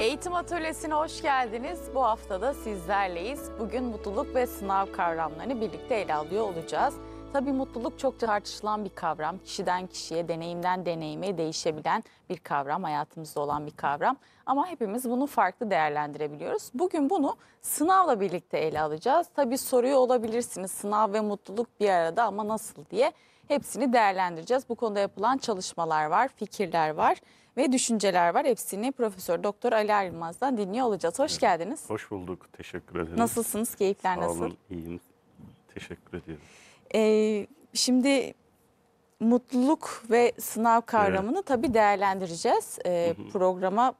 Eğitim Atölyesi'ne hoş geldiniz. Bu hafta da sizlerleyiz. Bugün mutluluk ve sınav kavramlarını birlikte ele alıyor olacağız. Tabii mutluluk çok tartışılan bir kavram. Kişiden kişiye, deneyimden deneyime değişebilen bir kavram, hayatımızda olan bir kavram. Ama hepimiz bunu farklı değerlendirebiliyoruz. Bugün bunu sınavla birlikte ele alacağız. Tabii soruyu olabilirsiniz. Sınav ve mutluluk bir arada ama nasıl diye hepsini değerlendireceğiz. Bu konuda yapılan çalışmalar var, fikirler var ve düşünceler var. Hepsini Profesör Doktor Ali Ayrılmaz'dan dinliyor olacağız. Hoş geldiniz. Hoş bulduk. Teşekkür ederim. Nasılsınız? Keyifler Sağ nasıl? Sağ olun. İyiyim. Teşekkür ediyorum. Ee, şimdi mutluluk ve sınav kavramını evet. tabii değerlendireceğiz. Ee, hı hı. Programa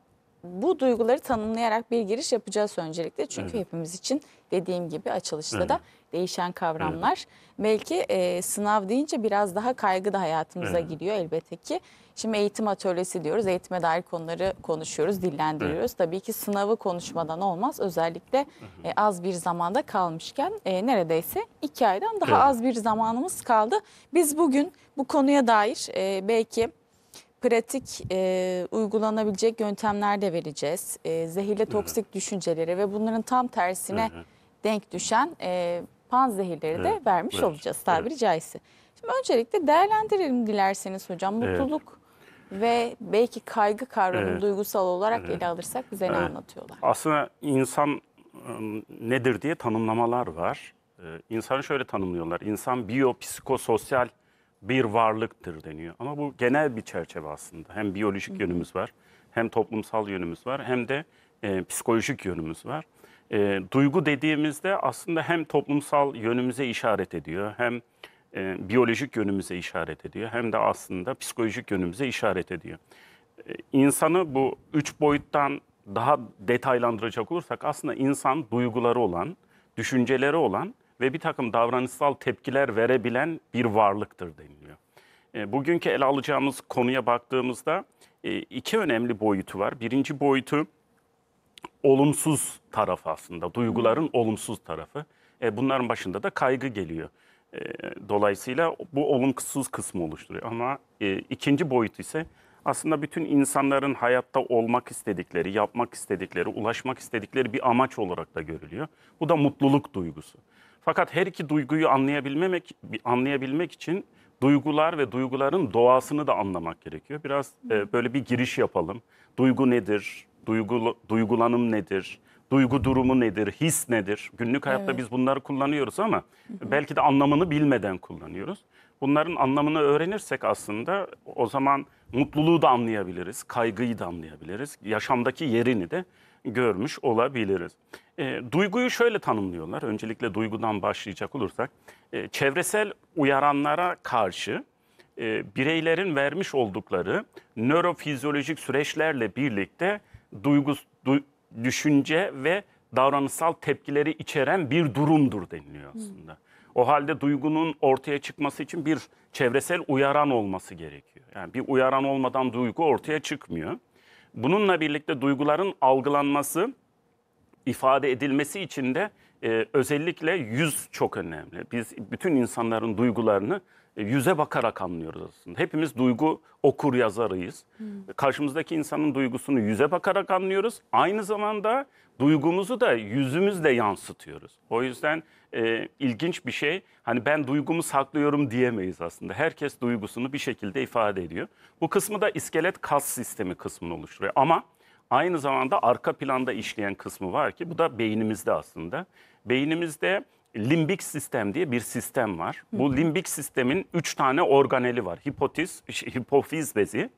bu duyguları tanımlayarak bir giriş yapacağız öncelikle. Çünkü evet. hepimiz için dediğim gibi açılışta evet. da değişen kavramlar. Evet. Belki e, sınav deyince biraz daha kaygı da hayatımıza evet. giriyor elbette ki. Şimdi eğitim atölyesi diyoruz. Eğitime dair konuları konuşuyoruz, dillendiriyoruz. Evet. Tabii ki sınavı konuşmadan olmaz. Özellikle e, az bir zamanda kalmışken e, neredeyse iki aydan daha evet. az bir zamanımız kaldı. Biz bugün bu konuya dair e, belki pratik e, uygulanabilecek yöntemler de vereceğiz. E, zehirli toksik evet. düşüncelere ve bunların tam tersine evet. denk düşen e, pan zehirleri de evet. vermiş evet. olacağız tabiri evet. caizse. Şimdi öncelikle değerlendirelim dilerseniz hocam. Mutluluk evet ve belki kaygı kavramını evet. duygusal olarak evet. ele alırsak bize evet. ne anlatıyorlar? Aslında insan nedir diye tanımlamalar var. Ee, insanı şöyle tanımlıyorlar. İnsan biyopsikososyal bir varlıktır deniyor. Ama bu genel bir çerçeve aslında. Hem biyolojik Hı. yönümüz var, hem toplumsal yönümüz var, hem de e, psikolojik yönümüz var. E, duygu dediğimizde aslında hem toplumsal yönümüze işaret ediyor, hem e, biyolojik yönümüze işaret ediyor hem de aslında psikolojik yönümüze işaret ediyor. E, insanı bu üç boyuttan daha detaylandıracak olursak aslında insan duyguları olan, düşünceleri olan ve bir takım davranışsal tepkiler verebilen bir varlıktır deniliyor. E, bugünkü ele alacağımız konuya baktığımızda e, iki önemli boyutu var. Birinci boyutu olumsuz tarafı aslında, duyguların olumsuz tarafı. E, bunların başında da kaygı geliyor. E, dolayısıyla bu olumsuz kısmı oluşturuyor. Ama e, ikinci boyut ise aslında bütün insanların hayatta olmak istedikleri, yapmak istedikleri, ulaşmak istedikleri bir amaç olarak da görülüyor. Bu da mutluluk duygusu. Fakat her iki duyguyu anlayabilmemek, anlayabilmek için duygular ve duyguların doğasını da anlamak gerekiyor. Biraz e, böyle bir giriş yapalım. Duygu nedir? Duygu, duygulanım nedir? duygu durumu nedir, his nedir? Günlük hayatta evet. biz bunları kullanıyoruz ama belki de anlamını bilmeden kullanıyoruz. Bunların anlamını öğrenirsek aslında o zaman mutluluğu da anlayabiliriz, kaygıyı da anlayabiliriz, yaşamdaki yerini de görmüş olabiliriz. E, duyguyu şöyle tanımlıyorlar. Öncelikle duygudan başlayacak olursak, e, çevresel uyaranlara karşı e, bireylerin vermiş oldukları nörofizyolojik süreçlerle birlikte duygus, du, düşünce ve davranışsal tepkileri içeren bir durumdur deniliyor aslında. Hı. O halde duygunun ortaya çıkması için bir çevresel uyaran olması gerekiyor. Yani bir uyaran olmadan duygu ortaya çıkmıyor. Bununla birlikte duyguların algılanması, ifade edilmesi için de e, özellikle yüz çok önemli. Biz bütün insanların duygularını e, yüze bakarak anlıyoruz aslında. Hepimiz duygu okur yazarıyız. Hmm. Karşımızdaki insanın duygusunu yüze bakarak anlıyoruz. Aynı zamanda duygumuzu da yüzümüzle yansıtıyoruz. O yüzden e, ilginç bir şey. Hani ben duygumu saklıyorum diyemeyiz aslında. Herkes duygusunu bir şekilde ifade ediyor. Bu kısmı da iskelet kas sistemi kısmını oluşturuyor. Ama aynı zamanda arka planda işleyen kısmı var ki bu da beynimizde aslında. Beynimizde limbik sistem diye bir sistem var. Hı. Bu limbik sistemin üç tane organeli var. Hipotiz, hipofiz bezi,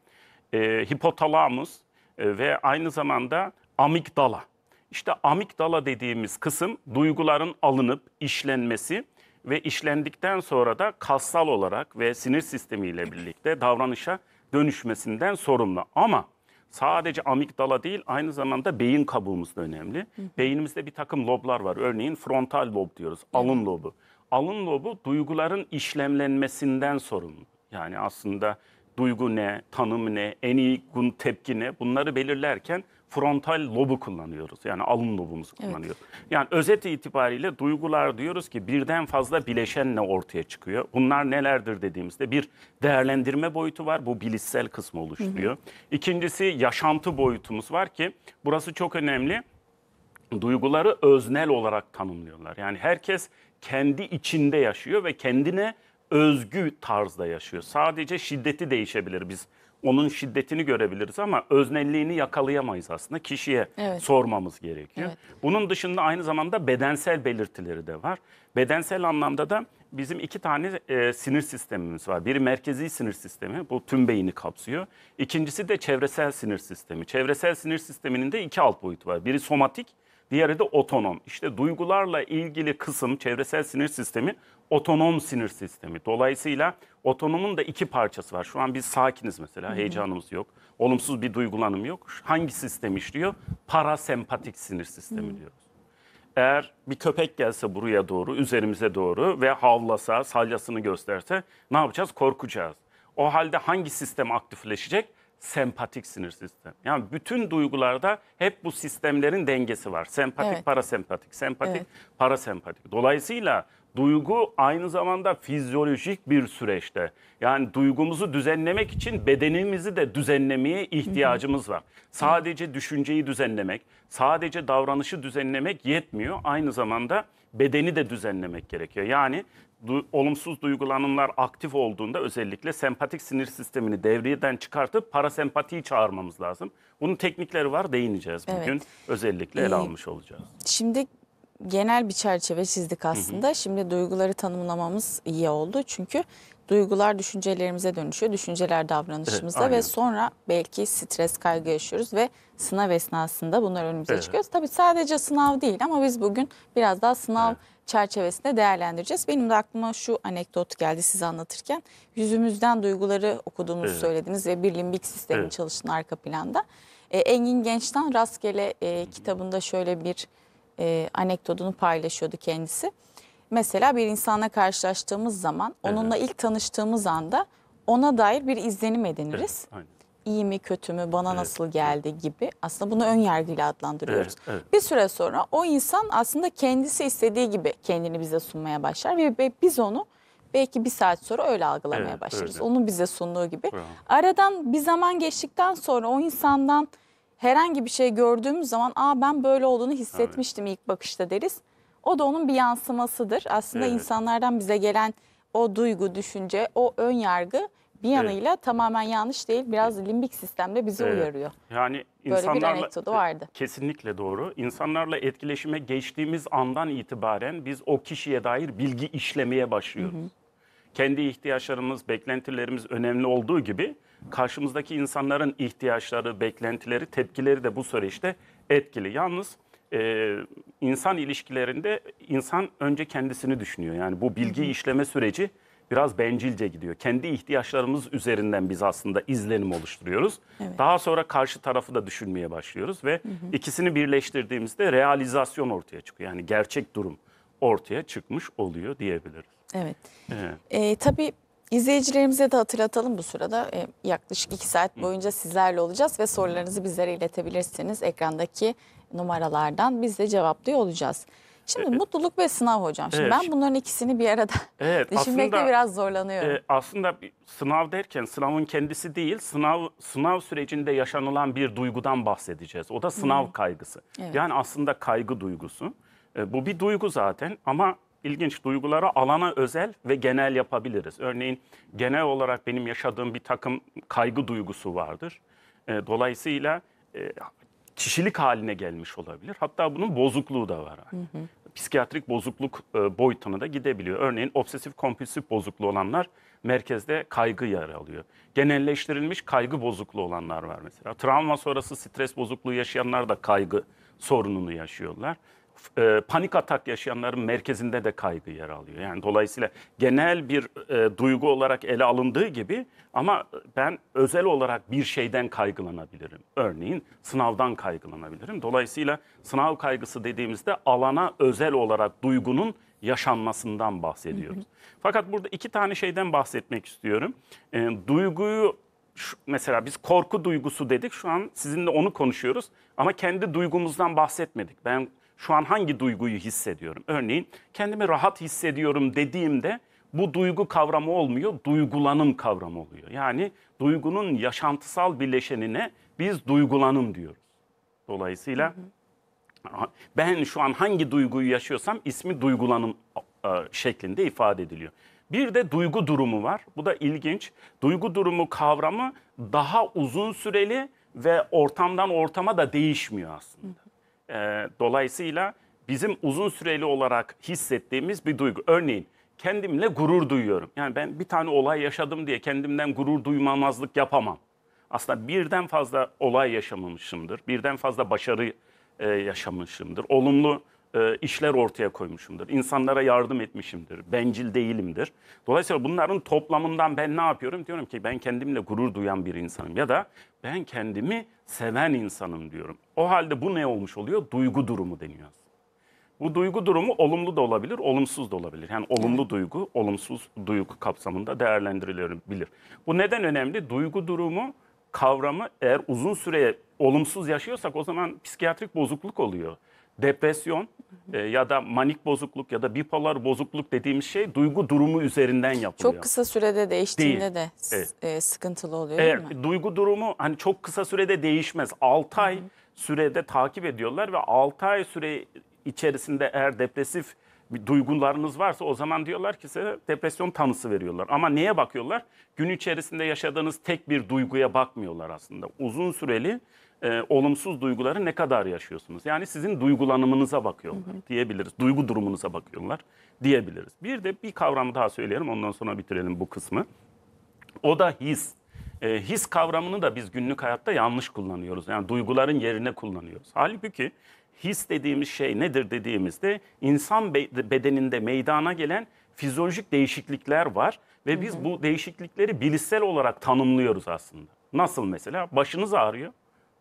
e, hipotalamus e, ve aynı zamanda amigdala. İşte amigdala dediğimiz kısım duyguların alınıp işlenmesi ve işlendikten sonra da kassal olarak ve sinir sistemiyle birlikte davranışa dönüşmesinden sorumlu. Ama sadece amigdala değil aynı zamanda beyin kabuğumuz da önemli. Hı hı. Beynimizde bir takım loblar var. Örneğin frontal lob diyoruz, alın lobu. Alın lobu duyguların işlemlenmesinden sorumlu. Yani aslında duygu ne, tanım ne, en iyi tepki ne bunları belirlerken frontal lobu kullanıyoruz. Yani alın lobumuzu kullanıyoruz. Evet. Yani özet itibariyle duygular diyoruz ki birden fazla bileşenle ortaya çıkıyor. Bunlar nelerdir dediğimizde bir değerlendirme boyutu var. Bu bilişsel kısmı oluşturuyor. Hı hı. İkincisi yaşantı boyutumuz var ki burası çok önemli. Duyguları öznel olarak tanımlıyorlar. Yani herkes kendi içinde yaşıyor ve kendine özgü tarzda yaşıyor. Sadece şiddeti değişebilir biz onun şiddetini görebiliriz ama öznelliğini yakalayamayız aslında. Kişiye evet. sormamız gerekiyor. Evet. Bunun dışında aynı zamanda bedensel belirtileri de var. Bedensel anlamda da bizim iki tane e, sinir sistemimiz var. Biri merkezi sinir sistemi, bu tüm beyni kapsıyor. İkincisi de çevresel sinir sistemi. Çevresel sinir sisteminin de iki alt boyutu var. Biri somatik, diğeri de otonom. İşte duygularla ilgili kısım, çevresel sinir sistemi otonom sinir sistemi. Dolayısıyla otonomun da iki parçası var. Şu an biz sakiniz mesela, heyecanımız yok. Olumsuz bir duygulanım yok. Hangi sistem işliyor? Parasempatik sinir sistemi diyoruz. Eğer bir köpek gelse buraya doğru, üzerimize doğru ve havlasa, salyasını gösterse ne yapacağız? Korkacağız. O halde hangi sistem aktifleşecek? Sempatik sinir sistemi. Yani bütün duygularda hep bu sistemlerin dengesi var. Sempatik, Evet. parasempatik, sempatik, Evet. parasempatik. Dolayısıyla Duygu aynı zamanda fizyolojik bir süreçte. Yani duygumuzu düzenlemek için bedenimizi de düzenlemeye ihtiyacımız var. Sadece düşünceyi düzenlemek, sadece davranışı düzenlemek yetmiyor. Aynı zamanda bedeni de düzenlemek gerekiyor. Yani du olumsuz duygulanımlar aktif olduğunda özellikle sempatik sinir sistemini devreden çıkartıp parasempatiyi çağırmamız lazım. Bunun teknikleri var değineceğiz bugün. Evet. Özellikle ele almış olacağız. Şimdi genel bir çerçeve çizdik aslında. Hı hı. Şimdi duyguları tanımlamamız iyi oldu. Çünkü duygular düşüncelerimize dönüşüyor. Düşünceler davranışımıza evet, ve sonra belki stres kaygı yaşıyoruz ve sınav esnasında bunlar önümüze evet. çıkıyor. Tabii sadece sınav değil ama biz bugün biraz daha sınav evet. çerçevesinde değerlendireceğiz. Benim de aklıma şu anekdot geldi size anlatırken. Yüzümüzden duyguları okuduğunuzu evet. söylediniz ve bir limbik sistemin evet. çalıştığını arka planda. E, Engin Genç'ten rastgele e, kitabında şöyle bir e, anekdotunu paylaşıyordu kendisi. Mesela bir insana karşılaştığımız zaman onunla ilk tanıştığımız anda ona dair bir izlenim ediniriz. Evet, aynen iyi mi kötü mü bana evet. nasıl geldi gibi aslında bunu ön yargıyla adlandırıyoruz. Evet, evet. Bir süre sonra o insan aslında kendisi istediği gibi kendini bize sunmaya başlar ve biz onu belki bir saat sonra öyle algılamaya evet, başlarız. Öyle. Onun bize sunduğu gibi. Evet. Aradan bir zaman geçtikten sonra o insandan herhangi bir şey gördüğümüz zaman aa ben böyle olduğunu hissetmiştim ilk bakışta deriz. O da onun bir yansımasıdır. Aslında Evet. insanlardan bize gelen o duygu, düşünce, o ön yargı bir yanıyla tamamen yanlış değil. Biraz limbik sistemde bizi Evet. uyarıyor. Yani bir insanlarla anekdotu vardı. Kesinlikle doğru. İnsanlarla etkileşime geçtiğimiz andan itibaren biz o kişiye dair bilgi işlemeye başlıyoruz kendi ihtiyaçlarımız, beklentilerimiz önemli olduğu gibi karşımızdaki insanların ihtiyaçları, beklentileri, tepkileri de bu süreçte etkili. Yalnız e, insan ilişkilerinde insan önce kendisini düşünüyor. Yani bu bilgi işleme süreci biraz bencilce gidiyor. Kendi ihtiyaçlarımız üzerinden biz aslında izlenim oluşturuyoruz. Evet. Daha sonra karşı tarafı da düşünmeye başlıyoruz ve hı hı. ikisini birleştirdiğimizde realizasyon ortaya çıkıyor. Yani gerçek durum ortaya çıkmış oluyor diyebiliriz. Evet. evet. E, tabii izleyicilerimize de hatırlatalım bu sırada. E, yaklaşık iki saat boyunca sizlerle olacağız ve sorularınızı bizlere iletebilirsiniz. Ekrandaki numaralardan biz de cevaplıyor olacağız. Şimdi mutluluk ve sınav hocam. Şimdi evet. ben bunların ikisini bir arada evet, düşünmekte aslında, e, biraz zorlanıyorum. E, aslında sınav derken sınavın kendisi değil, sınav sınav sürecinde yaşanılan bir duygudan bahsedeceğiz. O da sınav Hı. kaygısı. Evet. Yani aslında kaygı duygusu. E, bu bir duygu zaten ama ilginç duygulara alana özel ve genel yapabiliriz. Örneğin genel olarak benim yaşadığım bir takım kaygı duygusu vardır. E, dolayısıyla e, kişilik haline gelmiş olabilir. Hatta bunun bozukluğu da var. Hı hı. Psikiyatrik bozukluk e, boyutuna da gidebiliyor. Örneğin obsesif kompulsif bozukluğu olanlar merkezde kaygı yer alıyor. Genelleştirilmiş kaygı bozukluğu olanlar var mesela. Travma sonrası stres bozukluğu yaşayanlar da kaygı sorununu yaşıyorlar e, panik atak yaşayanların merkezinde de kaygı yer alıyor. Yani dolayısıyla genel bir e, duygu olarak ele alındığı gibi ama ben özel olarak bir şeyden kaygılanabilirim. Örneğin sınavdan kaygılanabilirim. Dolayısıyla sınav kaygısı dediğimizde alana özel olarak duygunun yaşanmasından bahsediyoruz. Hı hı. Fakat burada iki tane şeyden bahsetmek istiyorum. E, duyguyu mesela biz korku duygusu dedik. Şu an sizinle onu konuşuyoruz ama kendi duygumuzdan bahsetmedik. Ben şu an hangi duyguyu hissediyorum? Örneğin kendimi rahat hissediyorum dediğimde bu duygu kavramı olmuyor, duygulanım kavramı oluyor. Yani duygunun yaşantısal birleşenine biz duygulanım diyoruz. Dolayısıyla ben şu an hangi duyguyu yaşıyorsam ismi duygulanım e, şeklinde ifade ediliyor. Bir de duygu durumu var. Bu da ilginç. Duygu durumu kavramı daha uzun süreli ve ortamdan ortama da değişmiyor aslında. E, dolayısıyla bizim uzun süreli olarak hissettiğimiz bir duygu. Örneğin kendimle gurur duyuyorum. Yani ben bir tane olay yaşadım diye kendimden gurur duymamazlık yapamam. Aslında birden fazla olay yaşamamışımdır. Birden fazla başarı e, yaşamışımdır. Olumlu e, işler ortaya koymuşumdur. İnsanlara yardım etmişimdir. Bencil değilimdir. Dolayısıyla bunların toplamından ben ne yapıyorum? Diyorum ki ben kendimle gurur duyan bir insanım ya da ben kendimi seven insanım diyorum. O halde bu ne olmuş oluyor? Duygu durumu deniyor. Bu duygu durumu olumlu da olabilir, olumsuz da olabilir. Yani olumlu duygu, olumsuz duygu kapsamında değerlendirilebilir. Bu neden önemli? Duygu durumu kavramı eğer uzun süreye olumsuz yaşıyorsak o zaman psikiyatrik bozukluk oluyor depresyon e, ya da manik bozukluk ya da bipolar bozukluk dediğimiz şey duygu durumu üzerinden yapılıyor. Çok kısa sürede değiştiğinde Değil. de evet. e, sıkıntılı oluyor Eğer, değil mi? Duygu durumu hani çok kısa sürede değişmez. 6 ay sürede takip ediyorlar ve 6 ay süre içerisinde eğer depresif bir duygularınız varsa o zaman diyorlar ki size depresyon tanısı veriyorlar. Ama neye bakıyorlar? Gün içerisinde yaşadığınız tek bir duyguya bakmıyorlar aslında. Uzun süreli e, olumsuz duyguları ne kadar yaşıyorsunuz? Yani sizin duygulanımınıza bakıyorlar hı hı. diyebiliriz. Duygu durumunuza bakıyorlar diyebiliriz. Bir de bir kavramı daha söyleyelim ondan sonra bitirelim bu kısmı. O da his. E, his kavramını da biz günlük hayatta yanlış kullanıyoruz. Yani duyguların yerine kullanıyoruz. Halbuki his dediğimiz şey nedir dediğimizde insan bedeninde meydana gelen fizyolojik değişiklikler var ve hı hı. biz bu değişiklikleri bilişsel olarak tanımlıyoruz aslında. Nasıl mesela? Başınız ağrıyor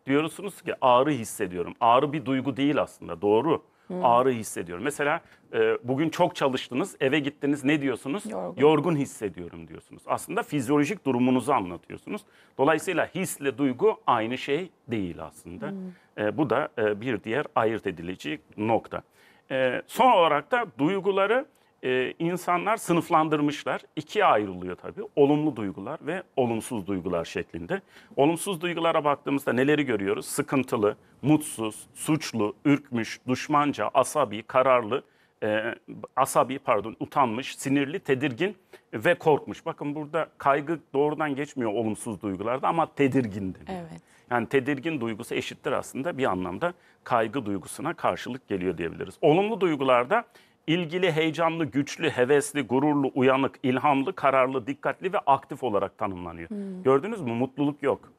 diyorsunuz ki ağrı hissediyorum. Ağrı bir duygu değil aslında doğru. Hmm. Ağrı hissediyorum. Mesela e, bugün çok çalıştınız, eve gittiniz ne diyorsunuz? Yorgun. Yorgun hissediyorum diyorsunuz. Aslında fizyolojik durumunuzu anlatıyorsunuz. Dolayısıyla hisle duygu aynı şey değil aslında. E, bu da e, bir diğer ayırt edilecek nokta. E, son olarak da duyguları e, insanlar sınıflandırmışlar. İkiye ayrılıyor tabii. Olumlu duygular ve olumsuz duygular şeklinde. Olumsuz duygulara baktığımızda neleri görüyoruz? Sıkıntılı, mutsuz, suçlu, ürkmüş, düşmanca, asabi, kararlı, e, asabi pardon utanmış, sinirli, tedirgin ve korkmuş. Bakın burada kaygı doğrudan geçmiyor olumsuz duygularda ama tedirgin deniyor. Evet. Yani tedirgin duygusu eşittir aslında bir anlamda kaygı duygusuna karşılık geliyor diyebiliriz. Olumlu duygularda ilgili heyecanlı, güçlü, hevesli, gururlu, uyanık, ilhamlı, kararlı, dikkatli ve aktif olarak tanımlanıyor. Hmm. Gördünüz mü? Mutluluk yok.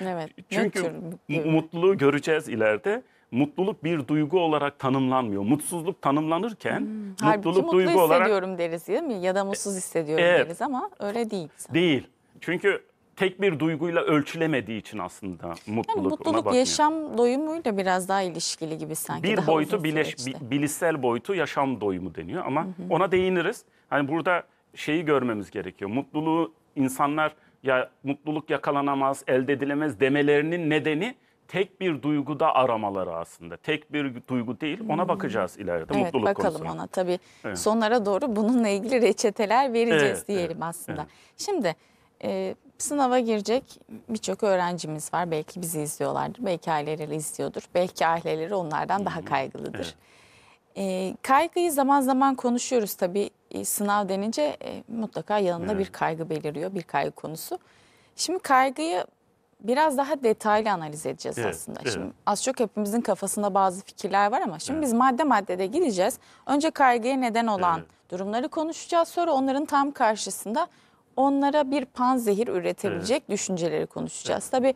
Evet. Çünkü tür, mutluluğu göreceğiz ileride. Mutluluk bir duygu olarak tanımlanmıyor. Mutsuzluk tanımlanırken hmm. mutluluk mutlu duygu olarak deriz değil mi? Ya da mutsuz e, hissediyorum evet. deriz ama öyle değil. Değil. Çünkü tek bir duyguyla ölçülemediği için aslında mutluluk. Yani mutluluk yaşam doyumuyla biraz daha ilişkili gibi sanki. Bir daha boyutu bileş, bi, bilişsel boyutu yaşam doyumu deniyor ama hı hı. ona değiniriz. Hani burada şeyi görmemiz gerekiyor. Mutluluğu insanlar ya mutluluk yakalanamaz, elde edilemez demelerinin nedeni tek bir duyguda aramaları aslında. Tek bir duygu değil ona bakacağız ileride evet, mutluluk bakalım konusuna. bakalım ona tabii. Evet. Sonlara doğru bununla ilgili reçeteler vereceğiz evet, diyelim evet, aslında. Evet. Şimdi e, Sınava girecek birçok öğrencimiz var. Belki bizi izliyorlardır, belki aileleri izliyordur. Belki aileleri onlardan daha kaygılıdır. Evet. E, kaygıyı zaman zaman konuşuyoruz tabii. E, sınav denince e, mutlaka yanında evet. bir kaygı beliriyor, bir kaygı konusu. Şimdi kaygıyı biraz daha detaylı analiz edeceğiz evet, aslında. Evet. Şimdi az çok hepimizin kafasında bazı fikirler var ama şimdi evet. biz madde maddede gideceğiz. Önce kaygıya neden olan evet. durumları konuşacağız. Sonra onların tam karşısında onlara bir pan zehir üretebilecek evet. düşünceleri konuşacağız. Evet. Tabii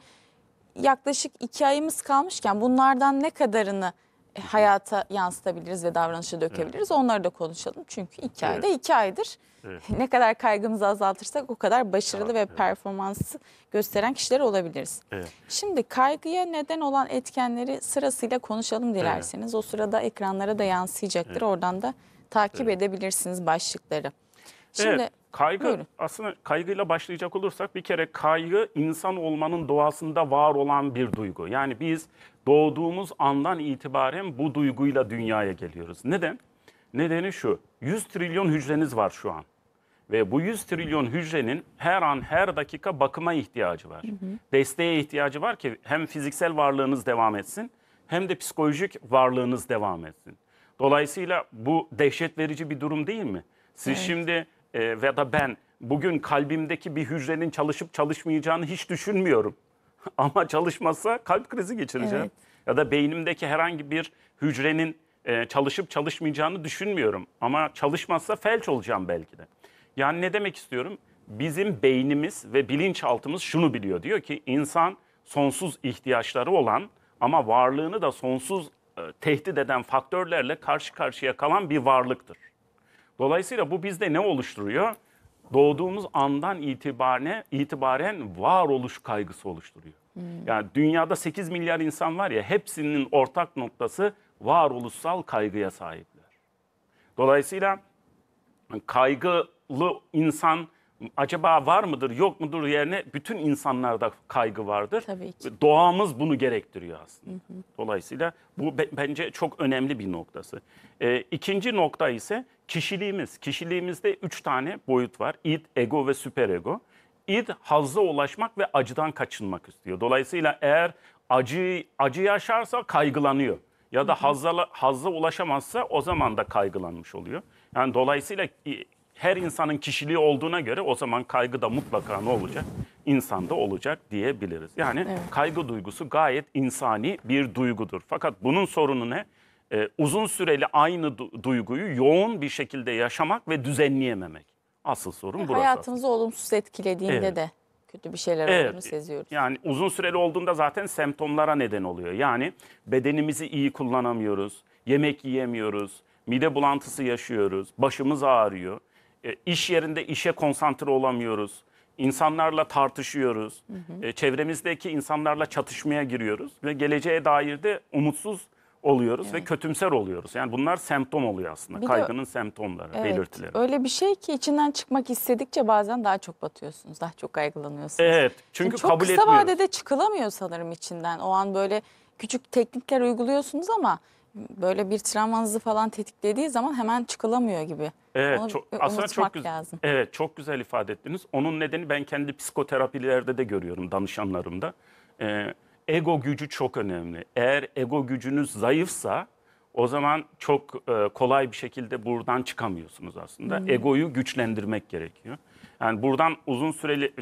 yaklaşık iki ayımız kalmışken bunlardan ne kadarını hayata yansıtabiliriz ve davranışa dökebiliriz. Evet. Onları da konuşalım. Çünkü iki evet. ayda iki aydır evet. ne kadar kaygımızı azaltırsak o kadar başarılı tamam, ve evet. performansı gösteren kişiler olabiliriz. Evet. Şimdi kaygıya neden olan etkenleri sırasıyla konuşalım dilerseniz. Evet. O sırada ekranlara da yansıyacaktır. Evet. Oradan da takip evet. edebilirsiniz başlıkları. Şimdi evet. Kaygı Buyurun. aslında kaygıyla başlayacak olursak bir kere kaygı insan olmanın doğasında var olan bir duygu. Yani biz doğduğumuz andan itibaren bu duyguyla dünyaya geliyoruz. Neden? Nedeni şu. 100 trilyon hücreniz var şu an. Ve bu 100 trilyon hücrenin her an her dakika bakıma ihtiyacı var. Hı hı. Desteğe ihtiyacı var ki hem fiziksel varlığınız devam etsin hem de psikolojik varlığınız devam etsin. Dolayısıyla bu dehşet verici bir durum değil mi? Siz evet. şimdi e, ve da ben bugün kalbimdeki bir hücrenin çalışıp çalışmayacağını hiç düşünmüyorum. Ama çalışmazsa kalp krizi geçireceğim. Evet. Ya da beynimdeki herhangi bir hücrenin e, çalışıp çalışmayacağını düşünmüyorum. Ama çalışmazsa felç olacağım belki de. Yani ne demek istiyorum? Bizim beynimiz ve bilinçaltımız şunu biliyor. Diyor ki insan sonsuz ihtiyaçları olan ama varlığını da sonsuz e, tehdit eden faktörlerle karşı karşıya kalan bir varlıktır. Dolayısıyla bu bizde ne oluşturuyor? Doğduğumuz andan itibaren, itibaren varoluş kaygısı oluşturuyor. Hmm. Yani dünyada 8 milyar insan var ya hepsinin ortak noktası varoluşsal kaygıya sahipler. Dolayısıyla kaygılı insan acaba var mıdır yok mudur yerine bütün insanlarda kaygı vardır. Tabii ki. Doğamız bunu gerektiriyor aslında. Hı hı. Dolayısıyla bu bence çok önemli bir noktası. E, ikinci nokta ise kişiliğimiz. Kişiliğimizde üç tane boyut var. İd, ego ve süperego. İd hazza ulaşmak ve acıdan kaçınmak istiyor. Dolayısıyla eğer acı acı yaşarsa kaygılanıyor ya da hazza, hazza ulaşamazsa o zaman da kaygılanmış oluyor. Yani dolayısıyla her insanın kişiliği olduğuna göre o zaman kaygı da mutlaka ne olacak? İnsanda olacak diyebiliriz. Yani evet. kaygı duygusu gayet insani bir duygudur. Fakat bunun sorunu ne? Ee, uzun süreli aynı du duyguyu yoğun bir şekilde yaşamak ve düzenleyememek. Asıl sorun yani burası. Hayatımızı olumsuz etkilediğinde evet. de kötü bir şeyler evet. olduğunu seziyoruz. Yani uzun süreli olduğunda zaten semptomlara neden oluyor. Yani bedenimizi iyi kullanamıyoruz, yemek yiyemiyoruz, mide bulantısı yaşıyoruz, başımız ağrıyor. E, iş yerinde işe konsantre olamıyoruz. İnsanlarla tartışıyoruz. Hı hı. E, çevremizdeki insanlarla çatışmaya giriyoruz ve geleceğe dair de umutsuz oluyoruz evet. ve kötümser oluyoruz. Yani bunlar semptom oluyor aslında. Bir Kaygının de, semptomları, evet, belirtileri. Öyle bir şey ki içinden çıkmak istedikçe bazen daha çok batıyorsunuz, daha çok kaygılanıyorsunuz. Evet. Çünkü Şimdi kabul etmiyoruz. Çok kısa vadede çıkılamıyor sanırım içinden. O an böyle küçük teknikler uyguluyorsunuz ama böyle bir travmanızı falan tetiklediği zaman hemen çıkılamıyor gibi. Evet, Onu çok, aslında çok güzel, lazım. Evet, çok güzel ifade ettiniz. Onun nedeni ben kendi psikoterapilerde de görüyorum danışanlarımda. Ee, ego gücü çok önemli. Eğer ego gücünüz zayıfsa o zaman çok e, kolay bir şekilde buradan çıkamıyorsunuz aslında. Hmm. Egoyu güçlendirmek gerekiyor. Yani buradan uzun süreli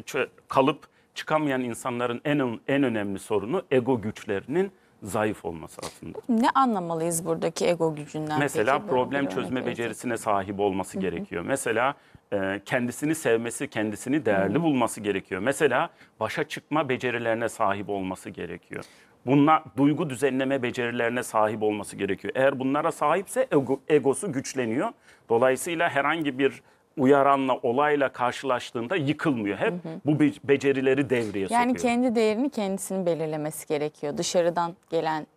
kalıp çıkamayan insanların en en önemli sorunu ego güçlerinin zayıf olması aslında. Ne anlamalıyız buradaki ego gücünden? Mesela peki, problem çözme becerisine sahip olması Hı -hı. gerekiyor. Mesela e, kendisini sevmesi, kendisini değerli Hı -hı. bulması gerekiyor. Mesela başa çıkma becerilerine sahip olması gerekiyor. Bunlar duygu düzenleme becerilerine sahip olması gerekiyor. Eğer bunlara sahipse ego, egosu güçleniyor. Dolayısıyla herhangi bir uyaranla, olayla karşılaştığında yıkılmıyor. Hep hı hı. bu becerileri devreye yani sokuyor. Yani kendi değerini kendisini belirlemesi gerekiyor. Dışarıdan gelen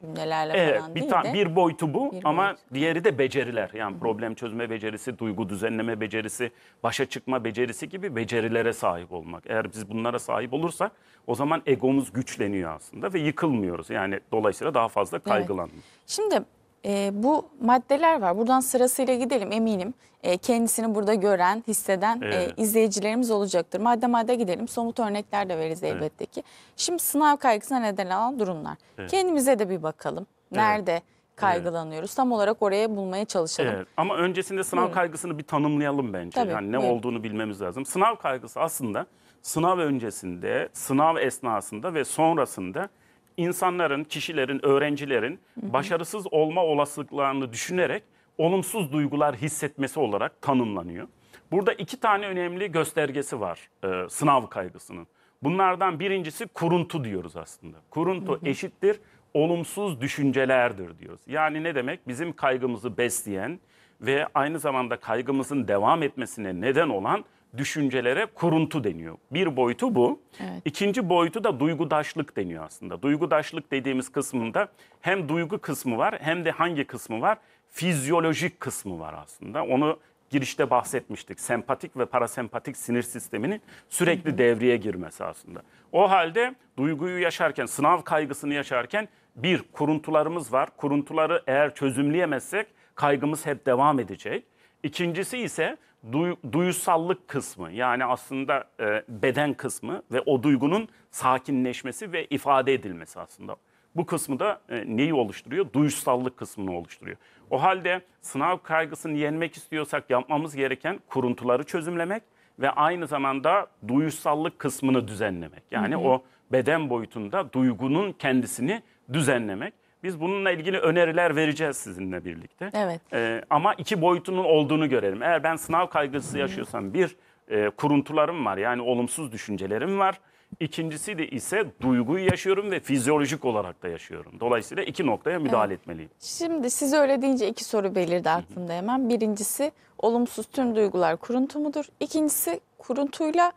cümlelerle evet, bir değil de. Bir boyutu bu bir ama boyutu. diğeri de beceriler. Yani Hı -hı. problem çözme becerisi, duygu düzenleme becerisi, başa çıkma becerisi gibi becerilere sahip olmak. Eğer biz bunlara sahip olursak o zaman egomuz güçleniyor aslında ve yıkılmıyoruz. Yani dolayısıyla daha fazla kaygılanmıyoruz. Evet. Şimdi e, bu maddeler var. Buradan sırasıyla gidelim eminim. E, kendisini burada gören, hisseden e, evet. e, izleyicilerimiz olacaktır. Madde madde gidelim. Somut örnekler de veririz evet. elbette ki. Şimdi sınav kaygısına neden olan durumlar. Evet. Kendimize de bir bakalım. Nerede? Evet kaygılanıyoruz. Evet. Tam olarak oraya bulmaya çalışalım. Evet. Ama öncesinde sınav Buyurun. kaygısını bir tanımlayalım bence. Tabii, yani ne buyurun. olduğunu bilmemiz lazım. Sınav kaygısı aslında sınav öncesinde, sınav esnasında ve sonrasında insanların, kişilerin, öğrencilerin başarısız olma olasılıklarını düşünerek olumsuz duygular hissetmesi olarak tanımlanıyor. Burada iki tane önemli göstergesi var e, sınav kaygısının. Bunlardan birincisi kuruntu diyoruz aslında. Kuruntu hı hı. eşittir olumsuz düşüncelerdir diyoruz. Yani ne demek? Bizim kaygımızı besleyen ve aynı zamanda kaygımızın devam etmesine neden olan düşüncelere kuruntu deniyor. Bir boyutu bu. Evet. İkinci boyutu da duygudaşlık deniyor aslında. Duygudaşlık dediğimiz kısmında hem duygu kısmı var hem de hangi kısmı var? Fizyolojik kısmı var aslında. Onu girişte bahsetmiştik. Sempatik ve parasempatik sinir sisteminin sürekli devreye girmesi aslında. O halde duyguyu yaşarken, sınav kaygısını yaşarken bir kuruntularımız var. Kuruntuları eğer çözümleyemezsek kaygımız hep devam edecek. İkincisi ise duy, duyusallık kısmı yani aslında e, beden kısmı ve o duygunun sakinleşmesi ve ifade edilmesi aslında. Bu kısmı da e, neyi oluşturuyor? Duyusallık kısmını oluşturuyor. O halde sınav kaygısını yenmek istiyorsak yapmamız gereken kuruntuları çözümlemek ve aynı zamanda duyusallık kısmını düzenlemek. Yani hı hı. o beden boyutunda duygunun kendisini düzenlemek. Biz bununla ilgili öneriler vereceğiz sizinle birlikte. Evet. Ee, ama iki boyutunun olduğunu görelim. Eğer ben sınav kaygısı yaşıyorsam bir e, kuruntularım var yani olumsuz düşüncelerim var. İkincisi de ise duyguyu yaşıyorum ve fizyolojik olarak da yaşıyorum. Dolayısıyla iki noktaya müdahale evet. etmeliyim. Şimdi siz öyle deyince iki soru belirdi aklımda hemen. Birincisi olumsuz tüm duygular kuruntu mudur? İkincisi kuruntuyla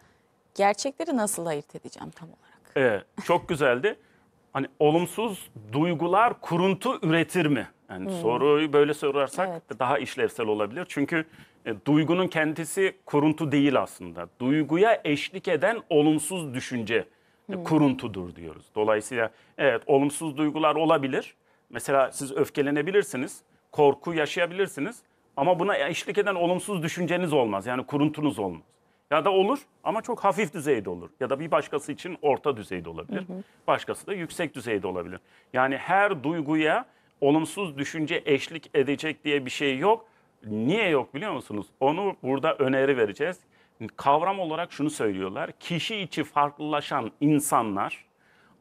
gerçekleri nasıl ayırt edeceğim tam olarak? Evet, çok güzeldi hani olumsuz duygular kuruntu üretir mi? Yani hmm. soruyu böyle sorarsak evet. daha işlevsel olabilir. Çünkü e, duygunun kendisi kuruntu değil aslında. Duyguya eşlik eden olumsuz düşünce e, hmm. kuruntudur diyoruz. Dolayısıyla evet olumsuz duygular olabilir. Mesela siz öfkelenebilirsiniz, korku yaşayabilirsiniz ama buna eşlik eden olumsuz düşünceniz olmaz. Yani kuruntunuz olmaz. Ya da olur ama çok hafif düzeyde olur. Ya da bir başkası için orta düzeyde olabilir. Hı hı. Başkası da yüksek düzeyde olabilir. Yani her duyguya olumsuz düşünce eşlik edecek diye bir şey yok. Niye yok biliyor musunuz? Onu burada öneri vereceğiz. Kavram olarak şunu söylüyorlar. Kişi içi farklılaşan insanlar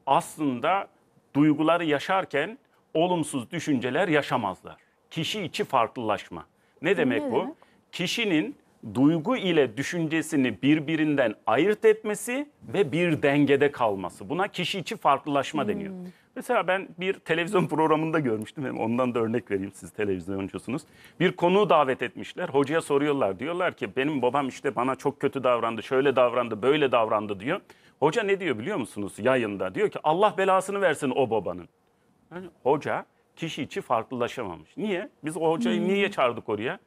aslında duyguları yaşarken olumsuz düşünceler yaşamazlar. Kişi içi farklılaşma. Ne demek ne bu? Demek? Kişinin duygu ile düşüncesini birbirinden ayırt etmesi ve bir dengede kalması. Buna kişi içi farklılaşma hmm. deniyor. Mesela ben bir televizyon programında görmüştüm. ondan da örnek vereyim siz televizyoncusunuz. Bir konuğu davet etmişler. Hocaya soruyorlar. Diyorlar ki benim babam işte bana çok kötü davrandı, şöyle davrandı, böyle davrandı diyor. Hoca ne diyor biliyor musunuz yayında? Diyor ki Allah belasını versin o babanın. Yani hoca kişi içi farklılaşamamış. Niye? Biz o hocayı hmm. niye çağırdık oraya?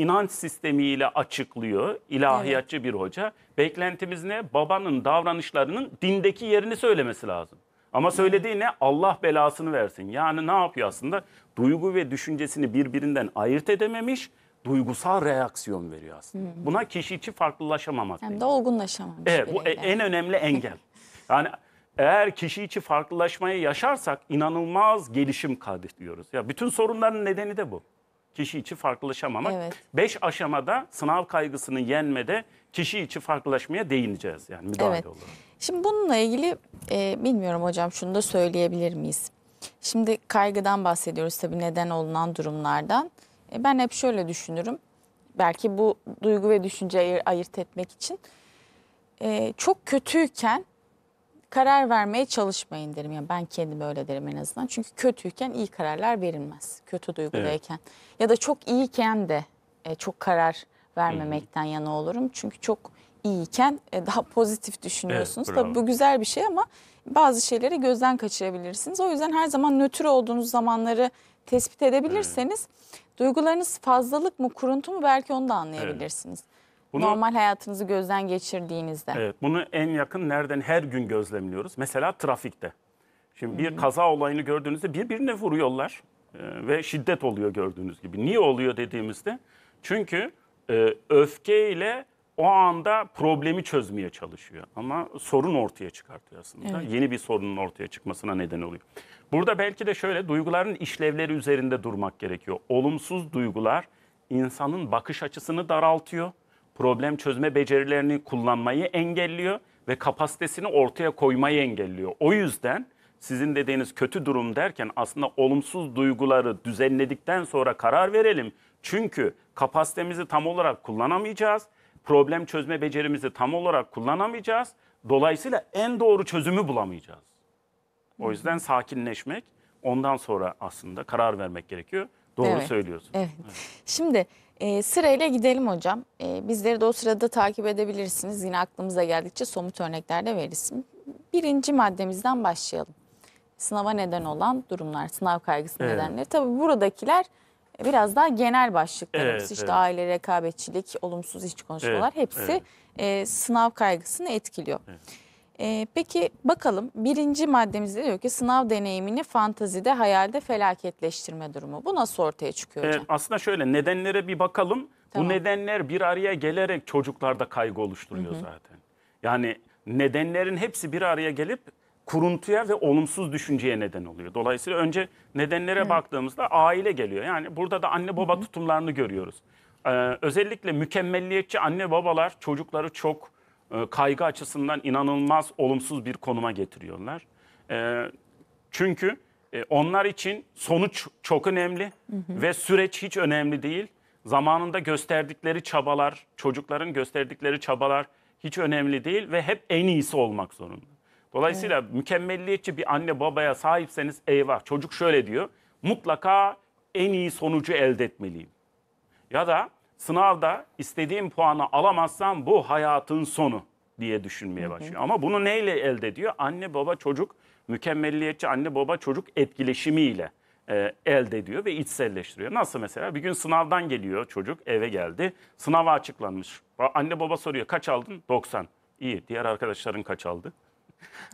inanç sistemiyle açıklıyor ilahiyatçı evet. bir hoca. Beklentimiz ne? Babanın davranışlarının dindeki yerini söylemesi lazım. Ama söylediği ne? Allah belasını versin. Yani ne yapıyor aslında? Duygu ve düşüncesini birbirinden ayırt edememiş duygusal reaksiyon veriyor aslında. Hı hmm. Buna kişi içi farklılaşamamak. Hem de olgunlaşamamış. Evet bu e, en önemli engel. yani eğer kişi içi farklılaşmayı yaşarsak inanılmaz gelişim kaydediyoruz. Ya bütün sorunların nedeni de bu kişi içi farklılaşamamak. Evet. Beş aşamada sınav kaygısını yenmede kişi içi farklılaşmaya değineceğiz yani müdahale evet. olarak. Şimdi bununla ilgili e, bilmiyorum hocam şunu da söyleyebilir miyiz? Şimdi kaygıdan bahsediyoruz tabii neden olunan durumlardan. E, ben hep şöyle düşünürüm. Belki bu duygu ve düşünceyi ayırt etmek için. E, çok kötüyken karar vermeye çalışmayın derim. Yani ben kendim öyle derim en azından. Çünkü kötüyken iyi kararlar verilmez. Kötü duygudayken. Evet. Ya da çok iyiyken de e, çok karar vermemekten Hı -hı. yana olurum. Çünkü çok iyiyken e, daha pozitif düşünüyorsunuz. Evet, Tabii bu güzel bir şey ama bazı şeyleri gözden kaçırabilirsiniz. O yüzden her zaman nötr olduğunuz zamanları tespit edebilirseniz evet. duygularınız fazlalık mı kuruntu mu belki onu da anlayabilirsiniz. Evet. Bunu, Normal hayatınızı gözden geçirdiğinizde. Evet, bunu en yakın nereden her gün gözlemliyoruz. Mesela trafikte. Şimdi bir kaza olayını gördüğünüzde birbirine vuruyorlar e, ve şiddet oluyor gördüğünüz gibi. Niye oluyor dediğimizde? Çünkü e, öfkeyle o anda problemi çözmeye çalışıyor. Ama sorun ortaya çıkartıyor aslında. Evet. Yeni bir sorunun ortaya çıkmasına neden oluyor. Burada belki de şöyle duyguların işlevleri üzerinde durmak gerekiyor. Olumsuz duygular insanın bakış açısını daraltıyor problem çözme becerilerini kullanmayı engelliyor ve kapasitesini ortaya koymayı engelliyor. O yüzden sizin dediğiniz kötü durum derken aslında olumsuz duyguları düzenledikten sonra karar verelim. Çünkü kapasitemizi tam olarak kullanamayacağız. Problem çözme becerimizi tam olarak kullanamayacağız. Dolayısıyla en doğru çözümü bulamayacağız. O yüzden sakinleşmek, ondan sonra aslında karar vermek gerekiyor. Doğru evet. söylüyorsun. Evet. evet. Şimdi e, sırayla gidelim hocam. E, bizleri de o sırada takip edebilirsiniz. Yine aklımıza geldikçe somut örnekler de verirsin. Birinci maddemizden başlayalım. Sınava neden olan durumlar, sınav kaygısı evet. nedenleri. Tabii buradakiler biraz daha genel başlıklarımız. Evet, işte evet. aile, rekabetçilik, olumsuz iç konuşmalar evet, hepsi evet. E, sınav kaygısını etkiliyor. Evet. E, peki bakalım birinci maddemizde diyor ki sınav deneyimini fantazide, hayalde felaketleştirme durumu. Bu nasıl ortaya çıkıyor ee, hocam? Ee, aslında şöyle nedenlere bir bakalım. Tamam. Bu nedenler bir araya gelerek çocuklarda kaygı oluşturuyor Hı -hı. zaten. Yani nedenlerin hepsi bir araya gelip kuruntuya ve olumsuz düşünceye neden oluyor. Dolayısıyla önce nedenlere Hı. baktığımızda aile geliyor. Yani burada da anne baba Hı. tutumlarını görüyoruz. Ee, özellikle mükemmelliyetçi anne babalar çocukları çok e, kaygı açısından inanılmaz olumsuz bir konuma getiriyorlar. E, çünkü e, onlar için sonuç çok önemli hı hı. ve süreç hiç önemli değil. Zamanında gösterdikleri çabalar, çocukların gösterdikleri çabalar hiç önemli değil ve hep en iyisi olmak zorunda. Dolayısıyla evet. mükemmelliyetçi bir anne babaya sahipseniz eyvah çocuk şöyle diyor. Mutlaka en iyi sonucu elde etmeliyim. Ya da sınavda istediğim puanı alamazsam bu hayatın sonu diye düşünmeye başlıyor. Hı hı. Ama bunu neyle elde ediyor? Anne baba çocuk mükemmelliyetçi anne baba çocuk etkileşimiyle e, elde ediyor ve içselleştiriyor. Nasıl mesela bir gün sınavdan geliyor çocuk eve geldi. Sınava açıklanmış. Anne baba soruyor kaç aldın? 90. İyi diğer arkadaşların kaç aldı?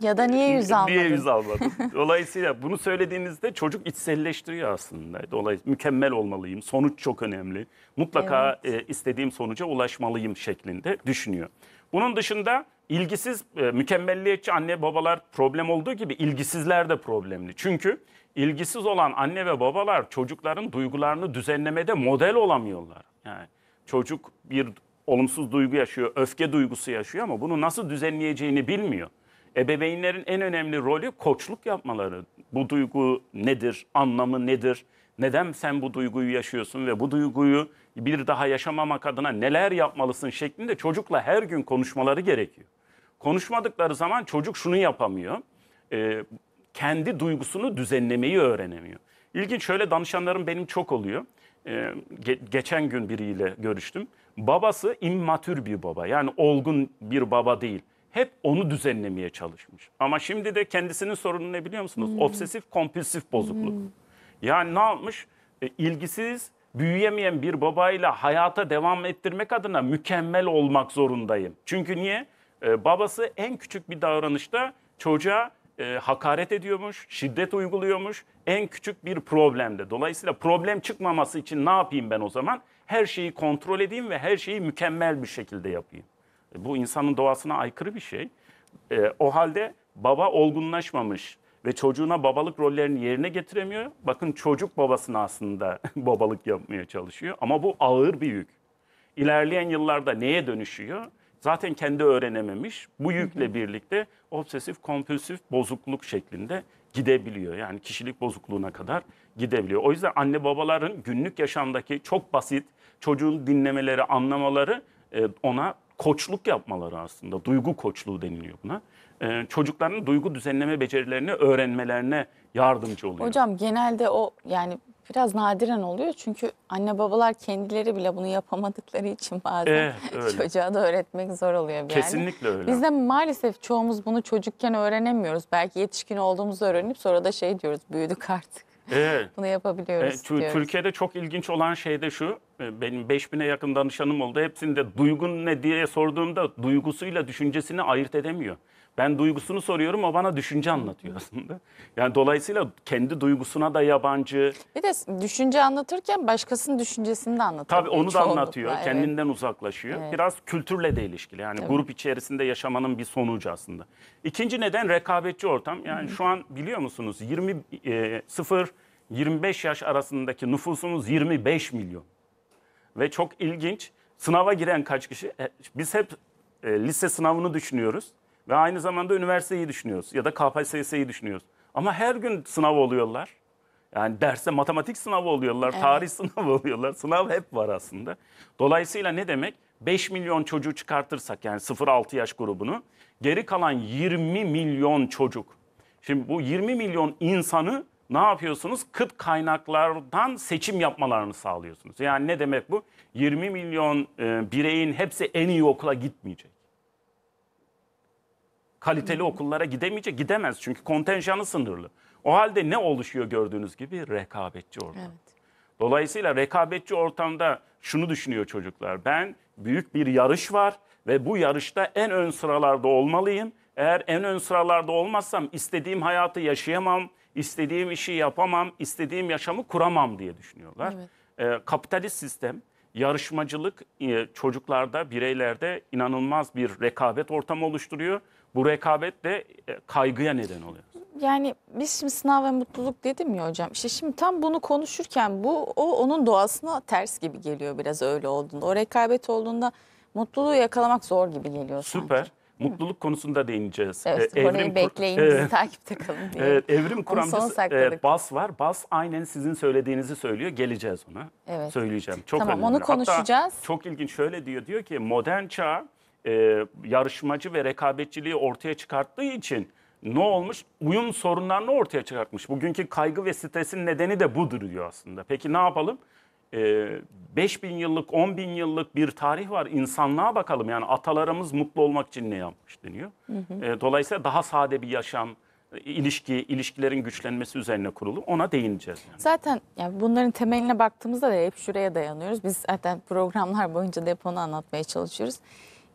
Ya da niye yüz almadın? niye yüz almadın? Dolayısıyla bunu söylediğinizde çocuk içselleştiriyor aslında. Dolayısıyla mükemmel olmalıyım, sonuç çok önemli. Mutlaka evet. e, istediğim sonuca ulaşmalıyım şeklinde düşünüyor. Bunun dışında ilgisiz, e, mükemmelliyetçi anne babalar problem olduğu gibi ilgisizler de problemli. Çünkü ilgisiz olan anne ve babalar çocukların duygularını düzenlemede model olamıyorlar. Yani çocuk bir olumsuz duygu yaşıyor, öfke duygusu yaşıyor ama bunu nasıl düzenleyeceğini bilmiyor ebeveynlerin en önemli rolü koçluk yapmaları. Bu duygu nedir, anlamı nedir, neden sen bu duyguyu yaşıyorsun ve bu duyguyu bir daha yaşamamak adına neler yapmalısın şeklinde çocukla her gün konuşmaları gerekiyor. Konuşmadıkları zaman çocuk şunu yapamıyor, e, kendi duygusunu düzenlemeyi öğrenemiyor. İlginç şöyle danışanlarım benim çok oluyor. E, ge- geçen gün biriyle görüştüm. Babası immatür bir baba yani olgun bir baba değil hep onu düzenlemeye çalışmış. Ama şimdi de kendisinin sorunu ne biliyor musunuz? Hmm. Obsesif kompulsif bozukluk. Hmm. Yani ne yapmış? E, ilgisiz, büyüyemeyen bir babayla hayata devam ettirmek adına mükemmel olmak zorundayım. Çünkü niye? E, babası en küçük bir davranışta çocuğa e, hakaret ediyormuş, şiddet uyguluyormuş. En küçük bir problemde. Dolayısıyla problem çıkmaması için ne yapayım ben o zaman? Her şeyi kontrol edeyim ve her şeyi mükemmel bir şekilde yapayım. E, bu insanın doğasına aykırı bir şey. E, o halde baba olgunlaşmamış ve çocuğuna babalık rollerini yerine getiremiyor. Bakın çocuk babasına aslında babalık yapmaya çalışıyor ama bu ağır bir yük. İlerleyen yıllarda neye dönüşüyor? Zaten kendi öğrenememiş. Bu yükle birlikte obsesif kompulsif bozukluk şeklinde gidebiliyor. Yani kişilik bozukluğuna kadar gidebiliyor. O yüzden anne babaların günlük yaşamdaki çok basit çocuğun dinlemeleri, anlamaları e, ona koçluk yapmaları aslında. Duygu koçluğu deniliyor buna. Ee, çocukların duygu düzenleme becerilerini öğrenmelerine yardımcı oluyor. Hocam genelde o yani biraz nadiren oluyor. Çünkü anne babalar kendileri bile bunu yapamadıkları için bazen evet, eh, çocuğa da öğretmek zor oluyor. Yani. Kesinlikle öyle. Biz de maalesef çoğumuz bunu çocukken öğrenemiyoruz. Belki yetişkin olduğumuzu öğrenip sonra da şey diyoruz büyüdük artık. Evet. Bunu yapabiliyoruz e, diyoruz. Türkiye'de çok ilginç olan şey de şu. E, benim 5000'e yakın danışanım oldu. Hepsinde duygun ne diye sorduğumda duygusuyla düşüncesini ayırt edemiyor. Ben duygusunu soruyorum o bana düşünce anlatıyor aslında. Yani dolayısıyla kendi duygusuna da yabancı. Bir de düşünce anlatırken başkasının düşüncesini de anlatıyor. Tabii onu da anlatıyor. Evet. Kendinden uzaklaşıyor. Evet. Biraz kültürle de ilişkili. Yani Tabii. grup içerisinde yaşamanın bir sonucu aslında. İkinci neden rekabetçi ortam. Yani Hı. şu an biliyor musunuz 20 e, 0 25 yaş arasındaki nüfusumuz 25 milyon. Ve çok ilginç. Sınava giren kaç kişi? E, biz hep e, lise sınavını düşünüyoruz. Ve aynı zamanda üniversiteyi düşünüyoruz ya da KPSS'yi düşünüyoruz. Ama her gün sınav oluyorlar. Yani derste matematik sınavı oluyorlar, evet. tarih sınavı oluyorlar. Sınav hep var aslında. Dolayısıyla ne demek? 5 milyon çocuğu çıkartırsak yani 0-6 yaş grubunu geri kalan 20 milyon çocuk. Şimdi bu 20 milyon insanı ne yapıyorsunuz? Kıt kaynaklardan seçim yapmalarını sağlıyorsunuz. Yani ne demek bu? 20 milyon e, bireyin hepsi en iyi okula gitmeyecek kaliteli okullara gidemeyecek. Gidemez çünkü kontenjanı sınırlı. O halde ne oluşuyor gördüğünüz gibi? Rekabetçi ortam. Evet. Dolayısıyla rekabetçi ortamda şunu düşünüyor çocuklar. Ben büyük bir yarış var ve bu yarışta en ön sıralarda olmalıyım. Eğer en ön sıralarda olmazsam istediğim hayatı yaşayamam, istediğim işi yapamam, istediğim yaşamı kuramam diye düşünüyorlar. Evet. E, kapitalist sistem, yarışmacılık e, çocuklarda, bireylerde inanılmaz bir rekabet ortamı oluşturuyor. Bu rekabet de e, kaygıya neden oluyor. Yani biz şimdi sınav ve mutluluk dedim ya hocam. İşte şimdi tam bunu konuşurken bu o onun doğasına ters gibi geliyor biraz öyle olduğunda. O rekabet olduğunda mutluluğu yakalamak zor gibi geliyor Süper. Mutluluk konusunda değineceğiz. Evet, ee, orayı bekleyin, bizi takipte kalın e, diye. Evet, evrim kuramcısı e, Bas var. Bas aynen sizin söylediğinizi söylüyor. Geleceğiz ona. Evet. Söyleyeceğim. Çok tamam, önemli. onu konuşacağız. Hatta çok ilginç şöyle diyor. Diyor ki modern çağ e, yarışmacı ve rekabetçiliği ortaya çıkarttığı için ne olmuş? Uyum sorunlarını ortaya çıkartmış. Bugünkü kaygı ve stresin nedeni de budur diyor aslında. Peki ne yapalım? E, 5 bin yıllık, 10 bin yıllık bir tarih var. İnsanlığa bakalım. Yani atalarımız mutlu olmak için ne yapmış deniyor. Hı hı. E, dolayısıyla daha sade bir yaşam, ilişki, ilişkilerin güçlenmesi üzerine kurulu. Ona değineceğiz. Yani. Zaten yani bunların temeline baktığımızda da hep şuraya dayanıyoruz. Biz zaten programlar boyunca da hep onu anlatmaya çalışıyoruz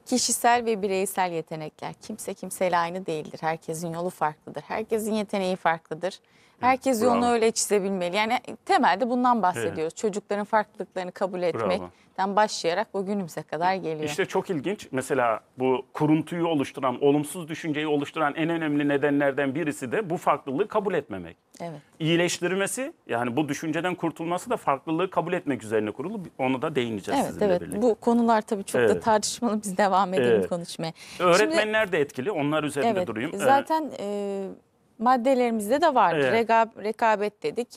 kişisel ve bireysel yetenekler. Kimse kimseyle aynı değildir. Herkesin yolu farklıdır. Herkesin yeteneği farklıdır. Herkes Bravo. yolunu öyle çizebilmeli. Yani temelde bundan bahsediyoruz. Evet. Çocukların farklılıklarını kabul etmekten Bravo. başlayarak bugünümüze kadar geliyor. İşte çok ilginç. Mesela bu kuruntuyu oluşturan, olumsuz düşünceyi oluşturan en önemli nedenlerden birisi de bu farklılığı kabul etmemek. Evet. İyileştirmesi yani bu düşünceden kurtulması da farklılığı kabul etmek üzerine kurulu. Onu da değineceğiz evet, sizinle evet. birlikte. Bu konular tabii çok evet. da tartışmalı. Biz devam edelim evet. konuşmaya. Öğretmenler Şimdi, de etkili. Onlar üzerinde evet, durayım. Zaten... Evet. E maddelerimizde de vardı. Evet. Rega, rekabet dedik.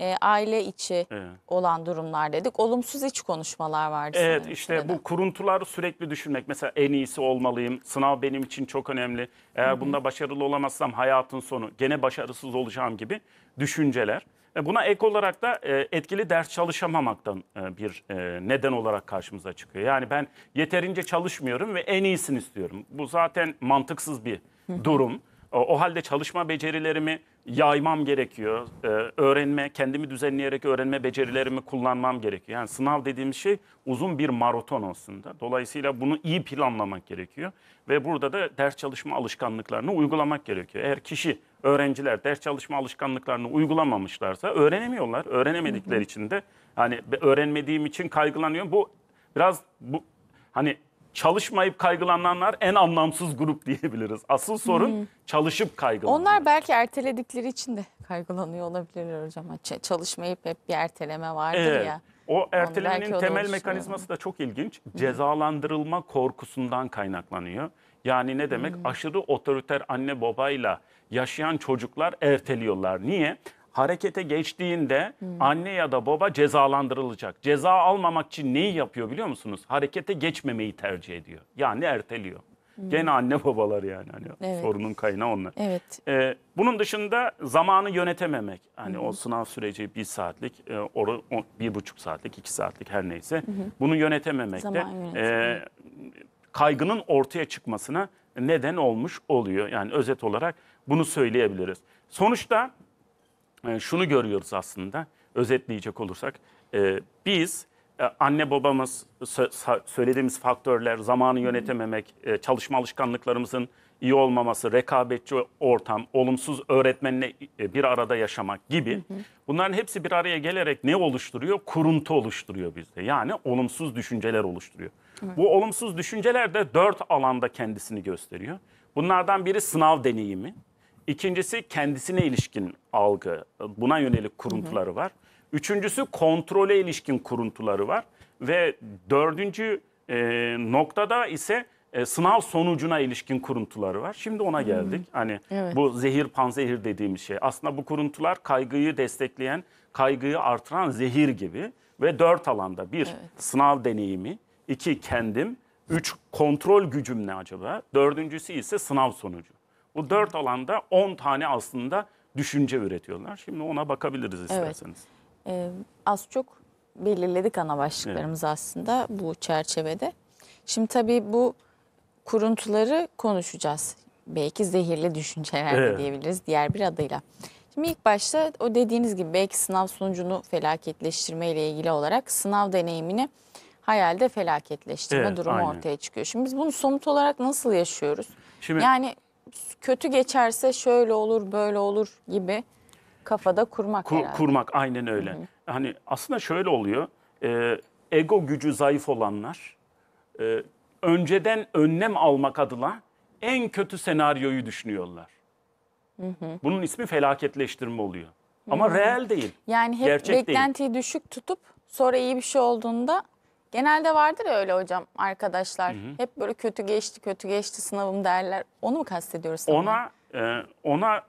E, aile içi evet. olan durumlar dedik. Olumsuz iç konuşmalar vardı. Evet işte neden? bu kuruntuları sürekli düşünmek. Mesela en iyisi olmalıyım. Sınav benim için çok önemli. Eğer Hı -hı. bunda başarılı olamazsam hayatın sonu. Gene başarısız olacağım gibi düşünceler. E, buna ek olarak da e, etkili ders çalışamamaktan e, bir neden olarak karşımıza çıkıyor. Yani ben yeterince çalışmıyorum ve en iyisini istiyorum. Bu zaten mantıksız bir durum. O, o halde çalışma becerilerimi yaymam gerekiyor. Ee, öğrenme, kendimi düzenleyerek öğrenme becerilerimi kullanmam gerekiyor. Yani sınav dediğim şey uzun bir maraton aslında. Dolayısıyla bunu iyi planlamak gerekiyor. Ve burada da ders çalışma alışkanlıklarını uygulamak gerekiyor. Eğer kişi, öğrenciler ders çalışma alışkanlıklarını uygulamamışlarsa öğrenemiyorlar. Öğrenemedikleri hı hı. için de hani öğrenmediğim için kaygılanıyorum. Bu biraz bu hani çalışmayıp kaygılananlar en anlamsız grup diyebiliriz. Asıl sorun hmm. çalışıp kaygılananlar. Onlar belki erteledikleri için de kaygılanıyor olabilirler hocam. Ç- çalışmayıp hep bir erteleme vardır evet. ya. O ertelemenin temel mekanizması da çok ilginç. Hmm. Cezalandırılma korkusundan kaynaklanıyor. Yani ne demek? Hmm. Aşırı otoriter anne babayla yaşayan çocuklar erteliyorlar. Niye? harekete geçtiğinde hmm. anne ya da baba cezalandırılacak. Ceza almamak için neyi yapıyor biliyor musunuz? Harekete geçmemeyi tercih ediyor. Yani erteliyor. Hmm. Gene anne babalar yani hani evet. sorunun kaynağı onlar. Evet. Ee, bunun dışında zamanı yönetememek. Hani hmm. o sınav süreci bir saatlik, e, oru, o, bir buçuk saatlik, iki saatlik her neyse. Hmm. Bunu yönetememek de e, kaygının ortaya çıkmasına neden olmuş oluyor. Yani özet olarak bunu söyleyebiliriz. Sonuçta ee, şunu görüyoruz aslında özetleyecek olursak. Ee, biz e, anne babamız söylediğimiz faktörler, zamanı yönetememek, e, çalışma alışkanlıklarımızın iyi olmaması, rekabetçi ortam, olumsuz öğretmenle e, bir arada yaşamak gibi bunların hepsi bir araya gelerek ne oluşturuyor? Kuruntu oluşturuyor bizde. Yani olumsuz düşünceler oluşturuyor. Bu olumsuz düşünceler de dört alanda kendisini gösteriyor. Bunlardan biri sınav deneyimi. İkincisi kendisine ilişkin algı, buna yönelik kuruntuları var. Üçüncüsü kontrole ilişkin kuruntuları var. Ve dördüncü e, noktada ise e, sınav sonucuna ilişkin kuruntuları var. Şimdi ona geldik. Hı-hı. Hani evet. bu zehir panzehir dediğimiz şey. Aslında bu kuruntular kaygıyı destekleyen, kaygıyı artıran zehir gibi. Ve dört alanda. Bir, evet. sınav deneyimi. iki kendim. Üç, kontrol gücüm ne acaba? Dördüncüsü ise sınav sonucu. Bu dört alanda 10 tane aslında düşünce üretiyorlar. Şimdi ona bakabiliriz isterseniz. Evet. Ee, az çok belirledik ana başlıklarımız evet. aslında bu çerçevede. Şimdi tabii bu kuruntuları konuşacağız. Belki zehirli düşünceler evet. diyebiliriz diğer bir adıyla. Şimdi ilk başta o dediğiniz gibi belki sınav sonucunu felaketleştirme ile ilgili olarak sınav deneyimini hayalde felaketleştirme evet, durumu aynen. ortaya çıkıyor. Şimdi biz bunu somut olarak nasıl yaşıyoruz? Şimdi, yani kötü geçerse şöyle olur böyle olur gibi kafada kurmak Kur, herhalde. Kurmak aynen öyle. Hı -hı. Hani aslında şöyle oluyor. E, ego gücü zayıf olanlar e, önceden önlem almak adına en kötü senaryoyu düşünüyorlar. Hı hı. Bunun ismi felaketleştirme oluyor. Ama hı hı. reel değil. Yani hep Gerçek beklentiyi değil. düşük tutup sonra iyi bir şey olduğunda Genelde vardır ya öyle hocam arkadaşlar. Hı hı. Hep böyle kötü geçti, kötü geçti sınavım derler. Onu mu kastediyoruz? Sana? Ona e, ona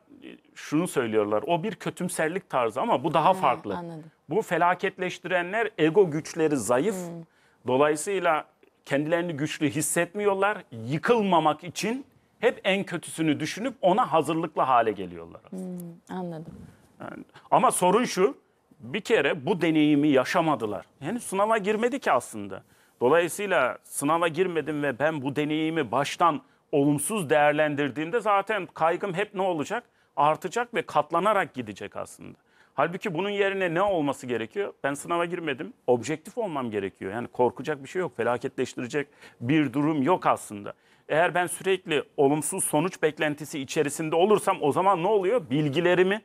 şunu söylüyorlar. O bir kötümserlik tarzı ama bu daha ha, farklı. Anladım. Bu felaketleştirenler ego güçleri zayıf. Hı. Hmm. Dolayısıyla kendilerini güçlü hissetmiyorlar. Yıkılmamak için hep en kötüsünü düşünüp ona hazırlıklı hale geliyorlar aslında. Hmm, anladım. Yani, ama sorun şu bir kere bu deneyimi yaşamadılar. Yani sınava girmedi ki aslında. Dolayısıyla sınava girmedim ve ben bu deneyimi baştan olumsuz değerlendirdiğimde zaten kaygım hep ne olacak? Artacak ve katlanarak gidecek aslında. Halbuki bunun yerine ne olması gerekiyor? Ben sınava girmedim. Objektif olmam gerekiyor. Yani korkacak bir şey yok. Felaketleştirecek bir durum yok aslında. Eğer ben sürekli olumsuz sonuç beklentisi içerisinde olursam o zaman ne oluyor? Bilgilerimi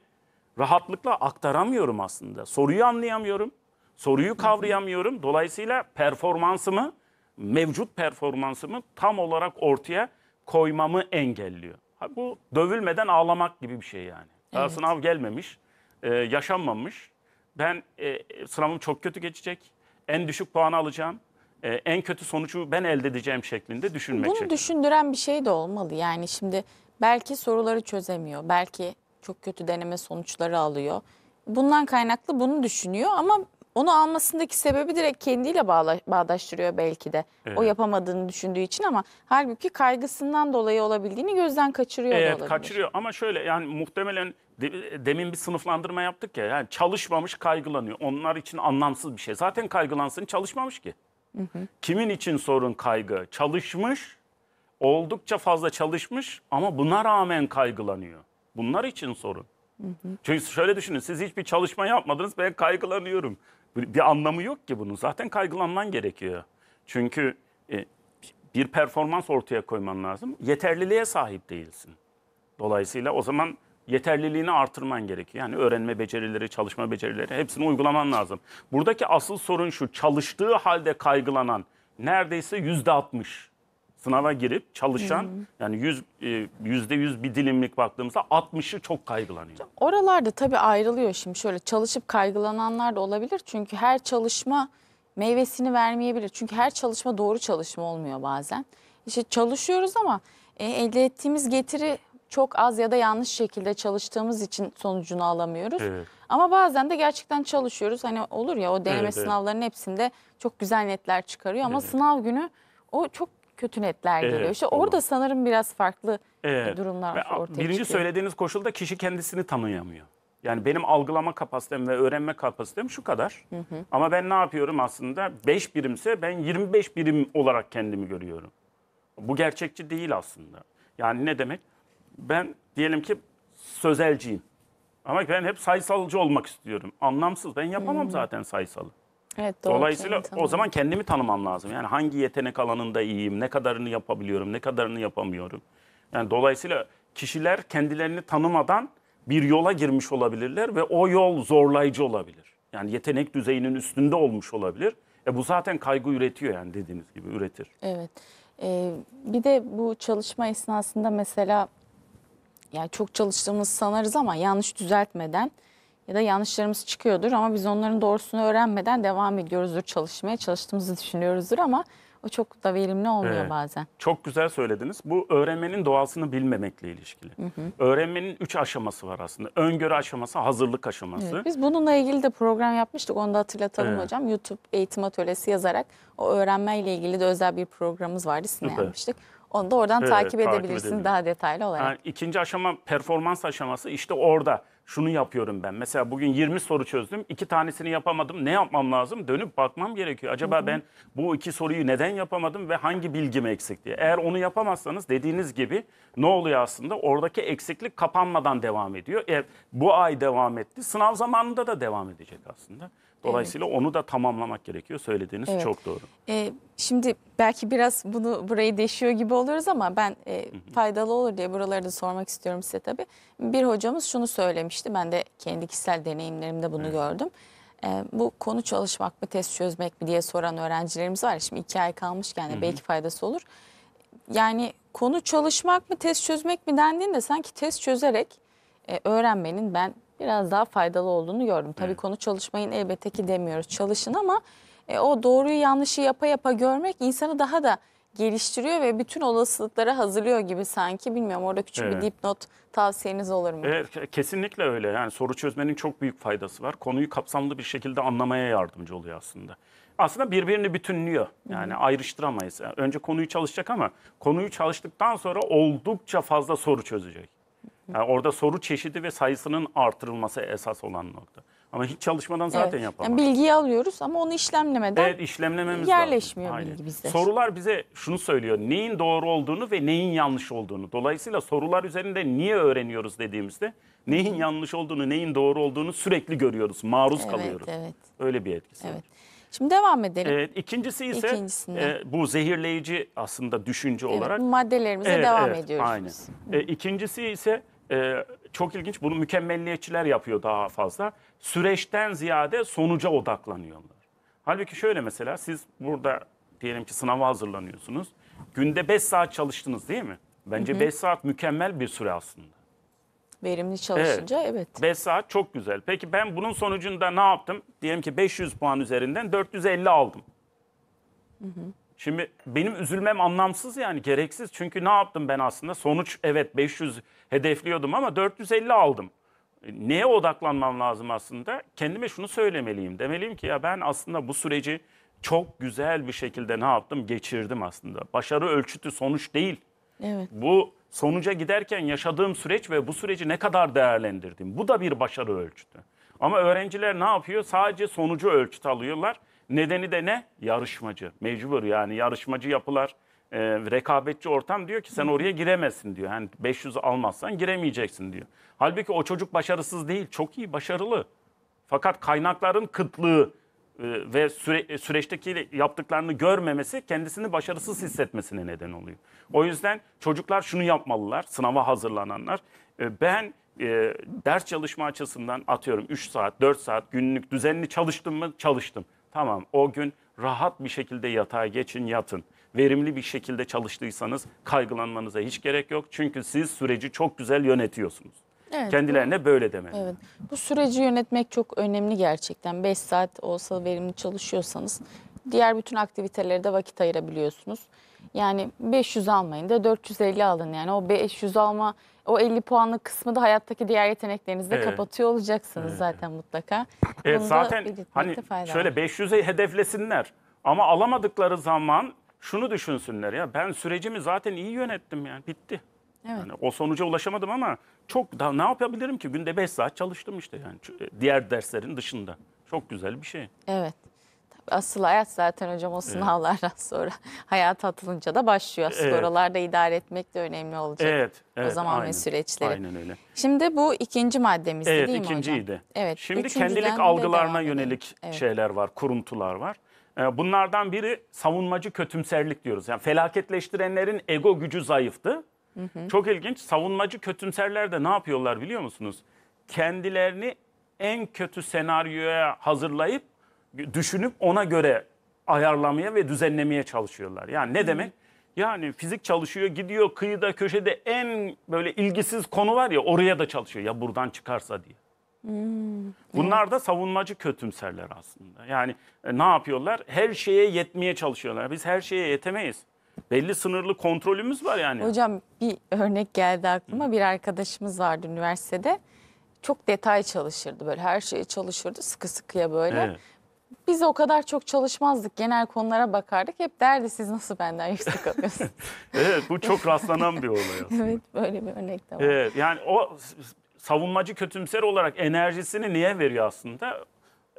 rahatlıkla aktaramıyorum aslında. Soruyu anlayamıyorum, soruyu kavrayamıyorum. Dolayısıyla performansımı, mevcut performansımı tam olarak ortaya koymamı engelliyor. bu dövülmeden ağlamak gibi bir şey yani. Daha evet. sınav gelmemiş, e, yaşanmamış. Ben e, sınavım çok kötü geçecek, en düşük puanı alacağım. Ee, en kötü sonucu ben elde edeceğim şeklinde düşünmek Bunu şeklinde. düşündüren bir şey de olmalı. Yani şimdi belki soruları çözemiyor, belki çok kötü deneme sonuçları alıyor. Bundan kaynaklı bunu düşünüyor ama onu almasındaki sebebi direkt kendiyle bağla, bağdaştırıyor belki de. Evet. O yapamadığını düşündüğü için ama halbuki kaygısından dolayı olabildiğini gözden kaçırıyor evet, da olabilir. kaçırıyor ama şöyle yani muhtemelen demin bir sınıflandırma yaptık ya. Yani çalışmamış kaygılanıyor. Onlar için anlamsız bir şey. Zaten kaygılansın çalışmamış ki. Hı hı. Kimin için sorun kaygı? Çalışmış, oldukça fazla çalışmış ama buna rağmen kaygılanıyor. Bunlar için sorun. Çünkü şöyle düşünün siz hiçbir çalışma yapmadınız ben kaygılanıyorum. Bir, bir anlamı yok ki bunun. Zaten kaygılanman gerekiyor. Çünkü e, bir performans ortaya koyman lazım. Yeterliliğe sahip değilsin. Dolayısıyla o zaman yeterliliğini artırman gerekiyor. Yani öğrenme becerileri, çalışma becerileri hepsini uygulaman lazım. Buradaki asıl sorun şu çalıştığı halde kaygılanan neredeyse yüzde altmış sınava girip çalışan hmm. yani e, yüzde yüz bir dilimlik baktığımızda 60'ı çok kaygılanıyor. Oralarda tabii ayrılıyor şimdi şöyle çalışıp kaygılananlar da olabilir. Çünkü her çalışma meyvesini vermeyebilir. Çünkü her çalışma doğru çalışma olmuyor bazen. İşte çalışıyoruz ama e, elde ettiğimiz getiri çok az ya da yanlış şekilde çalıştığımız için sonucunu alamıyoruz. Evet. Ama bazen de gerçekten çalışıyoruz. Hani olur ya o deneme evet, sınavlarının evet. hepsinde çok güzel netler çıkarıyor ama evet. sınav günü o çok kötü netler geliyor. Evet, işte orada olur. sanırım biraz farklı evet. durumlar ve ortaya birinci çıkıyor. söylediğiniz koşulda kişi kendisini tanıyamıyor. Yani benim algılama kapasitem ve öğrenme kapasitem şu kadar. Hı hı. Ama ben ne yapıyorum aslında? 5 birimse ben 25 birim olarak kendimi görüyorum. Bu gerçekçi değil aslında. Yani ne demek? Ben diyelim ki sözelciyim. Ama ben hep sayısalcı olmak istiyorum. Anlamsız. Ben yapamam hmm. zaten sayısalı. Evet, doğru, Dolayısıyla o zaman kendimi tanımam lazım. Yani hangi yetenek alanında iyiyim, ne kadarını yapabiliyorum, ne kadarını yapamıyorum. Yani dolayısıyla kişiler kendilerini tanımadan bir yola girmiş olabilirler ve o yol zorlayıcı olabilir. Yani yetenek düzeyinin üstünde olmuş olabilir. E bu zaten kaygı üretiyor yani dediğiniz gibi üretir. Evet. Ee, bir de bu çalışma esnasında mesela yani çok çalıştığımız sanarız ama yanlış düzeltmeden ya da yanlışlarımız çıkıyordur ama biz onların doğrusunu öğrenmeden devam ediyoruzdur çalışmaya. Çalıştığımızı düşünüyoruzdur ama o çok da verimli olmuyor evet. bazen. Çok güzel söylediniz. Bu öğrenmenin doğasını bilmemekle ilişkili. Hı hı. Öğrenmenin üç aşaması var aslında. Öngörü aşaması, hazırlık aşaması. Evet, biz bununla ilgili de program yapmıştık. Onu da hatırlatalım evet. hocam. YouTube eğitim atölyesi yazarak o öğrenmeyle ilgili de özel bir programımız vardı. Sinirlenmiştik. Evet. Onu da oradan evet, takip edebilirsin edelim. daha detaylı olarak. Yani ikinci aşama performans aşaması. İşte orada şunu yapıyorum ben. Mesela bugün 20 soru çözdüm. iki tanesini yapamadım. Ne yapmam lazım? Dönüp bakmam gerekiyor. Acaba ben bu iki soruyu neden yapamadım ve hangi bilgim eksik diye. Eğer onu yapamazsanız dediğiniz gibi ne oluyor aslında? Oradaki eksiklik kapanmadan devam ediyor. E, bu ay devam etti. Sınav zamanında da devam edecek aslında. Dolayısıyla evet. onu da tamamlamak gerekiyor. Söylediğiniz evet. çok doğru. Ee, şimdi belki biraz bunu burayı deşiyor gibi oluruz ama ben e, faydalı olur diye buraları da sormak istiyorum size tabii. Bir hocamız şunu söylemişti. Ben de kendi kişisel deneyimlerimde bunu evet. gördüm. E, bu konu çalışmak mı, test çözmek mi diye soran öğrencilerimiz var. Şimdi iki ay kalmışken de belki faydası olur. Yani konu çalışmak mı, test çözmek mi dendiğinde sanki test çözerek e, öğrenmenin ben biraz daha faydalı olduğunu gördüm. Tabii evet. konu çalışmayın elbette ki demiyoruz. Çalışın ama e, o doğruyu yanlışı yapa yapa görmek insanı daha da geliştiriyor ve bütün olasılıkları hazırlıyor gibi sanki. Bilmiyorum orada küçük evet. bir dipnot tavsiyeniz olur mu? Evet, kesinlikle öyle. Yani soru çözmenin çok büyük faydası var. Konuyu kapsamlı bir şekilde anlamaya yardımcı oluyor aslında. Aslında birbirini bütünlüyor. Yani Hı. ayrıştıramayız. Önce konuyu çalışacak ama konuyu çalıştıktan sonra oldukça fazla soru çözecek. Yani orada soru çeşidi ve sayısının artırılması esas olan nokta. Ama hiç çalışmadan zaten evet. yapamaz. Yani bilgiyi alıyoruz ama onu işlemlemeden evet, işlemlememiz yerleşmiyor lazım. bilgi bize. Sorular bize şunu söylüyor. Neyin doğru olduğunu ve neyin yanlış olduğunu. Dolayısıyla sorular üzerinde niye öğreniyoruz dediğimizde neyin yanlış olduğunu, neyin doğru olduğunu sürekli görüyoruz. Maruz evet, kalıyoruz. Evet. Öyle bir etkisi evet. var. Şimdi devam edelim. Evet, ikincisi ise e, bu zehirleyici aslında düşünce evet, olarak. Maddelerimize evet, devam evet, ediyoruz. Aynen. Biz. E, ikincisi ise e, çok ilginç. Bunu mükemmelliyetçiler yapıyor daha fazla. Süreçten ziyade sonuca odaklanıyorlar. Halbuki şöyle mesela siz burada diyelim ki sınava hazırlanıyorsunuz. Günde 5 saat çalıştınız değil mi? Bence 5 saat mükemmel bir süre aslında. Verimli çalışınca evet. 5 saat çok güzel. Peki ben bunun sonucunda ne yaptım? Diyelim ki 500 puan üzerinden 450 aldım. Şimdi benim üzülmem anlamsız yani gereksiz. Çünkü ne yaptım ben aslında? Sonuç evet 500 hedefliyordum ama 450 aldım. E, neye odaklanmam lazım aslında? Kendime şunu söylemeliyim. Demeliyim ki ya ben aslında bu süreci çok güzel bir şekilde ne yaptım? Geçirdim aslında. Başarı ölçütü sonuç değil. Evet. Bu sonuca giderken yaşadığım süreç ve bu süreci ne kadar değerlendirdim. Bu da bir başarı ölçütü. Ama öğrenciler ne yapıyor? Sadece sonucu ölçüt alıyorlar. Nedeni de ne? Yarışmacı. Mecbur yani yarışmacı yapılar e, rekabetçi ortam diyor ki sen oraya giremezsin diyor. Yani 500 almazsan giremeyeceksin diyor. Halbuki o çocuk başarısız değil. Çok iyi, başarılı. Fakat kaynakların kıtlığı e, ve süre, e, süreçteki yaptıklarını görmemesi kendisini başarısız hissetmesine neden oluyor. O yüzden çocuklar şunu yapmalılar, sınava hazırlananlar. E, ben e, ders çalışma açısından atıyorum 3 saat, 4 saat günlük düzenli çalıştım mı? Çalıştım. Tamam o gün rahat bir şekilde yatağa geçin, yatın verimli bir şekilde çalıştıysanız kaygılanmanıza hiç gerek yok. Çünkü siz süreci çok güzel yönetiyorsunuz. Evet, Kendilerine bu, böyle demeli. Evet. Bu süreci yönetmek çok önemli gerçekten. 5 saat olsa verimli çalışıyorsanız diğer bütün aktivitelere de vakit ayırabiliyorsunuz. Yani 500 almayın da 450 alın yani o 500 alma o 50 puanlık kısmı da hayattaki diğer yeteneklerinizi de evet. kapatıyor olacaksınız evet. zaten mutlaka. Evet, zaten hani şöyle 500'e hedeflesinler ama alamadıkları zaman şunu düşünsünler ya ben sürecimi zaten iyi yönettim yani bitti. Evet. Yani o sonuca ulaşamadım ama çok daha ne yapabilirim ki? Günde 5 saat çalıştım işte yani e, diğer derslerin dışında. Çok güzel bir şey. Evet. asıl hayat zaten hocam o sınavlardan evet. sonra hayat atılınca da başlıyor. Aslında evet. oralarda idare etmek de önemli olacak. Evet. evet o zaman aynen. ve süreçleri. Aynen öyle. Şimdi bu ikinci maddemizdi evet, değil mi hocam? Evet ikinciydi. Evet. Şimdi kendilik algılarına yönelik evet. şeyler var, kuruntular var. Ee, bunlardan biri savunmacı kötümserlik diyoruz. Yani felaketleştirenlerin ego gücü zayıftı. Hı hı. Çok ilginç. Savunmacı kötümserler de ne yapıyorlar biliyor musunuz? Kendilerini en kötü senaryoya hazırlayıp düşünüp ona göre ayarlamaya ve düzenlemeye çalışıyorlar. Yani ne hı. demek? Yani fizik çalışıyor, gidiyor kıyıda köşede en böyle ilgisiz konu var ya oraya da çalışıyor ya buradan çıkarsa diye. Bunlar da savunmacı kötümserler aslında. Yani e, ne yapıyorlar? Her şeye yetmeye çalışıyorlar. Biz her şeye yetemeyiz. Belli sınırlı kontrolümüz var yani. Hocam bir örnek geldi aklıma. Bir arkadaşımız vardı üniversitede. Çok detay çalışırdı böyle her şeye çalışırdı sıkı sıkıya böyle. Evet. Biz o kadar çok çalışmazdık genel konulara bakardık. Hep derdi siz nasıl benden yüksek alıyorsunuz? Evet bu çok rastlanan bir olay aslında. evet böyle bir örnek de var. Evet yani o savunmacı kötümser olarak enerjisini niye veriyor aslında?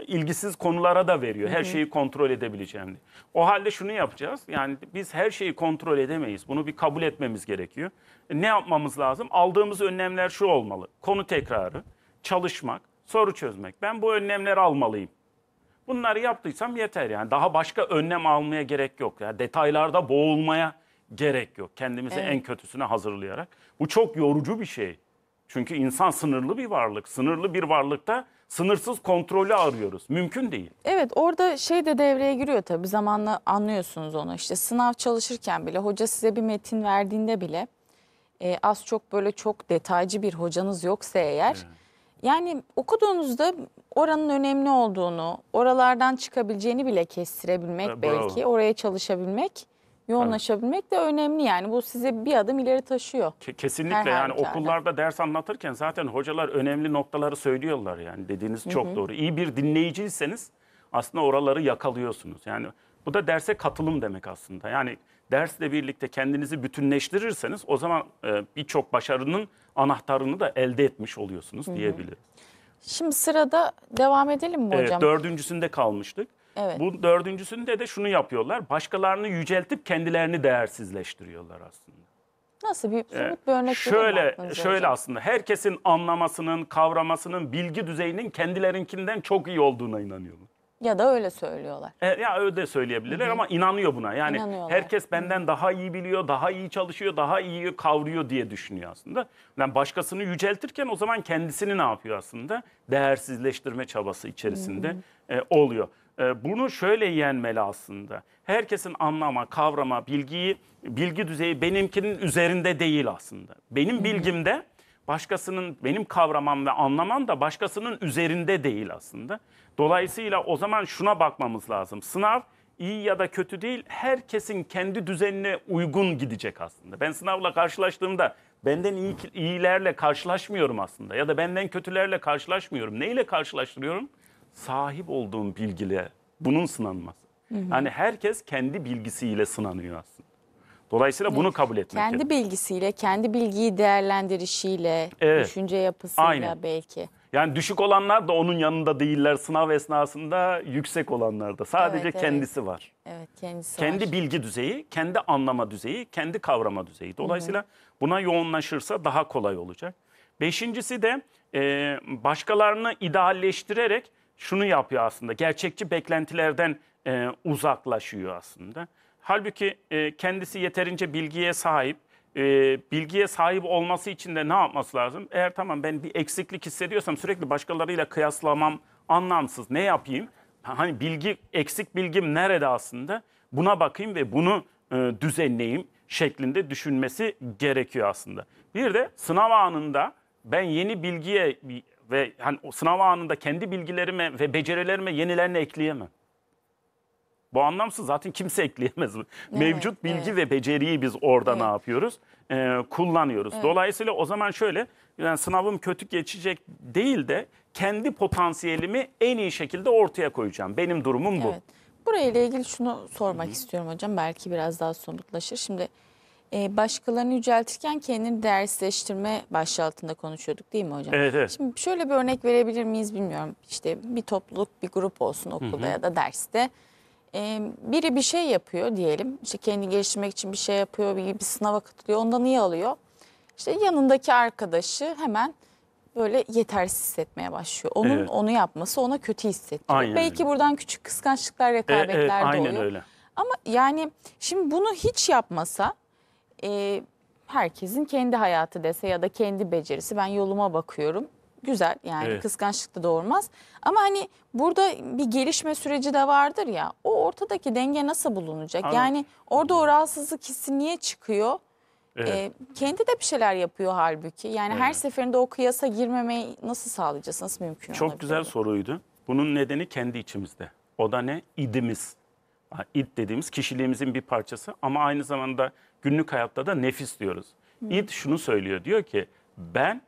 ilgisiz konulara da veriyor. Her şeyi kontrol edebileceğim diye. O halde şunu yapacağız. Yani biz her şeyi kontrol edemeyiz. Bunu bir kabul etmemiz gerekiyor. E, ne yapmamız lazım? Aldığımız önlemler şu olmalı. Konu tekrarı, çalışmak, soru çözmek. Ben bu önlemleri almalıyım. Bunları yaptıysam yeter yani. Daha başka önlem almaya gerek yok. Yani detaylarda boğulmaya gerek yok. Kendimizi evet. en kötüsüne hazırlayarak. Bu çok yorucu bir şey. Çünkü insan sınırlı bir varlık. Sınırlı bir varlıkta sınırsız kontrolü arıyoruz. Mümkün değil. Evet orada şey de devreye giriyor tabii zamanla anlıyorsunuz onu. İşte sınav çalışırken bile hoca size bir metin verdiğinde bile e, az çok böyle çok detaycı bir hocanız yoksa eğer... Evet. Yani okuduğunuzda oranın önemli olduğunu, oralardan çıkabileceğini bile kestirebilmek e, belki, oraya çalışabilmek yoğunlaşabilmek evet. de önemli yani bu size bir adım ileri taşıyor. kesinlikle Herhangi yani halükarda. okullarda ders anlatırken zaten hocalar önemli noktaları söylüyorlar yani dediğiniz çok Hı -hı. doğru. İyi bir dinleyiciyseniz aslında oraları yakalıyorsunuz. Yani bu da derse katılım demek aslında. Yani dersle birlikte kendinizi bütünleştirirseniz o zaman e, birçok başarının anahtarını da elde etmiş oluyorsunuz Hı -hı. diyebiliriz. Şimdi sırada devam edelim mi hocam? Evet dördüncüsünde kalmıştık. Evet. Bu dördüncüsünde de şunu yapıyorlar. Başkalarını yüceltip kendilerini değersizleştiriyorlar aslında. Nasıl bir ee, somut bir örnek Şöyle şöyle hocam? aslında herkesin anlamasının, kavramasının, bilgi düzeyinin kendilerinkinden çok iyi olduğuna inanıyorlar. Ya da öyle söylüyorlar. E, ya öyle de söyleyebilirler ama inanıyor buna. Yani herkes benden daha iyi biliyor, daha iyi çalışıyor, daha iyi kavruyor diye düşünüyor aslında. Yani başkasını yüceltirken o zaman kendisini ne yapıyor aslında? Değersizleştirme çabası içerisinde E, oluyor. Ee, bunu şöyle yenmeli aslında. Herkesin anlama, kavrama, bilgiyi, bilgi düzeyi benimkinin üzerinde değil aslında. Benim bilgimde başkasının, benim kavramam ve anlamam da başkasının üzerinde değil aslında. Dolayısıyla o zaman şuna bakmamız lazım. Sınav iyi ya da kötü değil, herkesin kendi düzenine uygun gidecek aslında. Ben sınavla karşılaştığımda benden iyi, iyilerle karşılaşmıyorum aslında ya da benden kötülerle karşılaşmıyorum. Neyle karşılaştırıyorum? sahip olduğun bilgiyle bunun sınanmaz. Yani herkes kendi bilgisiyle sınanıyor aslında. Dolayısıyla evet. bunu kabul etmek Kendi gerekiyor. bilgisiyle, kendi bilgiyi değerlendirişiyle, evet. düşünce yapısıyla Aynen. belki. Yani düşük olanlar da onun yanında değiller sınav esnasında yüksek olanlar da. Sadece evet, evet. kendisi var. Evet kendisi Kendi var. bilgi düzeyi, kendi anlama düzeyi, kendi kavrama düzeyi. Dolayısıyla Hı -hı. buna yoğunlaşırsa daha kolay olacak. Beşincisi de e, başkalarını idealleştirerek şunu yapıyor aslında. Gerçekçi beklentilerden e, uzaklaşıyor aslında. Halbuki e, kendisi yeterince bilgiye sahip. E, bilgiye sahip olması için de ne yapması lazım? Eğer tamam ben bir eksiklik hissediyorsam sürekli başkalarıyla kıyaslamam anlamsız. Ne yapayım? Hani bilgi eksik bilgim nerede aslında? Buna bakayım ve bunu e, düzenleyeyim şeklinde düşünmesi gerekiyor aslında. Bir de sınav anında ben yeni bilgiye ve hani o sınav anında kendi bilgilerime ve becerilerime yenilerini ekleyemem. Bu anlamsız zaten kimse ekleyemez. Evet, Mevcut bilgi evet. ve beceriyi biz orada evet. ne yapıyoruz? Ee, kullanıyoruz. Evet. Dolayısıyla o zaman şöyle yani sınavım kötü geçecek değil de kendi potansiyelimi en iyi şekilde ortaya koyacağım. Benim durumum bu. Evet. Buraya ilgili şunu sormak Hı -hı. istiyorum hocam. Belki biraz daha somutlaşır. Şimdi e, başkalarını yüceltirken kendini değersizleştirme başlığı altında konuşuyorduk değil mi hocam? Evet, evet. Şimdi şöyle bir örnek verebilir miyiz bilmiyorum. İşte bir topluluk, bir grup olsun okulda hı hı. ya da derste. Ee, biri bir şey yapıyor diyelim. İşte kendini geliştirmek için bir şey yapıyor, bir, bir sınava katılıyor. Ondan niye alıyor? İşte yanındaki arkadaşı hemen böyle yetersiz hissetmeye başlıyor. Onun evet. onu yapması ona kötü hissettiriyor. Aynen Belki öyle. buradan küçük kıskançlıklar, e, e, rekabetler e, evet, de aynen Öyle. Ama yani şimdi bunu hiç yapmasa e, herkesin kendi hayatı dese ya da kendi becerisi ben yoluma bakıyorum. Güzel yani evet. kıskançlık da doğurmaz. Ama hani burada bir gelişme süreci de vardır ya o ortadaki denge nasıl bulunacak? Anladım. Yani orada o rahatsızlık hissi niye çıkıyor? Evet. E, kendi de bir şeyler yapıyor halbuki. Yani evet. her seferinde o kıyasa girmemeyi nasıl sağlayacağız? Nasıl mümkün Çok güzel soruydu. Bunun nedeni kendi içimizde. O da ne? İdimiz. İd dediğimiz kişiliğimizin bir parçası ama aynı zamanda Günlük hayatta da nefis diyoruz. İd şunu söylüyor diyor ki ben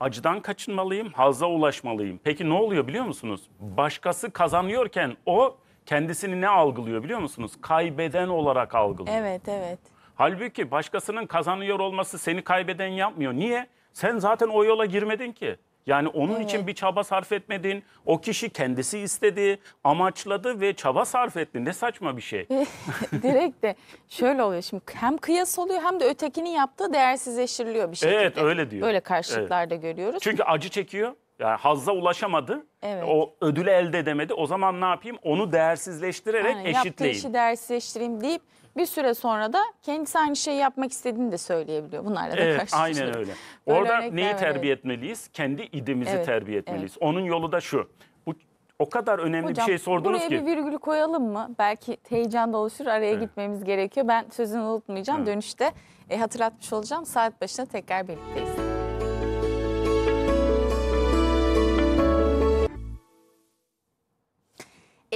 acıdan kaçınmalıyım, hazza ulaşmalıyım. Peki ne oluyor biliyor musunuz? Başkası kazanıyorken o kendisini ne algılıyor biliyor musunuz? Kaybeden olarak algılıyor. Evet, evet. Halbuki başkasının kazanıyor olması seni kaybeden yapmıyor. Niye? Sen zaten o yola girmedin ki. Yani onun evet. için bir çaba sarf etmedin. O kişi kendisi istedi, amaçladı ve çaba sarf etti. Ne saçma bir şey. Direkt de şöyle oluyor şimdi hem kıyas oluyor hem de ötekinin yaptığı değersizleştiriliyor bir şekilde. Evet öyle diyor. Böyle karşılıklarda evet. görüyoruz. Çünkü acı çekiyor. Yani hazza ulaşamadı. Evet. O ödülü elde edemedi. O zaman ne yapayım? Onu değersizleştirerek Aynen, eşitleyin. Yaptığı işi değersizleştireyim deyip bir süre sonra da kendisi aynı şeyi yapmak istediğini de söyleyebiliyor. Bunlarla da evet, Aynen öyle. Böyle Orada neyi terbiye verelim. etmeliyiz? Kendi idimizi evet, terbiye etmeliyiz. Evet. Onun yolu da şu. Bu o kadar önemli Hocam, bir şey sordunuz buraya ki. Buraya bir virgülü koyalım mı? Belki heyecan da oluşur araya evet. gitmemiz gerekiyor. Ben sözünü unutmayacağım. Evet. Dönüşte e, hatırlatmış olacağım. Saat başına tekrar birlikteyiz.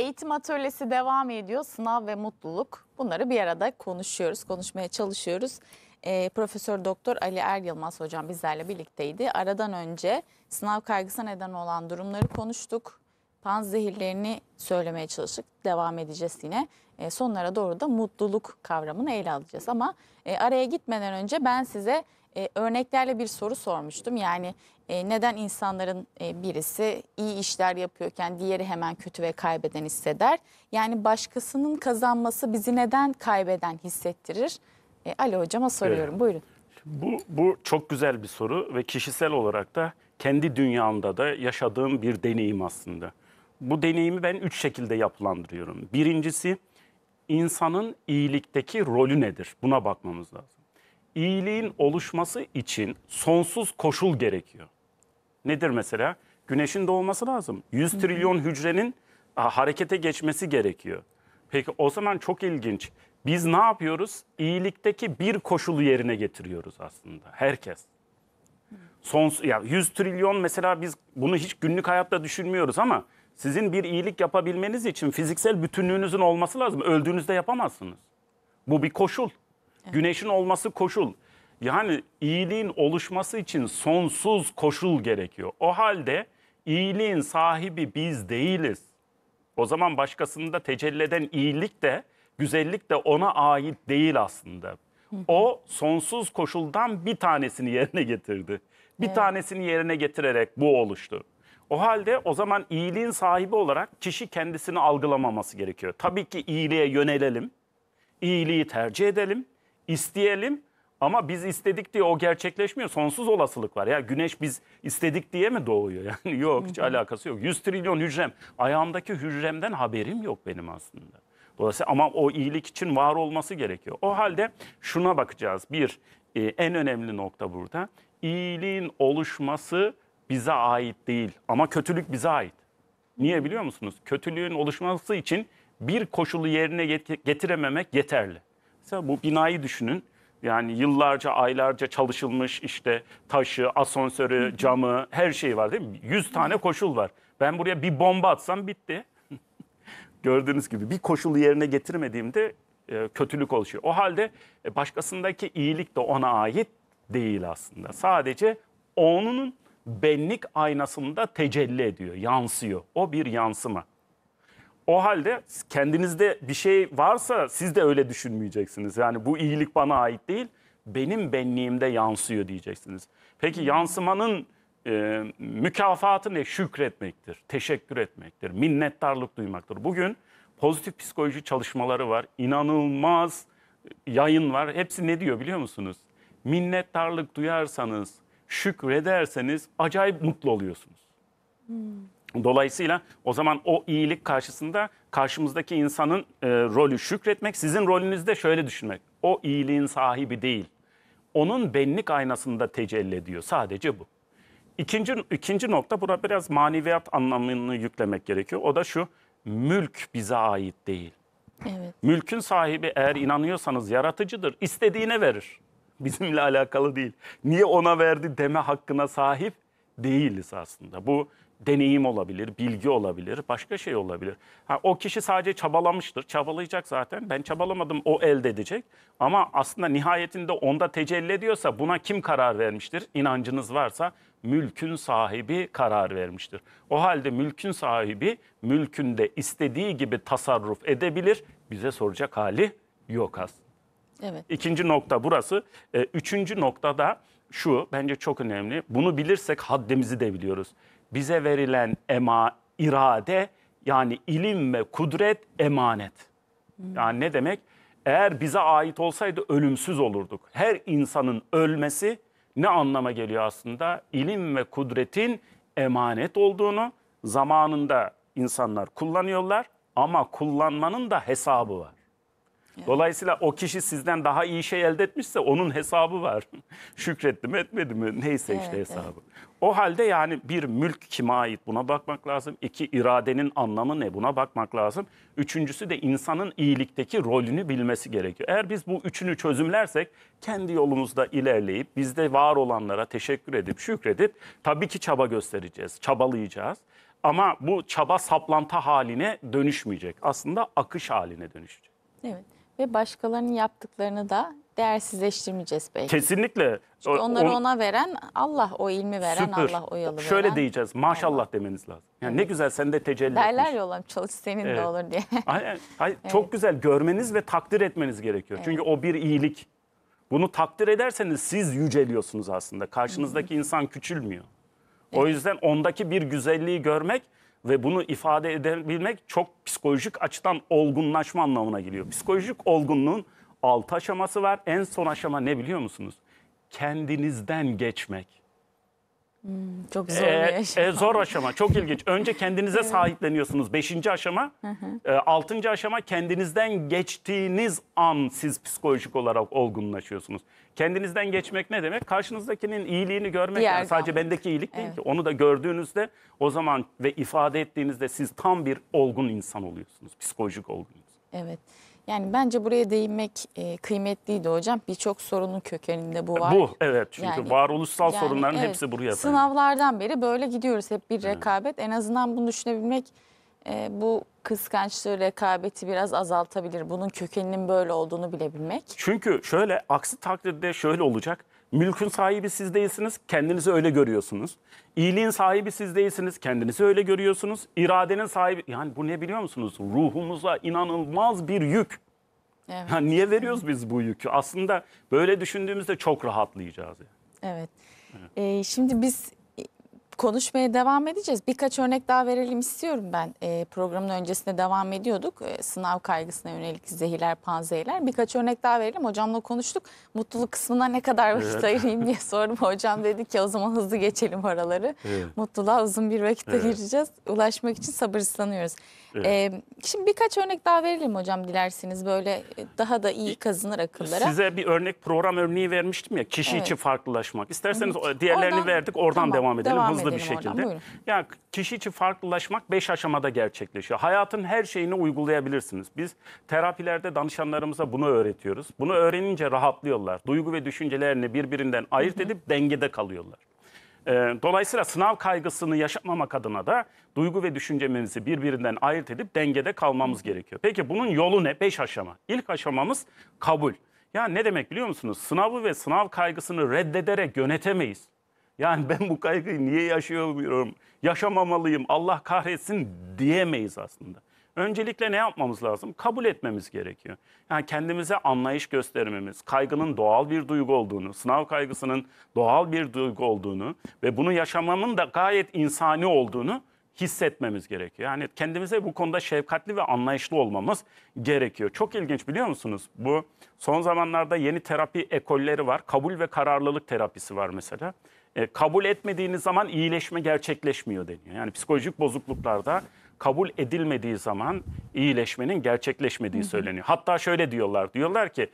Eğitim atölyesi devam ediyor. Sınav ve mutluluk. Bunları bir arada konuşuyoruz, konuşmaya çalışıyoruz. E, Profesör Doktor Ali Er Yılmaz hocam bizlerle birlikteydi. Aradan önce sınav kaygısı neden olan durumları konuştuk. Pan zehirlerini söylemeye çalıştık. Devam edeceğiz yine. E, sonlara doğru da mutluluk kavramını ele alacağız. Ama e, araya gitmeden önce ben size e, örneklerle bir soru sormuştum. Yani e, neden insanların e, birisi iyi işler yapıyorken diğeri hemen kötü ve kaybeden hisseder? Yani başkasının kazanması bizi neden kaybeden hissettirir? E, Ali hocama soruyorum. Evet. Buyurun. Bu, bu çok güzel bir soru ve kişisel olarak da kendi dünyamda da yaşadığım bir deneyim aslında. Bu deneyimi ben üç şekilde yapılandırıyorum. Birincisi insanın iyilikteki rolü nedir? Buna bakmamız lazım. İyiliğin oluşması için sonsuz koşul gerekiyor. Nedir mesela? Güneşin doğması lazım. 100 trilyon hücrenin a, harekete geçmesi gerekiyor. Peki o zaman çok ilginç. Biz ne yapıyoruz? İyilikteki bir koşulu yerine getiriyoruz aslında. Herkes. Son ya 100 trilyon mesela biz bunu hiç günlük hayatta düşünmüyoruz ama sizin bir iyilik yapabilmeniz için fiziksel bütünlüğünüzün olması lazım. Öldüğünüzde yapamazsınız. Bu bir koşul. Güneşin olması koşul. Yani iyiliğin oluşması için sonsuz koşul gerekiyor. O halde iyiliğin sahibi biz değiliz. O zaman başkasında tecelli eden iyilik de güzellik de ona ait değil aslında. O sonsuz koşuldan bir tanesini yerine getirdi. Bir evet. tanesini yerine getirerek bu oluştu. O halde o zaman iyiliğin sahibi olarak kişi kendisini algılamaması gerekiyor. Tabii ki iyiliğe yönelelim, iyiliği tercih edelim, isteyelim ama biz istedik diye o gerçekleşmiyor. Sonsuz olasılık var. Ya güneş biz istedik diye mi doğuyor? Yani yok hiç alakası yok. 100 trilyon hücrem. Ayağımdaki hücremden haberim yok benim aslında. Dolayısıyla ama o iyilik için var olması gerekiyor. O halde şuna bakacağız. Bir, e, en önemli nokta burada. İyiliğin oluşması bize ait değil ama kötülük bize ait. Niye biliyor musunuz? Kötülüğün oluşması için bir koşulu yerine getirememek yeterli. Mesela bu binayı düşünün. Yani yıllarca, aylarca çalışılmış işte taşı, asansörü, camı, her şeyi var değil mi? Yüz tane koşul var. Ben buraya bir bomba atsam bitti. Gördüğünüz gibi bir koşulu yerine getirmediğimde e, kötülük oluşuyor. O halde e, başkasındaki iyilik de ona ait değil aslında. Sadece onun benlik aynasında tecelli ediyor, yansıyor. O bir yansıma. O halde kendinizde bir şey varsa siz de öyle düşünmeyeceksiniz. Yani bu iyilik bana ait değil, benim benliğimde yansıyor diyeceksiniz. Peki yansımanın e, mükafatı ne? Şükretmektir, teşekkür etmektir, minnettarlık duymaktır. Bugün pozitif psikoloji çalışmaları var, inanılmaz yayın var. Hepsi ne diyor biliyor musunuz? Minnettarlık duyarsanız, şükrederseniz acayip mutlu oluyorsunuz. Hmm. Dolayısıyla o zaman o iyilik karşısında karşımızdaki insanın e, rolü şükretmek, sizin rolünüzde şöyle düşünmek. O iyiliğin sahibi değil. Onun benlik aynasında tecelli ediyor. Sadece bu. İkinci, ikinci nokta buna biraz maneviyat anlamını yüklemek gerekiyor. O da şu, mülk bize ait değil. Evet. Mülkün sahibi eğer inanıyorsanız yaratıcıdır. İstediğine verir. Bizimle alakalı değil. Niye ona verdi deme hakkına sahip değiliz aslında. Bu deneyim olabilir, bilgi olabilir, başka şey olabilir. Ha, o kişi sadece çabalamıştır, çabalayacak zaten. Ben çabalamadım, o elde edecek. Ama aslında nihayetinde onda tecelli ediyorsa buna kim karar vermiştir? İnancınız varsa mülkün sahibi karar vermiştir. O halde mülkün sahibi mülkünde istediği gibi tasarruf edebilir. Bize soracak hali yok aslında. Evet. İkinci nokta burası. E, üçüncü nokta da şu bence çok önemli. Bunu bilirsek haddimizi de biliyoruz bize verilen ema irade yani ilim ve kudret emanet. Yani ne demek? Eğer bize ait olsaydı ölümsüz olurduk. Her insanın ölmesi ne anlama geliyor aslında? İlim ve kudretin emanet olduğunu zamanında insanlar kullanıyorlar ama kullanmanın da hesabı var. Dolayısıyla o kişi sizden daha iyi şey elde etmişse onun hesabı var. Şükretti mi etmedi mi neyse işte evet, hesabı. Evet. O halde yani bir mülk kime ait buna bakmak lazım. İki iradenin anlamı ne buna bakmak lazım. Üçüncüsü de insanın iyilikteki rolünü bilmesi gerekiyor. Eğer biz bu üçünü çözümlersek kendi yolumuzda ilerleyip bizde var olanlara teşekkür edip şükredip tabii ki çaba göstereceğiz, çabalayacağız. Ama bu çaba saplanta haline dönüşmeyecek. Aslında akış haline dönüşecek. Evet ve başkalarının yaptıklarını da değersizleştirmeyeceğiz belki. Kesinlikle. Çünkü onları o, ona veren Allah o ilmi veren süper. Allah o yolu veren. Şöyle diyeceğiz maşallah Allah. demeniz lazım. Yani evet. ne güzel sende tecelli Derler etmiş. yolam çalış senin evet. de olur diye. Hayır, hayır, evet. Çok güzel görmeniz ve takdir etmeniz gerekiyor. Evet. Çünkü o bir iyilik. Bunu takdir ederseniz siz yüceliyorsunuz aslında. Karşınızdaki Hı -hı. insan küçülmüyor. Evet. O yüzden ondaki bir güzelliği görmek ve bunu ifade edebilmek çok psikolojik açıdan olgunlaşma anlamına geliyor. Psikolojik olgunluğun altı aşaması var. En son aşama ne biliyor musunuz? Kendinizden geçmek. Hmm, çok zor ee, bir e, aşama. E, zor aşama, çok ilginç. Önce kendinize evet. sahipleniyorsunuz. Beşinci aşama. E, altıncı aşama kendinizden geçtiğiniz an siz psikolojik olarak olgunlaşıyorsunuz. Kendinizden geçmek ne demek? Karşınızdakinin iyiliğini görmek. yani sadece bendeki iyilik değil evet. ki. Onu da gördüğünüzde o zaman ve ifade ettiğinizde siz tam bir olgun insan oluyorsunuz. Psikolojik olgun insan. Evet. Yani bence buraya değinmek e, kıymetliydi hocam. Birçok sorunun kökeninde bu e, var. Bu evet çünkü yani, varoluşsal yani, sorunların evet, hepsi buraya. Sınavlardan beri böyle gidiyoruz hep bir rekabet. Evet. En azından bunu düşünebilmek e, bu kıskançlığı, rekabeti biraz azaltabilir. Bunun kökeninin böyle olduğunu bilebilmek. Çünkü şöyle aksi takdirde şöyle olacak. Mülkün sahibi siz değilsiniz, kendinizi öyle görüyorsunuz. İyiliğin sahibi siz değilsiniz, kendinizi öyle görüyorsunuz. İradenin sahibi, yani bu ne biliyor musunuz? Ruhumuza inanılmaz bir yük. Evet. Yani niye veriyoruz biz bu yükü? Aslında böyle düşündüğümüzde çok rahatlayacağız. Yani. Evet. evet. Ee, şimdi biz Konuşmaya devam edeceğiz. Birkaç örnek daha verelim istiyorum ben. E, programın öncesinde devam ediyorduk. E, sınav kaygısına yönelik zehirler, panzehirler. Birkaç örnek daha verelim. Hocamla konuştuk. Mutluluk kısmına ne kadar vakit evet. ayırayım diye sordum. Hocam dedi ki o zaman hızlı geçelim oraları. Evet. Mutluluğa uzun bir vakit evet. gireceğiz. Ulaşmak için sabırsızlanıyoruz. Evet. Ee, şimdi birkaç örnek daha verelim hocam dilerseniz böyle e, daha da iyi kazınır akıllara. Size bir örnek program örneği vermiştim ya kişi evet. için farklılaşmak. İsterseniz evet. diğerlerini oradan, verdik oradan tamam, devam edelim devam hızlı edelim bir şekilde. Ya yani kişi için farklılaşmak beş aşamada gerçekleşiyor. Hayatın her şeyini uygulayabilirsiniz. Biz terapilerde danışanlarımıza bunu öğretiyoruz. Bunu öğrenince rahatlıyorlar. Duygu ve düşüncelerini birbirinden ayırt edip Hı -hı. dengede kalıyorlar. Ee, dolayısıyla sınav kaygısını yaşatmamak adına da duygu ve düşüncemizi birbirinden ayırt edip dengede kalmamız gerekiyor. Peki bunun yolu ne? Beş aşama. İlk aşamamız kabul. Ya ne demek biliyor musunuz? Sınavı ve sınav kaygısını reddederek yönetemeyiz. Yani ben bu kaygıyı niye yaşıyorum, yaşamamalıyım, Allah kahretsin diyemeyiz aslında. Öncelikle ne yapmamız lazım? Kabul etmemiz gerekiyor. Yani kendimize anlayış göstermemiz, kaygının doğal bir duygu olduğunu, sınav kaygısının doğal bir duygu olduğunu ve bunu yaşamamın da gayet insani olduğunu hissetmemiz gerekiyor. Yani kendimize bu konuda şefkatli ve anlayışlı olmamız gerekiyor. Çok ilginç biliyor musunuz? Bu son zamanlarda yeni terapi ekolleri var. Kabul ve kararlılık terapisi var mesela. E, kabul etmediğiniz zaman iyileşme gerçekleşmiyor deniyor. Yani psikolojik bozukluklarda kabul edilmediği zaman iyileşmenin gerçekleşmediği söyleniyor. Hatta şöyle diyorlar. Diyorlar ki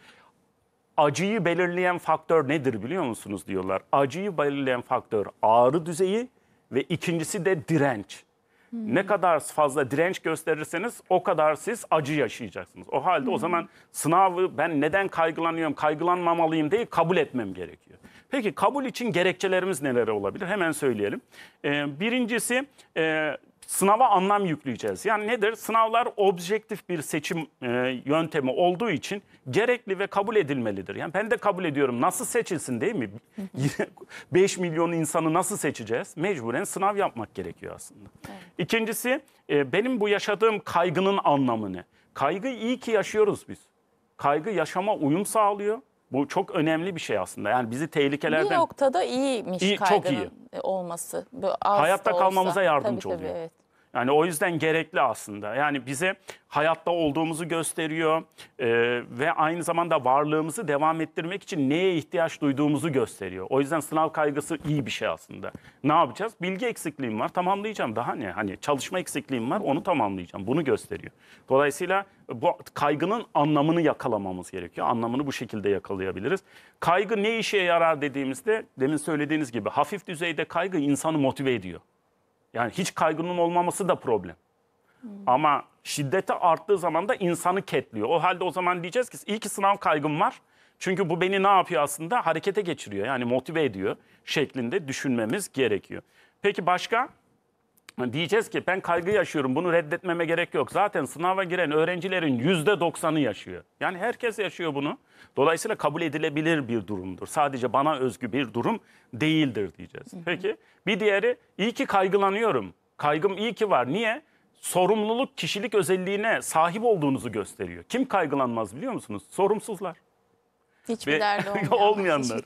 acıyı belirleyen faktör nedir biliyor musunuz diyorlar. Acıyı belirleyen faktör ağrı düzeyi ve ikincisi de direnç. Hmm. Ne kadar fazla direnç gösterirseniz o kadar siz acı yaşayacaksınız. O halde o hmm. zaman sınavı ben neden kaygılanıyorum, kaygılanmamalıyım diye kabul etmem gerekiyor. Peki kabul için gerekçelerimiz neler olabilir? Hemen söyleyelim. Ee, birincisi e, sınava anlam yükleyeceğiz. Yani nedir? Sınavlar objektif bir seçim e, yöntemi olduğu için gerekli ve kabul edilmelidir. Yani ben de kabul ediyorum. Nasıl seçilsin değil mi? 5 milyon insanı nasıl seçeceğiz? Mecburen sınav yapmak gerekiyor aslında. Evet. İkincisi e, benim bu yaşadığım kaygının anlamını. Kaygı iyi ki yaşıyoruz biz. Kaygı yaşama uyum sağlıyor. Bu çok önemli bir şey aslında. Yani bizi tehlikelerden... Bir noktada iyiymiş iyi, çok iyi. olması. Hayatta olsa, kalmamıza yardımcı tabii, oluyor. Tabii, evet. Yani o yüzden gerekli aslında. Yani bize hayatta olduğumuzu gösteriyor e, ve aynı zamanda varlığımızı devam ettirmek için neye ihtiyaç duyduğumuzu gösteriyor. O yüzden sınav kaygısı iyi bir şey aslında. Ne yapacağız? Bilgi eksikliğim var, tamamlayacağım. Daha ne? Hani çalışma eksikliğim var, onu tamamlayacağım. Bunu gösteriyor. Dolayısıyla bu kaygının anlamını yakalamamız gerekiyor. Anlamını bu şekilde yakalayabiliriz. Kaygı ne işe yarar dediğimizde demin söylediğiniz gibi hafif düzeyde kaygı insanı motive ediyor. Yani hiç kaygının olmaması da problem. Ama şiddete arttığı zaman da insanı ketliyor. O halde o zaman diyeceğiz ki iyi ki sınav kaygım var. Çünkü bu beni ne yapıyor aslında? Harekete geçiriyor yani motive ediyor şeklinde düşünmemiz gerekiyor. Peki başka? diyeceğiz ki ben kaygı yaşıyorum bunu reddetmeme gerek yok. Zaten sınava giren öğrencilerin yüzde doksanı yaşıyor. Yani herkes yaşıyor bunu. Dolayısıyla kabul edilebilir bir durumdur. Sadece bana özgü bir durum değildir diyeceğiz. Peki bir diğeri iyi ki kaygılanıyorum. Kaygım iyi ki var. Niye? Sorumluluk kişilik özelliğine sahip olduğunuzu gösteriyor. Kim kaygılanmaz biliyor musunuz? Sorumsuzlar. Hiçbir derdi olmayan, olmayanlar.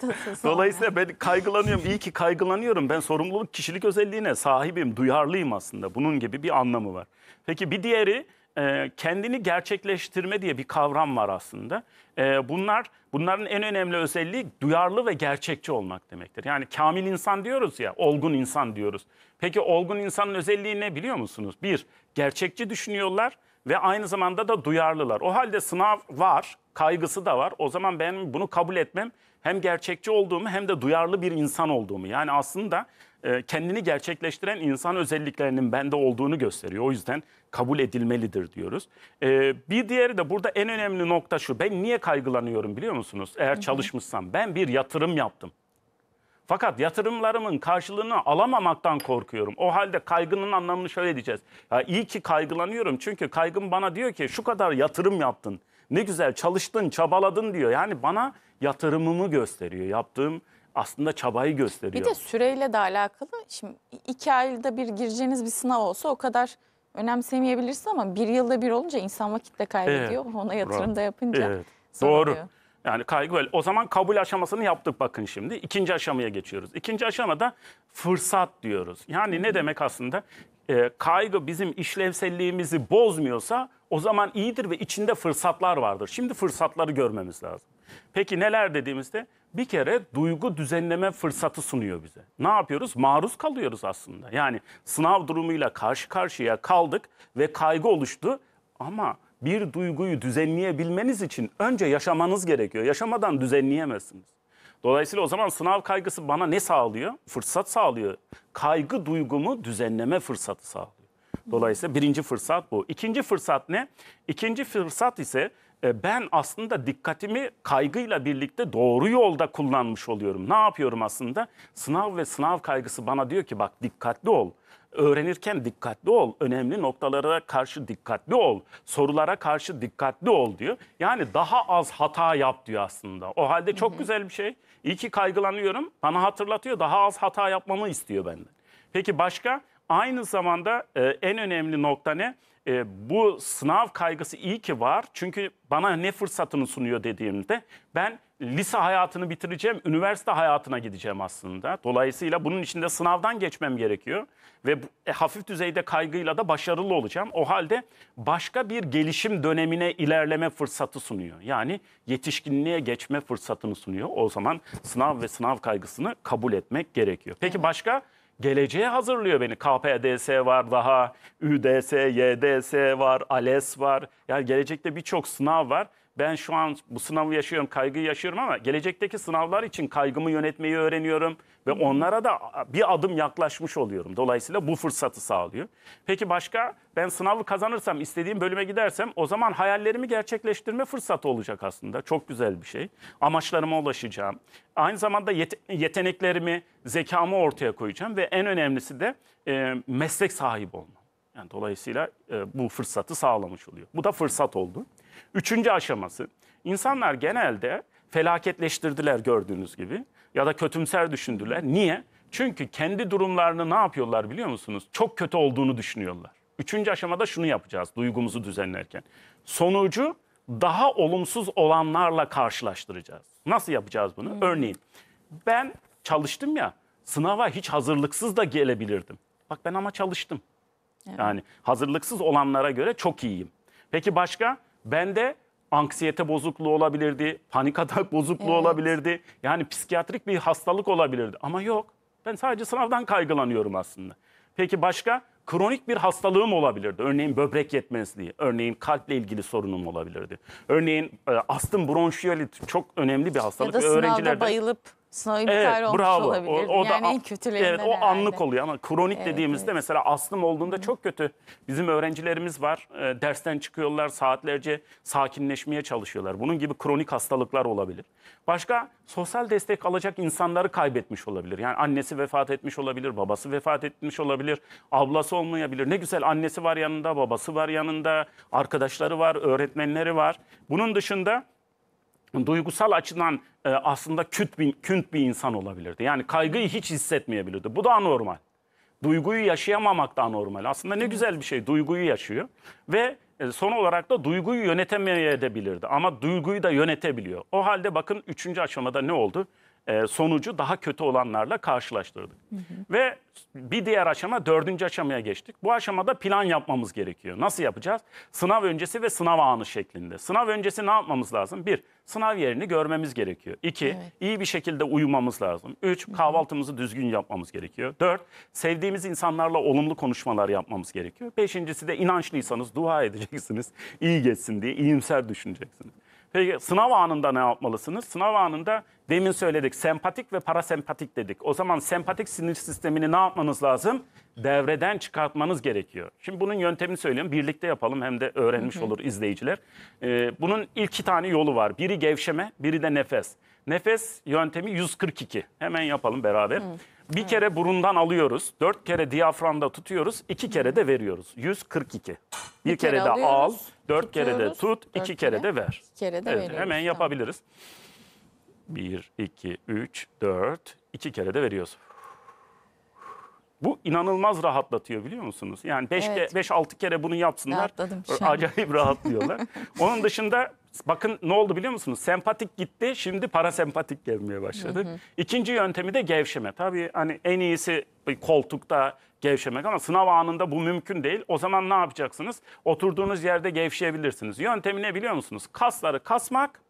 Dolayısıyla ben kaygılanıyorum. İyi ki kaygılanıyorum. Ben sorumluluk kişilik özelliğine sahibim, duyarlıyım aslında. Bunun gibi bir anlamı var. Peki bir diğeri e, kendini gerçekleştirme diye bir kavram var aslında. E, bunlar bunların en önemli özelliği duyarlı ve gerçekçi olmak demektir. Yani kamil insan diyoruz ya, olgun insan diyoruz. Peki olgun insanın özelliği ne biliyor musunuz? Bir, gerçekçi düşünüyorlar ve aynı zamanda da duyarlılar. O halde sınav var kaygısı da var. O zaman ben bunu kabul etmem hem gerçekçi olduğumu hem de duyarlı bir insan olduğumu. Yani aslında e, kendini gerçekleştiren insan özelliklerinin bende olduğunu gösteriyor. O yüzden kabul edilmelidir diyoruz. E, bir diğeri de burada en önemli nokta şu. Ben niye kaygılanıyorum biliyor musunuz? Eğer Hı-hı. çalışmışsam ben bir yatırım yaptım. Fakat yatırımlarımın karşılığını alamamaktan korkuyorum. O halde kaygının anlamını şöyle diyeceğiz. Ya iyi ki kaygılanıyorum çünkü kaygım bana diyor ki şu kadar yatırım yaptın. Ne güzel çalıştın, çabaladın diyor. Yani bana yatırımımı gösteriyor. Yaptığım aslında çabayı gösteriyor. Bir de süreyle de alakalı. Şimdi iki ayda bir gireceğiniz bir sınav olsa o kadar önemsemeyebilirsin ama bir yılda bir olunca insan vakitle kaybediyor. Evet. Ona yatırım da yapınca evet. Doğru. Yani kaygı böyle. O zaman kabul aşamasını yaptık bakın şimdi. İkinci aşamaya geçiyoruz. İkinci aşamada fırsat diyoruz. Yani ne demek aslında? E, kaygı bizim işlevselliğimizi bozmuyorsa o zaman iyidir ve içinde fırsatlar vardır. Şimdi fırsatları görmemiz lazım. Peki neler dediğimizde bir kere duygu düzenleme fırsatı sunuyor bize. Ne yapıyoruz? Maruz kalıyoruz aslında. Yani sınav durumuyla karşı karşıya kaldık ve kaygı oluştu ama bir duyguyu düzenleyebilmeniz için önce yaşamanız gerekiyor. Yaşamadan düzenleyemezsiniz. Dolayısıyla o zaman sınav kaygısı bana ne sağlıyor? Fırsat sağlıyor. Kaygı duygumu düzenleme fırsatı sağlıyor. Dolayısıyla birinci fırsat bu. İkinci fırsat ne? İkinci fırsat ise e, ben aslında dikkatimi kaygıyla birlikte doğru yolda kullanmış oluyorum. Ne yapıyorum aslında? Sınav ve sınav kaygısı bana diyor ki bak dikkatli ol. Öğrenirken dikkatli ol. Önemli noktalara karşı dikkatli ol. Sorulara karşı dikkatli ol diyor. Yani daha az hata yap diyor aslında. O halde çok güzel bir şey. İyi ki kaygılanıyorum. Bana hatırlatıyor. Daha az hata yapmamı istiyor benden. Peki başka? Aynı zamanda e, en önemli nokta ne? E, bu sınav kaygısı iyi ki var. Çünkü bana ne fırsatını sunuyor dediğimde ben lise hayatını bitireceğim, üniversite hayatına gideceğim aslında. Dolayısıyla bunun içinde sınavdan geçmem gerekiyor ve e, hafif düzeyde kaygıyla da başarılı olacağım. O halde başka bir gelişim dönemine ilerleme fırsatı sunuyor. Yani yetişkinliğe geçme fırsatını sunuyor. O zaman sınav ve sınav kaygısını kabul etmek gerekiyor. Peki başka geleceğe hazırlıyor beni. KPDS var daha, ÜDS, YDS var, ALES var. Yani gelecekte birçok sınav var. Ben şu an bu sınavı yaşıyorum, kaygıyı yaşıyorum ama gelecekteki sınavlar için kaygımı yönetmeyi öğreniyorum ve onlara da bir adım yaklaşmış oluyorum. Dolayısıyla bu fırsatı sağlıyor. Peki başka ben sınavı kazanırsam, istediğim bölüme gidersem o zaman hayallerimi gerçekleştirme fırsatı olacak aslında. Çok güzel bir şey. Amaçlarıma ulaşacağım. Aynı zamanda yet yeteneklerimi, zekamı ortaya koyacağım ve en önemlisi de e, meslek sahibi olmam. Yani dolayısıyla e, bu fırsatı sağlamış oluyor. Bu da fırsat oldu. Üçüncü aşaması insanlar genelde felaketleştirdiler gördüğünüz gibi ya da kötümser düşündüler. Niye? Çünkü kendi durumlarını ne yapıyorlar biliyor musunuz? Çok kötü olduğunu düşünüyorlar. Üçüncü aşamada şunu yapacağız duygumuzu düzenlerken. Sonucu daha olumsuz olanlarla karşılaştıracağız. Nasıl yapacağız bunu? Hmm. Örneğin ben çalıştım ya sınava hiç hazırlıksız da gelebilirdim. Bak ben ama çalıştım. Evet. Yani hazırlıksız olanlara göre çok iyiyim. Peki başka? Bende anksiyete bozukluğu olabilirdi, panik atak bozukluğu evet. olabilirdi. Yani psikiyatrik bir hastalık olabilirdi ama yok. Ben sadece sınavdan kaygılanıyorum aslında. Peki başka? Kronik bir hastalığım olabilirdi. Örneğin böbrek yetmezliği, örneğin kalple ilgili sorunum olabilirdi. Örneğin e, astım bronşiyolit çok önemli bir hastalık. Ya da sınavda öğrencilerde... bayılıp Sonra ümit evet, olmuş bravo. olabilir. O, o yani da, en kötülerinden Evet o herhalde. anlık oluyor ama kronik evet, dediğimizde evet. mesela astım olduğunda Hı. çok kötü. Bizim öğrencilerimiz var. E, dersten çıkıyorlar saatlerce sakinleşmeye çalışıyorlar. Bunun gibi kronik hastalıklar olabilir. Başka sosyal destek alacak insanları kaybetmiş olabilir. Yani annesi vefat etmiş olabilir, babası vefat etmiş olabilir, ablası olmayabilir. Ne güzel annesi var yanında, babası var yanında, arkadaşları var, öğretmenleri var. Bunun dışında duygusal açıdan e, aslında küt bir, künt bir insan olabilirdi. Yani kaygıyı hiç hissetmeyebilirdi. Bu da anormal. Duyguyu yaşayamamak da anormal. Aslında ne güzel bir şey duyguyu yaşıyor ve e, son olarak da duyguyu yönetemeyebilirdi ama duyguyu da yönetebiliyor. O halde bakın üçüncü aşamada ne oldu? E, sonucu daha kötü olanlarla karşılaştırdık. Hı hı. Ve bir diğer aşama dördüncü aşamaya geçtik. Bu aşamada plan yapmamız gerekiyor. Nasıl yapacağız? Sınav öncesi ve sınav anı şeklinde. Sınav öncesi ne yapmamız lazım? Bir, sınav yerini görmemiz gerekiyor. İki, evet. iyi bir şekilde uyumamız lazım. Üç, kahvaltımızı düzgün yapmamız gerekiyor. Dört, sevdiğimiz insanlarla olumlu konuşmalar yapmamız gerekiyor. Beşincisi de inançlıysanız dua edeceksiniz. İyi geçsin diye iyimser düşüneceksiniz. Peki sınav anında ne yapmalısınız? Sınav anında demin söyledik sempatik ve parasempatik dedik. O zaman sempatik sinir sistemini ne yapmanız lazım? Devreden çıkartmanız gerekiyor. Şimdi bunun yöntemini söyleyeyim, Birlikte yapalım hem de öğrenmiş olur izleyiciler. Ee, bunun iki tane yolu var. Biri gevşeme, biri de nefes. Nefes yöntemi 142. Hemen yapalım beraber. Hı. Bir kere burundan alıyoruz. Dört kere diyaframda tutuyoruz. iki kere de veriyoruz. 142. Bir, Bir kere, kere de al. Dört kere de tut. dört iki kere, kere. de ver. İki kere de Evet, veriyoruz. hemen yapabiliriz. Bir, iki, üç, dört. iki kere de veriyoruz. Bu inanılmaz rahatlatıyor biliyor musunuz? Yani 5 Evet. 5 kere bunu yapsınlar. Rahatladım Acayip rahatlıyorlar. Onun dışında Bakın ne oldu biliyor musunuz? Sempatik gitti, şimdi parasempatik gelmeye başladı. Hı hı. İkinci yöntemi de gevşeme. Tabii hani en iyisi koltukta gevşemek ama sınav anında bu mümkün değil. O zaman ne yapacaksınız? Oturduğunuz yerde gevşeyebilirsiniz. Yöntemi ne biliyor musunuz? Kasları kasmak,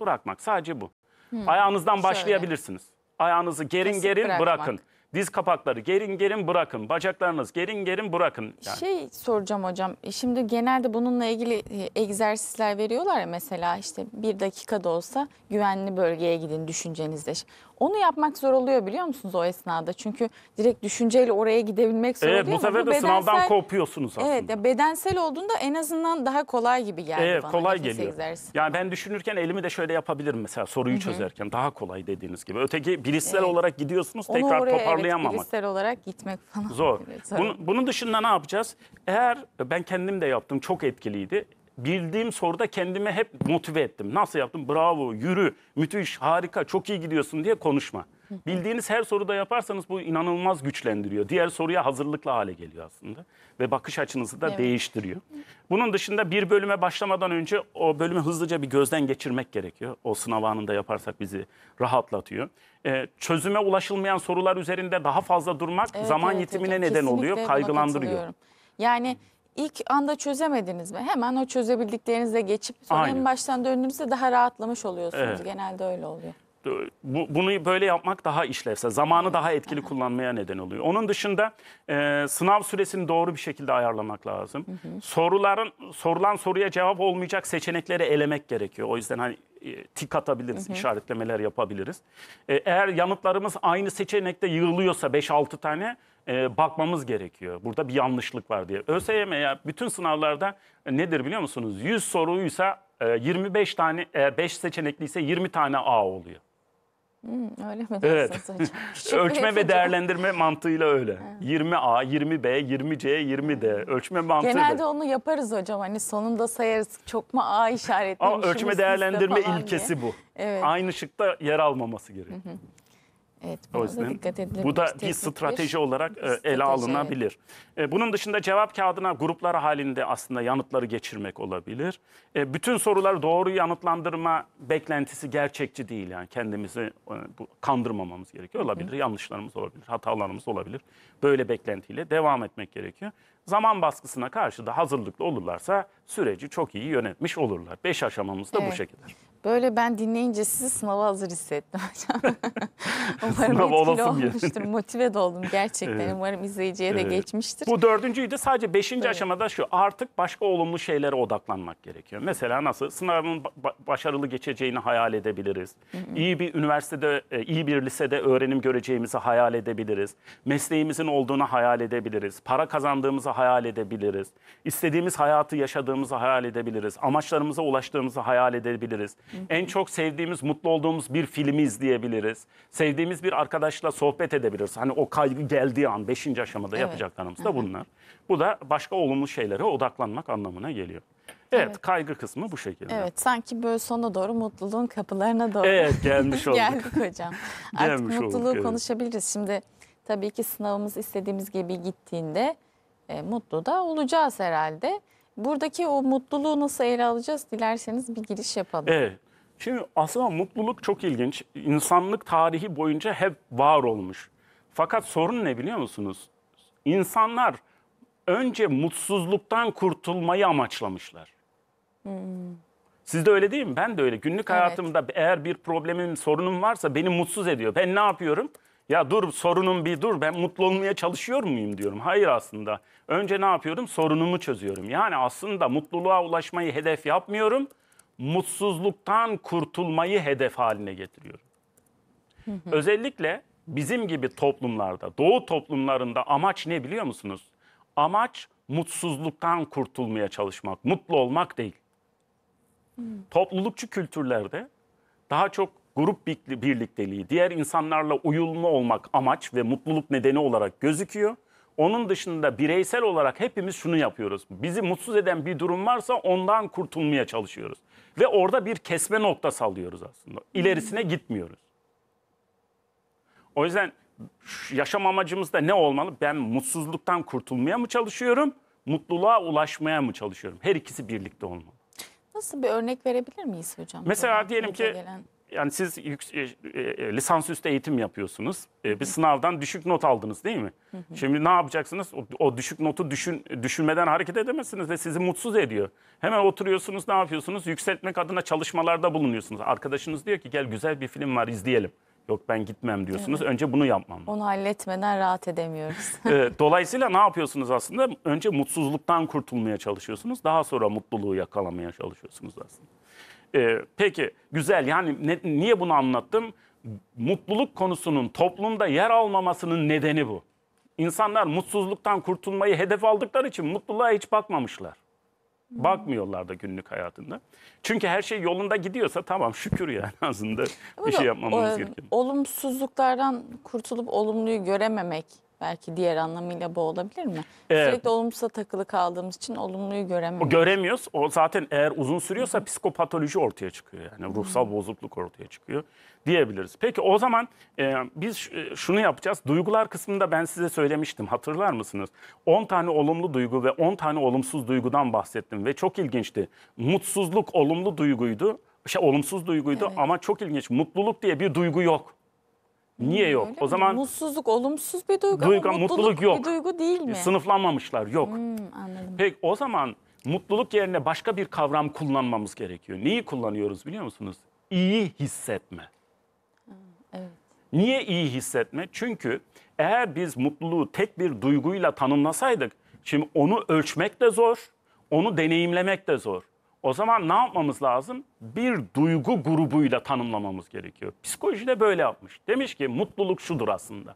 bırakmak. Sadece bu. Hı. Ayağınızdan Şöyle. başlayabilirsiniz. Ayağınızı gerin Kesip gerin bırakmak. bırakın. Diz kapakları gerin gerin bırakın. Bacaklarınız gerin gerin bırakın. Yani. Şey soracağım hocam. E, şimdi genelde bununla ilgili e, egzersizler veriyorlar ya mesela işte bir dakika da olsa güvenli bölgeye gidin düşüncenizde. Onu yapmak zor oluyor biliyor musunuz o esnada? Çünkü direkt düşünceyle oraya gidebilmek zor Evet oluyor bu sefer de sınavdan kopuyorsunuz aslında. Evet ya bedensel olduğunda en azından daha kolay gibi geldi Evet, bana. kolay geliyor. egzersizi. Yani ben düşünürken elimi de şöyle yapabilirim mesela soruyu çözerken daha kolay dediğiniz gibi. Öteki bilişsel olarak gidiyorsunuz Onu tekrar oraya evet, toparlayamamak. bilişsel olarak gitmek falan. Zor. Evet, Bunun, bunun dışında ne yapacağız? Eğer ben kendim de yaptım çok etkiliydi bildiğim soruda kendimi hep motive ettim. Nasıl yaptım? Bravo, yürü, müthiş, harika, çok iyi gidiyorsun diye konuşma. Bildiğiniz her soruda yaparsanız bu inanılmaz güçlendiriyor. Diğer soruya hazırlıklı hale geliyor aslında. Ve bakış açınızı da evet. değiştiriyor. Bunun dışında bir bölüme başlamadan önce o bölümü hızlıca bir gözden geçirmek gerekiyor. O sınav anında yaparsak bizi rahatlatıyor. Ee, çözüme ulaşılmayan sorular üzerinde daha fazla durmak evet, zaman evet, yetimine hocam. neden Kesinlikle oluyor, kaygılandırıyor. Yani ilk anda çözemediniz mi? Hemen o çözebildiklerinizle geçip sonra Aynen. en baştan döndüğünüzde daha rahatlamış oluyorsunuz. Evet. Genelde öyle oluyor. Bu, bunu böyle yapmak daha işlevsel. Zamanı daha etkili kullanmaya neden oluyor. Onun dışında e, sınav süresini doğru bir şekilde ayarlamak lazım. Hı hı. Soruların sorulan soruya cevap olmayacak seçenekleri elemek gerekiyor. O yüzden hani e, tik atabiliriz, hı hı. işaretlemeler yapabiliriz. Ee, eğer yanıtlarımız aynı seçenekte yığılıyorsa 5-6 tane e, bakmamız gerekiyor. Burada bir yanlışlık var diye. ya bütün sınavlarda e, nedir biliyor musunuz? 100 soruysa e, 25 tane, eğer 5 seçenekliyse 20 tane A oluyor. Hmm, öyle mi Evet. Ölçme ve değerlendirme mantığıyla öyle. 20A, 20B, 20C, 20D. Ölçme mantığı. Genelde onu yaparız hocam. Hani sonunda sayarız çok mu A işaretlemişim. Ama ölçme değerlendirme ilkesi diye. bu. Evet. Aynı şıkta yer almaması gerekiyor. Evet, o yüzden dikkat edilir. Bu da bir strateji olarak e, bir strateji. ele alınabilir. E, bunun dışında cevap kağıdına gruplar halinde aslında yanıtları geçirmek olabilir. E, bütün soruları doğru yanıtlandırma beklentisi gerçekçi değil yani kendimizi kandırmamamız gerekiyor olabilir. Hı. Yanlışlarımız olabilir, hatalarımız olabilir. Böyle beklentiyle devam etmek gerekiyor. Zaman baskısına karşı da hazırlıklı olurlarsa süreci çok iyi yönetmiş olurlar. Beş aşamamız da evet. bu şekilde. Böyle ben dinleyince sizi sınava hazır hissettim hocam. Umarım Sınava etkili olasım geldi. olmuştur. Motive de oldum gerçekten. Evet. Umarım izleyiciye de Evet. geçmiştir. Bu dördüncüydü. Sadece beşinci Evet. aşamada şu. Artık başka olumlu şeylere odaklanmak gerekiyor. Mesela nasıl? Sınavın başarılı geçeceğini hayal edebiliriz. İyi bir üniversitede, e, iyi bir lisede öğrenim göreceğimizi hayal edebiliriz. Mesleğimizin olduğunu hayal edebiliriz. Para kazandığımızı hayal edebiliriz. İstediğimiz hayatı yaşadığımızı hayal edebiliriz. Amaçlarımıza ulaştığımızı hayal edebiliriz. En çok sevdiğimiz, mutlu olduğumuz bir filmi izleyebiliriz. Sevdiğimiz bir arkadaşla sohbet edebiliriz. Hani o kaygı geldiği an beşinci aşamada Evet. yapacaklarımız da bunlar. Bu da başka olumlu şeylere odaklanmak anlamına geliyor. Evet, Evet. kaygı kısmı bu şekilde. Evet sanki böyle sona doğru mutluluğun kapılarına doğru Evet, gelmiş olduk. geldik hocam. Artık Gelmiş olduk, mutluluğu evet. konuşabiliriz. Şimdi tabii ki sınavımız istediğimiz gibi gittiğinde e, mutlu da olacağız herhalde. Buradaki o mutluluğu nasıl ele alacağız dilerseniz bir giriş yapalım. Evet, Şimdi aslında mutluluk çok ilginç. İnsanlık tarihi boyunca hep var olmuş. Fakat sorun ne biliyor musunuz? İnsanlar önce mutsuzluktan kurtulmayı amaçlamışlar. Hmm. Siz de öyle değil mi? Ben de öyle. Günlük evet. hayatımda eğer bir problemim, sorunum varsa beni mutsuz ediyor. Ben ne yapıyorum? Ya dur sorunum bir dur ben mutlu olmaya çalışıyor muyum diyorum. Hayır aslında. Önce ne yapıyorum? Sorunumu çözüyorum. Yani aslında mutluluğa ulaşmayı hedef yapmıyorum mutsuzluktan kurtulmayı hedef haline getiriyor. Özellikle bizim gibi toplumlarda, doğu toplumlarında amaç ne biliyor musunuz? Amaç mutsuzluktan kurtulmaya çalışmak, mutlu olmak değil. Toplulukçu kültürlerde daha çok grup birlikteliği, diğer insanlarla uyumlu olmak amaç ve mutluluk nedeni olarak gözüküyor. Onun dışında bireysel olarak hepimiz şunu yapıyoruz. Bizi mutsuz eden bir durum varsa ondan kurtulmaya çalışıyoruz. Ve orada bir kesme nokta alıyoruz aslında. İlerisine gitmiyoruz. O yüzden yaşam amacımız da ne olmalı? Ben mutsuzluktan kurtulmaya mı çalışıyorum? Mutluluğa ulaşmaya mı çalışıyorum? Her ikisi birlikte olmalı. Nasıl bir örnek verebilir miyiz hocam? Mesela diyelim ki gelen yani siz yük, e, e, e lisansüstü eğitim yapıyorsunuz. E, bir sınavdan düşük not aldınız değil mi? Hı hı. Şimdi ne yapacaksınız? O, o düşük notu düşün, düşünmeden hareket edemezsiniz ve sizi mutsuz ediyor. Hemen oturuyorsunuz ne yapıyorsunuz? Yükseltmek adına çalışmalarda bulunuyorsunuz. Arkadaşınız diyor ki gel güzel bir film var izleyelim. Yok ben gitmem diyorsunuz. Önce bunu yapmam. Onu halletmeden rahat edemiyoruz. E, dolayısıyla ne yapıyorsunuz aslında? Önce mutsuzluktan kurtulmaya çalışıyorsunuz. Daha sonra mutluluğu yakalamaya çalışıyorsunuz aslında. E, peki güzel yani ne, niye bunu anlattım? Mutluluk konusunun toplumda yer almamasının nedeni bu. İnsanlar mutsuzluktan kurtulmayı hedef aldıkları için mutluluğa hiç bakmamışlar. Bakmıyorlar da günlük hayatında. Çünkü her şey yolunda gidiyorsa tamam şükür yani aslında Ama bir şey yapmamamız o, e, gerekiyor. Olumsuzluklardan kurtulup olumluyu görememek Belki diğer anlamıyla bu olabilir mi? Evet. Sürekli olumsuza takılı kaldığımız için olumluyu göremiyoruz. göremiyoruz. O zaten eğer uzun sürüyorsa Hı-hı. psikopatoloji ortaya çıkıyor. Yani ruhsal Hı-hı. bozukluk ortaya çıkıyor diyebiliriz. Peki o zaman e, biz e, şunu yapacağız. Duygular kısmında ben size söylemiştim. Hatırlar mısınız? 10 tane olumlu duygu ve 10 tane olumsuz duygudan bahsettim ve çok ilginçti. Mutsuzluk olumlu duyguydu. Şey olumsuz duyguydu evet. ama çok ilginç. Mutluluk diye bir duygu yok. Niye yok? Öyle o mi? zaman mutsuzluk olumsuz bir duygu, duygu ama mutluluk, mutluluk yok. bir duygu değil mi? Sınıflanmamışlar. Yok. Hmm, anladım. Peki o zaman mutluluk yerine başka bir kavram kullanmamız gerekiyor. Neyi kullanıyoruz biliyor musunuz? İyi hissetme. evet. Niye iyi hissetme? Çünkü eğer biz mutluluğu tek bir duyguyla tanımlasaydık şimdi onu ölçmek de zor, onu deneyimlemek de zor. O zaman ne yapmamız lazım? Bir duygu grubuyla tanımlamamız gerekiyor. Psikoloji de böyle yapmış. Demiş ki mutluluk şudur aslında.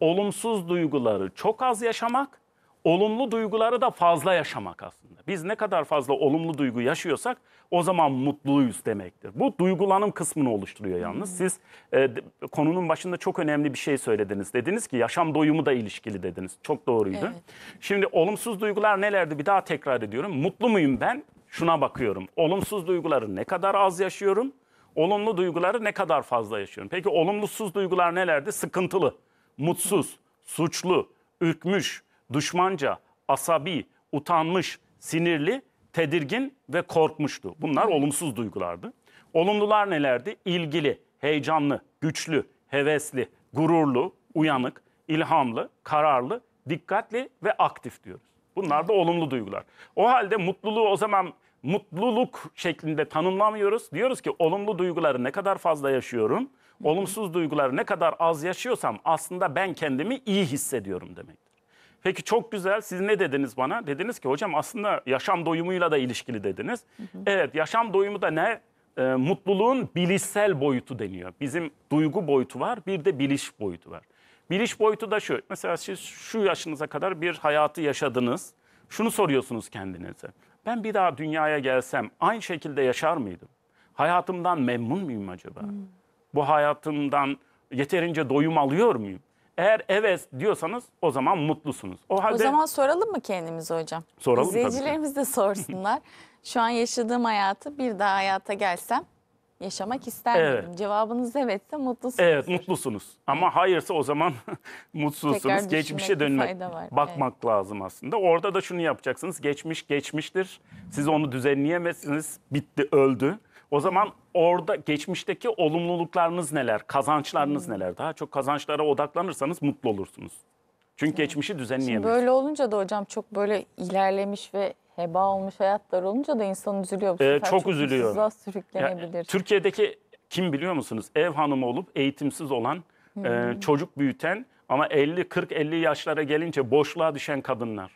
Olumsuz duyguları çok az yaşamak, olumlu duyguları da fazla yaşamak aslında. Biz ne kadar fazla olumlu duygu yaşıyorsak o zaman mutluyuz demektir. Bu duygulanım kısmını oluşturuyor yalnız. Hmm. Siz e, konunun başında çok önemli bir şey söylediniz. Dediniz ki yaşam doyumu da ilişkili dediniz. Çok doğruydu. Evet. Şimdi olumsuz duygular nelerdi bir daha tekrar ediyorum. Mutlu muyum ben? şuna bakıyorum. Olumsuz duyguları ne kadar az yaşıyorum? Olumlu duyguları ne kadar fazla yaşıyorum? Peki olumsuz duygular nelerdi? Sıkıntılı, mutsuz, suçlu, ürkmüş, düşmanca, asabi, utanmış, sinirli, tedirgin ve korkmuştu. Bunlar olumsuz duygulardı. Olumlular nelerdi? İlgili, heyecanlı, güçlü, hevesli, gururlu, uyanık, ilhamlı, kararlı, dikkatli ve aktif diyoruz. Bunlar da olumlu duygular. O halde mutluluğu o zaman mutluluk şeklinde tanımlamıyoruz. Diyoruz ki olumlu duyguları ne kadar fazla yaşıyorum, olumsuz duyguları ne kadar az yaşıyorsam aslında ben kendimi iyi hissediyorum demektir. Peki çok güzel siz ne dediniz bana? Dediniz ki hocam aslında yaşam doyumuyla da ilişkili dediniz. Hı hı. Evet yaşam doyumu da ne? E, mutluluğun bilişsel boyutu deniyor. Bizim duygu boyutu var bir de biliş boyutu var. Biliş boyutu da şu. Mesela siz şu yaşınıza kadar bir hayatı yaşadınız. Şunu soruyorsunuz kendinize. Ben bir daha dünyaya gelsem aynı şekilde yaşar mıydım? Hayatımdan memnun muyum acaba? Hmm. Bu hayatımdan yeterince doyum alıyor muyum? Eğer evet diyorsanız o zaman mutlusunuz. O halde O zaman soralım mı kendimize hocam? Soralım İzleyicilerimiz de sorsunlar. Şu an yaşadığım hayatı bir daha hayata gelsem yaşamak ister Evet. Cevabınız evetse mutlusunuz. Evet mutlusunuz. Ama hayırsa o zaman Tekrar mutsuzsunuz. Geçmişe dönmek, fayda var. bakmak lazım aslında. Orada da şunu yapacaksınız. Geçmiş geçmiştir. Siz onu düzenleyemezsiniz. Bitti, öldü. O zaman orada geçmişteki olumluluklarınız neler, kazançlarınız hmm. neler? Daha çok kazançlara odaklanırsanız mutlu olursunuz. Çünkü geçmişi Şimdi düzenleyemezsiniz. böyle olunca da hocam çok böyle ilerlemiş ve Heba olmuş hayatlar olunca da insan üzülüyor. Bu Ee, sefer çok üzülüyor. hırsızlığa sürüklenebilir. Ya, Türkiye'deki kim biliyor musunuz? Ev hanımı olup eğitimsiz olan, e, hmm. çocuk büyüten ama 50 40 50 yaşlara gelince boşluğa düşen kadınlar.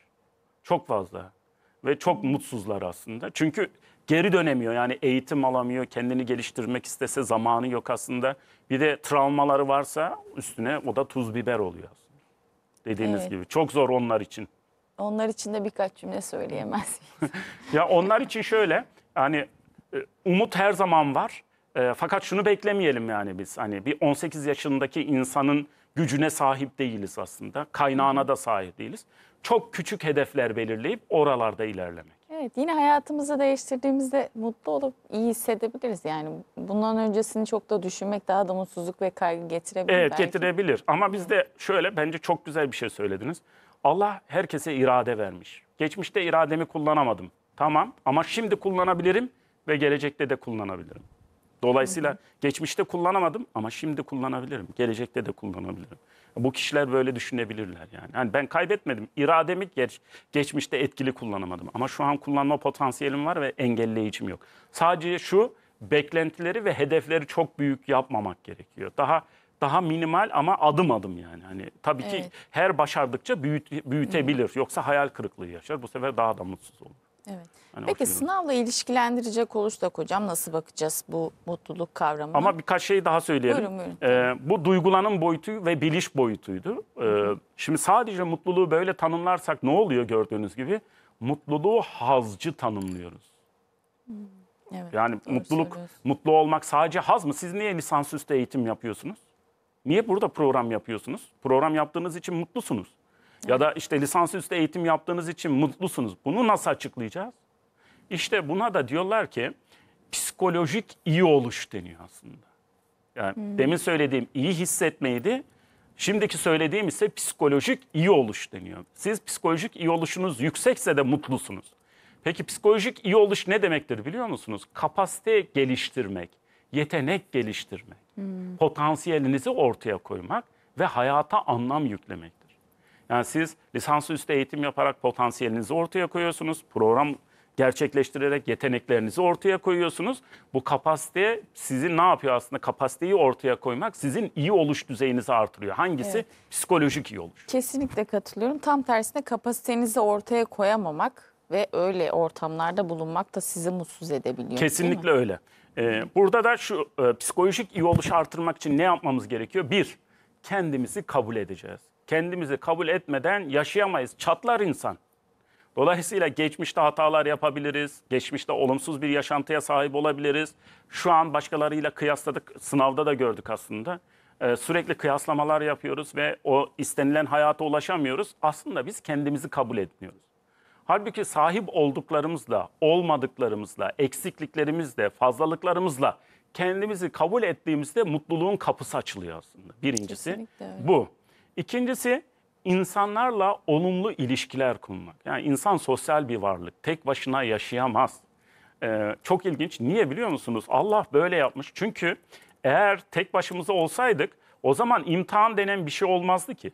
Çok fazla. Ve çok hmm. mutsuzlar aslında. Çünkü geri dönemiyor. Yani eğitim alamıyor, kendini geliştirmek istese zamanı yok aslında. Bir de travmaları varsa üstüne o da tuz biber oluyor aslında. Dediğiniz Evet. gibi çok zor onlar için. Onlar için de birkaç cümle söyleyemez ya onlar için şöyle hani umut her zaman var. E, fakat şunu beklemeyelim yani biz hani bir 18 yaşındaki insanın gücüne sahip değiliz aslında. Kaynağına da sahip değiliz. Çok küçük hedefler belirleyip oralarda ilerlemek. Evet yine hayatımızı değiştirdiğimizde mutlu olup iyi hissedebiliriz. Yani bundan öncesini çok da düşünmek daha da mutsuzluk ve kaygı getirebilir. Evet belki. getirebilir ama biz de şöyle bence çok güzel bir şey söylediniz. Allah herkese irade vermiş. Geçmişte irademi kullanamadım. Tamam ama şimdi kullanabilirim ve gelecekte de kullanabilirim. Dolayısıyla hı hı. geçmişte kullanamadım ama şimdi kullanabilirim. Gelecekte de kullanabilirim. Bu kişiler böyle düşünebilirler yani. yani ben kaybetmedim. İrademi geç, geçmişte etkili kullanamadım. Ama şu an kullanma potansiyelim var ve engelleyicim yok. Sadece şu beklentileri ve hedefleri çok büyük yapmamak gerekiyor. Daha daha minimal ama adım adım yani. Hani tabii evet. ki her başardıkça büyüt, büyütebilir. Hı. Hmm. Yoksa hayal kırıklığı yaşar. Bu sefer daha da mutsuz olur. Evet. Hani Peki sınavla ilişkilendirecek olursak hocam nasıl bakacağız bu mutluluk kavramına? Ama birkaç şey daha söyleyelim. Buyurun buyurun. Ee, bu duygulanın boyutu ve biliş boyutuydu. Ee, şimdi sadece mutluluğu böyle tanımlarsak ne oluyor gördüğünüz gibi? Mutluluğu hazcı tanımlıyoruz. Hmm. Evet, yani mutluluk, mutlu olmak sadece haz mı? Siz niye lisansüstü eğitim yapıyorsunuz? Niye burada program yapıyorsunuz? Program yaptığınız için mutlusunuz. Ya da işte lisansüstü eğitim yaptığınız için mutlusunuz. Bunu nasıl açıklayacağız? İşte buna da diyorlar ki psikolojik iyi oluş deniyor aslında. Yani hmm. demin söylediğim iyi hissetmeydi. Şimdiki söylediğim ise psikolojik iyi oluş deniyor. Siz psikolojik iyi oluşunuz yüksekse de mutlusunuz. Peki psikolojik iyi oluş ne demektir biliyor musunuz? Kapasite geliştirmek, yetenek geliştirmek. Hmm. Potansiyelinizi ortaya koymak ve hayata anlam yüklemektir. Yani siz lisansüstü eğitim yaparak potansiyelinizi ortaya koyuyorsunuz. Program gerçekleştirerek yeteneklerinizi ortaya koyuyorsunuz. Bu kapasite sizi ne yapıyor aslında? Kapasiteyi ortaya koymak sizin iyi oluş düzeyinizi artırıyor. Hangisi? Evet. Psikolojik iyi oluş. Kesinlikle katılıyorum. Tam tersine kapasitenizi ortaya koyamamak ve öyle ortamlarda bulunmak da sizi mutsuz edebiliyor. Kesinlikle öyle. Ee, burada da şu e, psikolojik iyi oluşu artırmak için ne yapmamız gerekiyor? Bir, kendimizi kabul edeceğiz. Kendimizi kabul etmeden yaşayamayız. Çatlar insan. Dolayısıyla geçmişte hatalar yapabiliriz. Geçmişte olumsuz bir yaşantıya sahip olabiliriz. Şu an başkalarıyla kıyasladık. Sınavda da gördük aslında. Ee, sürekli kıyaslamalar yapıyoruz ve o istenilen hayata ulaşamıyoruz. Aslında biz kendimizi kabul etmiyoruz. Halbuki sahip olduklarımızla, olmadıklarımızla, eksikliklerimizle, fazlalıklarımızla kendimizi kabul ettiğimizde mutluluğun kapısı açılıyor aslında. Birincisi bu. İkincisi insanlarla olumlu ilişkiler kurmak. Yani insan sosyal bir varlık. Tek başına yaşayamaz. Ee, çok ilginç. Niye biliyor musunuz? Allah böyle yapmış. Çünkü eğer tek başımıza olsaydık o zaman imtihan denen bir şey olmazdı ki.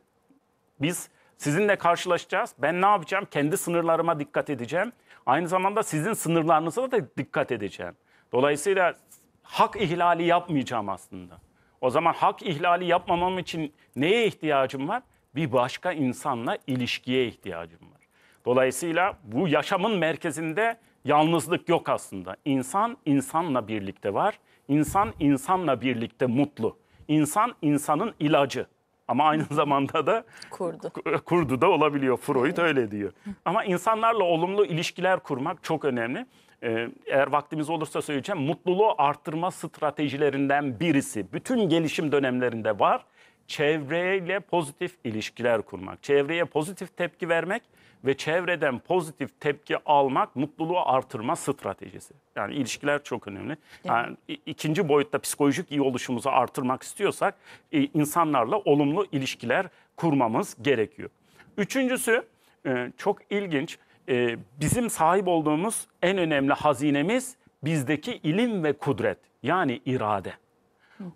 Biz Sizinle karşılaşacağız. Ben ne yapacağım? Kendi sınırlarıma dikkat edeceğim. Aynı zamanda sizin sınırlarınıza da dikkat edeceğim. Dolayısıyla hak ihlali yapmayacağım aslında. O zaman hak ihlali yapmamam için neye ihtiyacım var? Bir başka insanla ilişkiye ihtiyacım var. Dolayısıyla bu yaşamın merkezinde yalnızlık yok aslında. İnsan insanla birlikte var. İnsan insanla birlikte mutlu. İnsan insanın ilacı. Ama aynı zamanda da kurdu. E, kurdu da olabiliyor. Freud evet. öyle diyor. Ama insanlarla olumlu ilişkiler kurmak çok önemli. Ee, eğer vaktimiz olursa söyleyeceğim. Mutluluğu artırma stratejilerinden birisi. Bütün gelişim dönemlerinde var. Çevreyle pozitif ilişkiler kurmak. Çevreye pozitif tepki vermek ve çevreden pozitif tepki almak mutluluğu artırma stratejisi. Yani ilişkiler çok önemli. Yani ikinci boyutta psikolojik iyi oluşumuzu artırmak istiyorsak insanlarla olumlu ilişkiler kurmamız gerekiyor. Üçüncüsü e, çok ilginç e, bizim sahip olduğumuz en önemli hazinemiz bizdeki ilim ve kudret yani irade.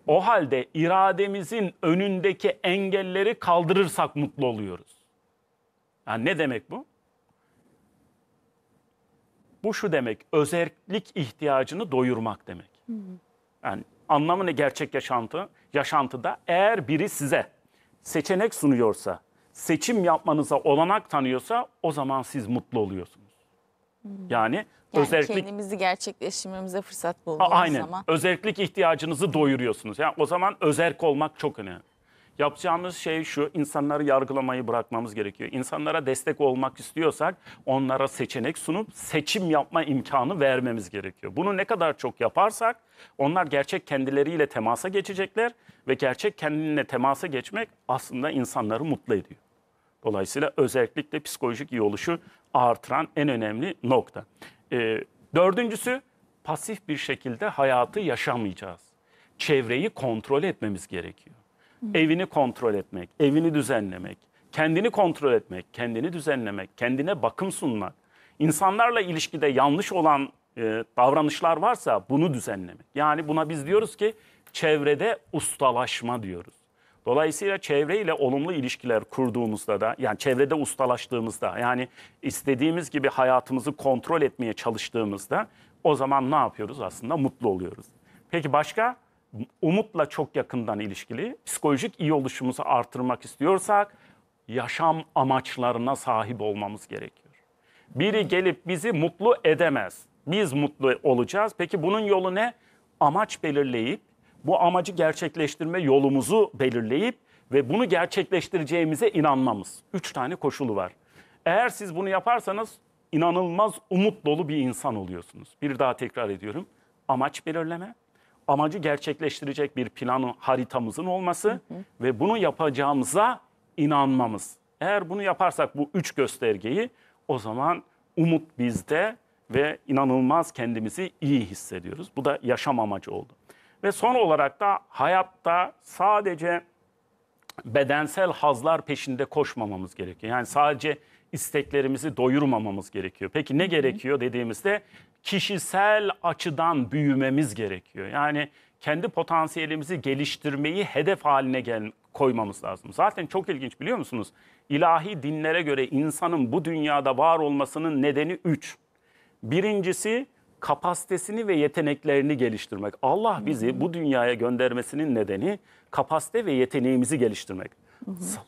O halde irademizin önündeki engelleri kaldırırsak mutlu oluyoruz. Yani ne demek bu? Bu şu demek, özellik ihtiyacını doyurmak demek. Yani anlamı ne gerçek yaşantı? Yaşantıda eğer biri size seçenek sunuyorsa, seçim yapmanıza olanak tanıyorsa o zaman siz mutlu oluyorsunuz. Hmm. Yani, yani özellik... kendimizi gerçekleştirmemize fırsat bulduğumuz aynen. zaman. Aynen, özellik ihtiyacınızı doyuruyorsunuz. Yani o zaman özerk olmak çok önemli. Yapacağımız şey şu, insanları yargılamayı bırakmamız gerekiyor. İnsanlara destek olmak istiyorsak onlara seçenek sunup seçim yapma imkanı vermemiz gerekiyor. Bunu ne kadar çok yaparsak onlar gerçek kendileriyle temasa geçecekler ve gerçek kendinle temasa geçmek aslında insanları mutlu ediyor. Dolayısıyla özellikle psikolojik iyi oluşu artıran en önemli nokta. Ee, dördüncüsü pasif bir şekilde hayatı yaşamayacağız. Çevreyi kontrol etmemiz gerekiyor. Evini kontrol etmek, evini düzenlemek, kendini kontrol etmek, kendini düzenlemek, kendine bakım sunmak, insanlarla ilişkide yanlış olan e, davranışlar varsa bunu düzenlemek. Yani buna biz diyoruz ki çevrede ustalaşma diyoruz. Dolayısıyla çevreyle olumlu ilişkiler kurduğumuzda da yani çevrede ustalaştığımızda yani istediğimiz gibi hayatımızı kontrol etmeye çalıştığımızda o zaman ne yapıyoruz aslında mutlu oluyoruz. Peki başka? umutla çok yakından ilişkili. Psikolojik iyi oluşumuzu artırmak istiyorsak yaşam amaçlarına sahip olmamız gerekiyor. Biri gelip bizi mutlu edemez. Biz mutlu olacağız. Peki bunun yolu ne? Amaç belirleyip bu amacı gerçekleştirme yolumuzu belirleyip ve bunu gerçekleştireceğimize inanmamız. Üç tane koşulu var. Eğer siz bunu yaparsanız inanılmaz umut dolu bir insan oluyorsunuz. Bir daha tekrar ediyorum. Amaç belirleme, amacı gerçekleştirecek bir planı haritamızın olması hı hı. ve bunu yapacağımıza inanmamız. Eğer bunu yaparsak bu üç göstergeyi o zaman umut bizde ve inanılmaz kendimizi iyi hissediyoruz. Bu da yaşam amacı oldu. Ve son olarak da hayatta sadece bedensel hazlar peşinde koşmamamız gerekiyor. Yani sadece isteklerimizi doyurmamamız gerekiyor. Peki ne gerekiyor dediğimizde kişisel açıdan büyümemiz gerekiyor. Yani kendi potansiyelimizi geliştirmeyi hedef haline gel koymamız lazım. Zaten çok ilginç biliyor musunuz? İlahi dinlere göre insanın bu dünyada var olmasının nedeni üç. Birincisi kapasitesini ve yeteneklerini geliştirmek. Allah bizi bu dünyaya göndermesinin nedeni kapasite ve yeteneğimizi geliştirmek.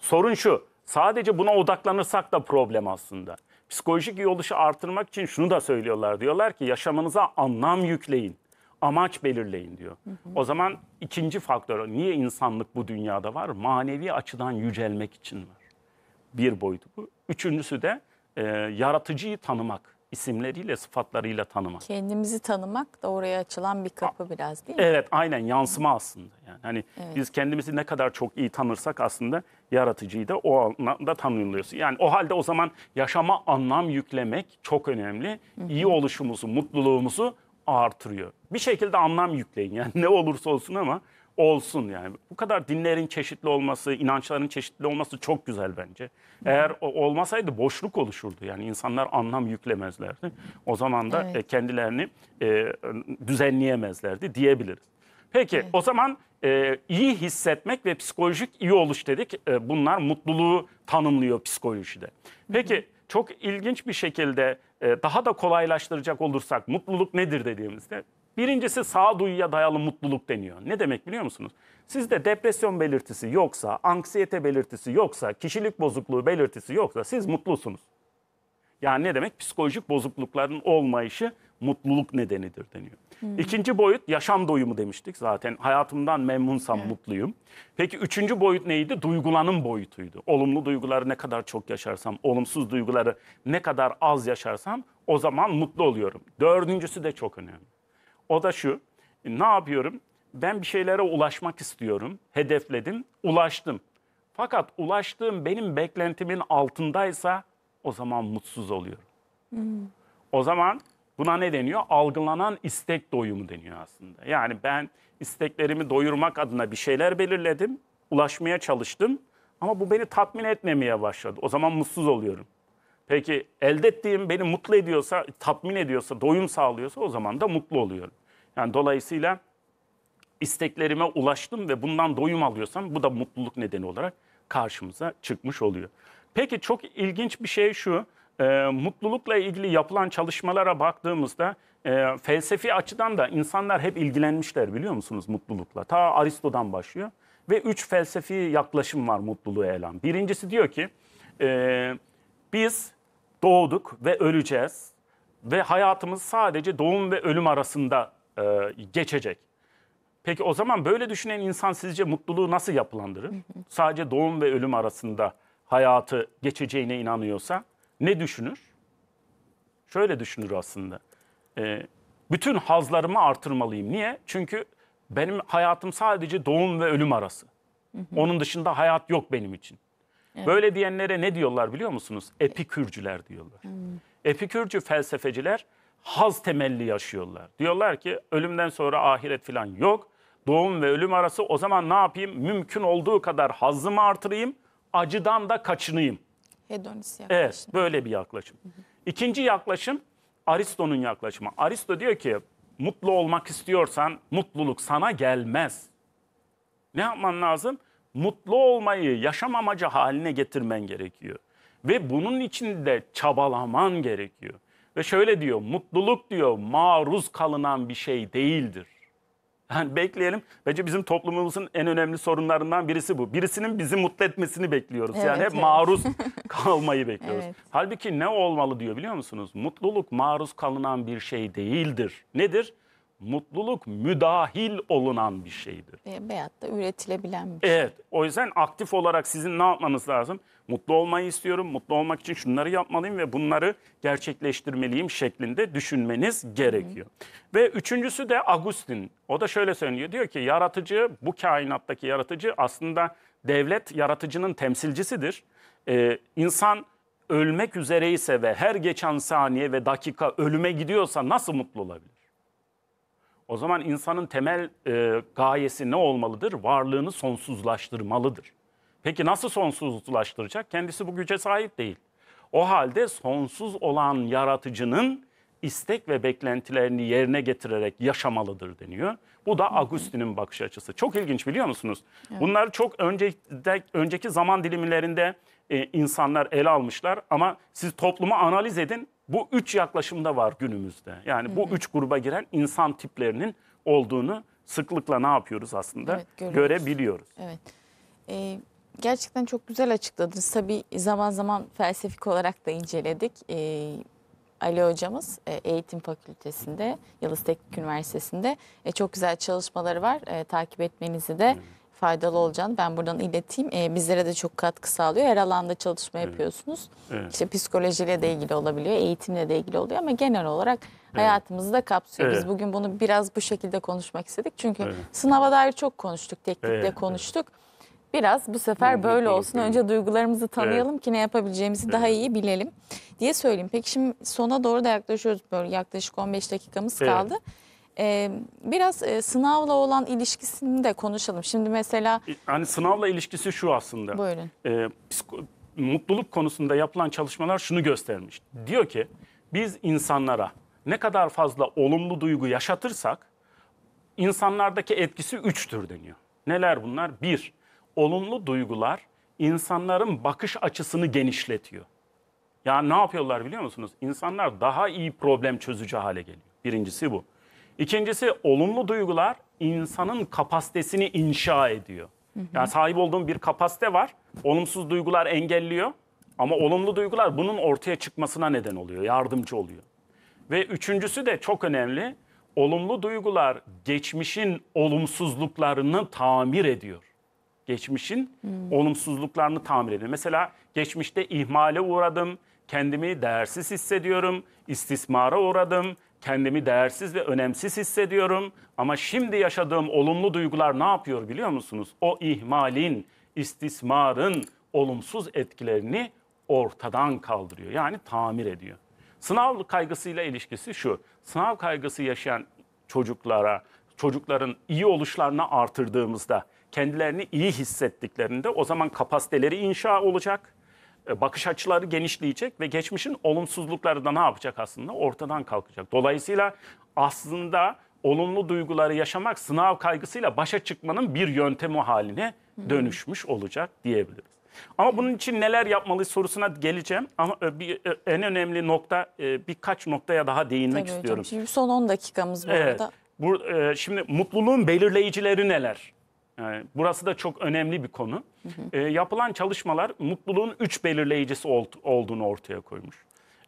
Sorun şu. Sadece buna odaklanırsak da problem aslında. Psikolojik yoluşu artırmak için şunu da söylüyorlar. Diyorlar ki yaşamınıza anlam yükleyin, amaç belirleyin diyor. Hı hı. O zaman ikinci faktör niye insanlık bu dünyada var? Manevi açıdan yücelmek için var. Bir boyutu bu. Üçüncüsü de e, yaratıcıyı tanımak isimleriyle, sıfatlarıyla tanımak. Kendimizi tanımak da oraya açılan bir kapı A biraz değil mi? Evet, aynen yansıma aslında. Yani hani evet. biz kendimizi ne kadar çok iyi tanırsak aslında yaratıcıyı da o anlamda tanımlıyorsun. Yani o halde o zaman yaşama anlam yüklemek çok önemli. Hı -hı. İyi oluşumuzu, mutluluğumuzu artırıyor. Bir şekilde anlam yükleyin. Yani ne olursa olsun ama olsun yani. Bu kadar dinlerin çeşitli olması, inançların çeşitli olması çok güzel bence. Eğer o- olmasaydı boşluk oluşurdu. Yani insanlar anlam yüklemezlerdi. O zaman da Evet. E, kendilerini e, düzenleyemezlerdi diyebiliriz. Peki o zaman e, iyi hissetmek ve psikolojik iyi oluş dedik. E, bunlar mutluluğu tanımlıyor psikolojide. Peki çok ilginç bir şekilde e, daha da kolaylaştıracak olursak mutluluk nedir dediğimizde Birincisi sağduyuya dayalı mutluluk deniyor. Ne demek biliyor musunuz? Sizde depresyon belirtisi yoksa, anksiyete belirtisi yoksa, kişilik bozukluğu belirtisi yoksa siz mutlusunuz. Yani ne demek? Psikolojik bozuklukların olmayışı mutluluk nedenidir deniyor. Hmm. İkinci boyut yaşam doyumu demiştik zaten. Hayatımdan memnunsam evet. mutluyum. Peki üçüncü boyut neydi? Duygulanım boyutuydu. Olumlu duyguları ne kadar çok yaşarsam, olumsuz duyguları ne kadar az yaşarsam o zaman mutlu oluyorum. Dördüncüsü de çok önemli. O da şu. Ne yapıyorum? Ben bir şeylere ulaşmak istiyorum. Hedefledim, ulaştım. Fakat ulaştığım benim beklentimin altındaysa o zaman mutsuz oluyorum. Hmm. O zaman buna ne deniyor? Algılanan istek doyumu deniyor aslında. Yani ben isteklerimi doyurmak adına bir şeyler belirledim, ulaşmaya çalıştım ama bu beni tatmin etmemeye başladı. O zaman mutsuz oluyorum. Peki elde ettiğim beni mutlu ediyorsa, tatmin ediyorsa, doyum sağlıyorsa o zaman da mutlu oluyorum. Yani dolayısıyla isteklerime ulaştım ve bundan doyum alıyorsam bu da mutluluk nedeni olarak karşımıza çıkmış oluyor. Peki çok ilginç bir şey şu. E, mutlulukla ilgili yapılan çalışmalara baktığımızda e, felsefi açıdan da insanlar hep ilgilenmişler biliyor musunuz mutlulukla. Ta Aristo'dan başlıyor ve üç felsefi yaklaşım var mutluluğu elan. Birincisi diyor ki e, biz doğduk ve öleceğiz ve hayatımız sadece doğum ve ölüm arasında e, geçecek. Peki o zaman böyle düşünen insan sizce mutluluğu nasıl yapılandırır? Sadece doğum ve ölüm arasında hayatı geçeceğine inanıyorsa ne düşünür? Şöyle düşünür aslında. E, bütün hazlarımı artırmalıyım. Niye? Çünkü benim hayatım sadece doğum ve ölüm arası. Onun dışında hayat yok benim için. Böyle diyenlere ne diyorlar biliyor musunuz? Epikürcüler diyorlar. Hmm. Epikürcü felsefeciler haz temelli yaşıyorlar. Diyorlar ki ölümden sonra ahiret falan yok. Doğum ve ölüm arası o zaman ne yapayım? Mümkün olduğu kadar hazımı artırayım, acıdan da kaçınayım. Hedonist yaklaşım. Evet, böyle bir yaklaşım. İkinci yaklaşım Aristo'nun yaklaşımı. Aristo diyor ki mutlu olmak istiyorsan mutluluk sana gelmez. Ne yapman lazım? mutlu olmayı yaşam amacı haline getirmen gerekiyor. Ve bunun için de çabalaman gerekiyor. Ve şöyle diyor, mutluluk diyor maruz kalınan bir şey değildir. Yani bekleyelim. Bence bizim toplumumuzun en önemli sorunlarından birisi bu. Birisinin bizi mutlu etmesini bekliyoruz. Evet, yani hep evet. maruz kalmayı bekliyoruz. Evet. Halbuki ne olmalı diyor biliyor musunuz? Mutluluk maruz kalınan bir şey değildir. Nedir? mutluluk müdahil olunan bir şeydir. E, veyahut da üretilebilen bir şey. Evet. O yüzden aktif olarak sizin ne yapmanız lazım? Mutlu olmayı istiyorum. Mutlu olmak için şunları yapmalıyım ve bunları gerçekleştirmeliyim şeklinde düşünmeniz gerekiyor. Hı. Ve üçüncüsü de Agustin. O da şöyle söylüyor. Diyor ki yaratıcı, bu kainattaki yaratıcı aslında devlet yaratıcının temsilcisidir. Ee, insan ölmek üzereyse ve her geçen saniye ve dakika ölüme gidiyorsa nasıl mutlu olabilir? O zaman insanın temel e, gayesi ne olmalıdır? Varlığını sonsuzlaştırmalıdır. Peki nasıl sonsuzlaştıracak? Kendisi bu güce sahip değil. O halde sonsuz olan yaratıcının istek ve beklentilerini yerine getirerek yaşamalıdır deniyor. Bu da Agustin'in bakış açısı. Çok ilginç biliyor musunuz? Evet. Bunlar çok önce, önceki zaman dilimlerinde e, insanlar ele almışlar ama siz toplumu analiz edin bu üç yaklaşımda var günümüzde. Yani bu üç gruba giren insan tiplerinin olduğunu sıklıkla ne yapıyoruz aslında Evet, görebiliyoruz. Evet. Ee, gerçekten çok güzel açıkladınız. Tabii zaman zaman felsefik olarak da inceledik. Ee, Ali hocamız e, eğitim fakültesinde, Yıldız Teknik Üniversitesi'nde e, çok güzel çalışmaları var. E, takip etmenizi de faydalı olacağını ben buradan ileteyim. E, bizlere de çok katkı sağlıyor. Her alanda çalışma evet. yapıyorsunuz. Evet. İşte psikolojiyle de ilgili olabiliyor, eğitimle de ilgili oluyor ama genel olarak evet. hayatımızı da kapsıyor. Evet. Biz bugün bunu biraz bu şekilde konuşmak istedik. Çünkü evet. sınava dair çok konuştuk, teknikle evet. konuştuk. Biraz bu sefer Duygu böyle olsun. Duygu. Önce duygularımızı tanıyalım evet. ki ne yapabileceğimizi evet. daha iyi bilelim diye söyleyeyim. Peki şimdi sona doğru da yaklaşıyoruz. Böyle yaklaşık 15 dakikamız evet. kaldı biraz sınavla olan ilişkisini de konuşalım. Şimdi mesela... E, yani sınavla ilişkisi şu aslında. Buyurun. Ee, mutluluk konusunda yapılan çalışmalar şunu göstermiş. Diyor ki biz insanlara ne kadar fazla olumlu duygu yaşatırsak insanlardaki etkisi üçtür deniyor. Neler bunlar? Bir, olumlu duygular insanların bakış açısını genişletiyor. Ya ne yapıyorlar biliyor musunuz? İnsanlar daha iyi problem çözücü hale geliyor. Birincisi bu. İkincisi olumlu duygular insanın kapasitesini inşa ediyor. Yani sahip olduğum bir kapasite var. Olumsuz duygular engelliyor. Ama olumlu duygular bunun ortaya çıkmasına neden oluyor, yardımcı oluyor. Ve üçüncüsü de çok önemli. Olumlu duygular geçmişin olumsuzluklarını tamir ediyor. Geçmişin hmm. olumsuzluklarını tamir ediyor. Mesela geçmişte ihmale uğradım, kendimi değersiz hissediyorum, istismara uğradım, kendimi değersiz ve önemsiz hissediyorum. Ama şimdi yaşadığım olumlu duygular ne yapıyor biliyor musunuz? O ihmalin, istismarın olumsuz etkilerini ortadan kaldırıyor. Yani tamir ediyor. Sınav kaygısıyla ilişkisi şu. Sınav kaygısı yaşayan çocuklara, çocukların iyi oluşlarını artırdığımızda, kendilerini iyi hissettiklerinde o zaman kapasiteleri inşa olacak. E, bakış açıları genişleyecek ve geçmişin olumsuzlukları da ne yapacak aslında? Ortadan kalkacak. Dolayısıyla aslında olumlu duyguları yaşamak sınav kaygısıyla başa çıkmanın bir yöntemi haline dönüşmüş olacak diyebiliriz. Ama bunun için neler yapmalıyız sorusuna geleceğim. Ama e, bir, e, en önemli nokta birkaç noktaya daha değinmek Tabii istiyorum. Hocam. Şimdi son 10 dakikamız bu evet. arada. Bu, şimdi mutluluğun belirleyicileri neler? Yani ee, burası da çok önemli bir konu. Hı hı. E, ee, yapılan çalışmalar mutluluğun üç belirleyicisi ol, olduğunu ortaya koymuş.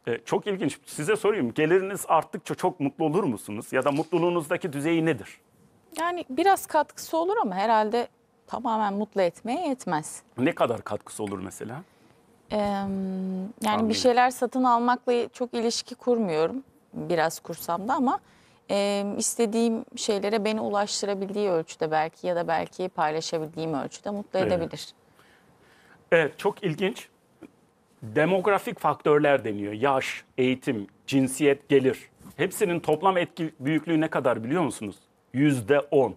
E, çok ilginç. Size sorayım. Geliriniz arttıkça çok mutlu olur musunuz? Ya da mutluluğunuzdaki düzeyi nedir? Yani biraz katkısı olur ama herhalde tamamen mutlu etmeye yetmez. Ne kadar katkısı olur mesela? Ee, yani Anladım. bir şeyler satın almakla çok ilişki kurmuyorum. Biraz kursam da ama e, istediğim şeylere beni ulaştırabildiği ölçüde belki ya da belki paylaşabildiğim ölçüde mutlu evet. edebilir. Evet çok ilginç. Demografik faktörler deniyor. Yaş, eğitim, cinsiyet, gelir. Hepsinin toplam etki büyüklüğü ne kadar biliyor musunuz? Yüzde on.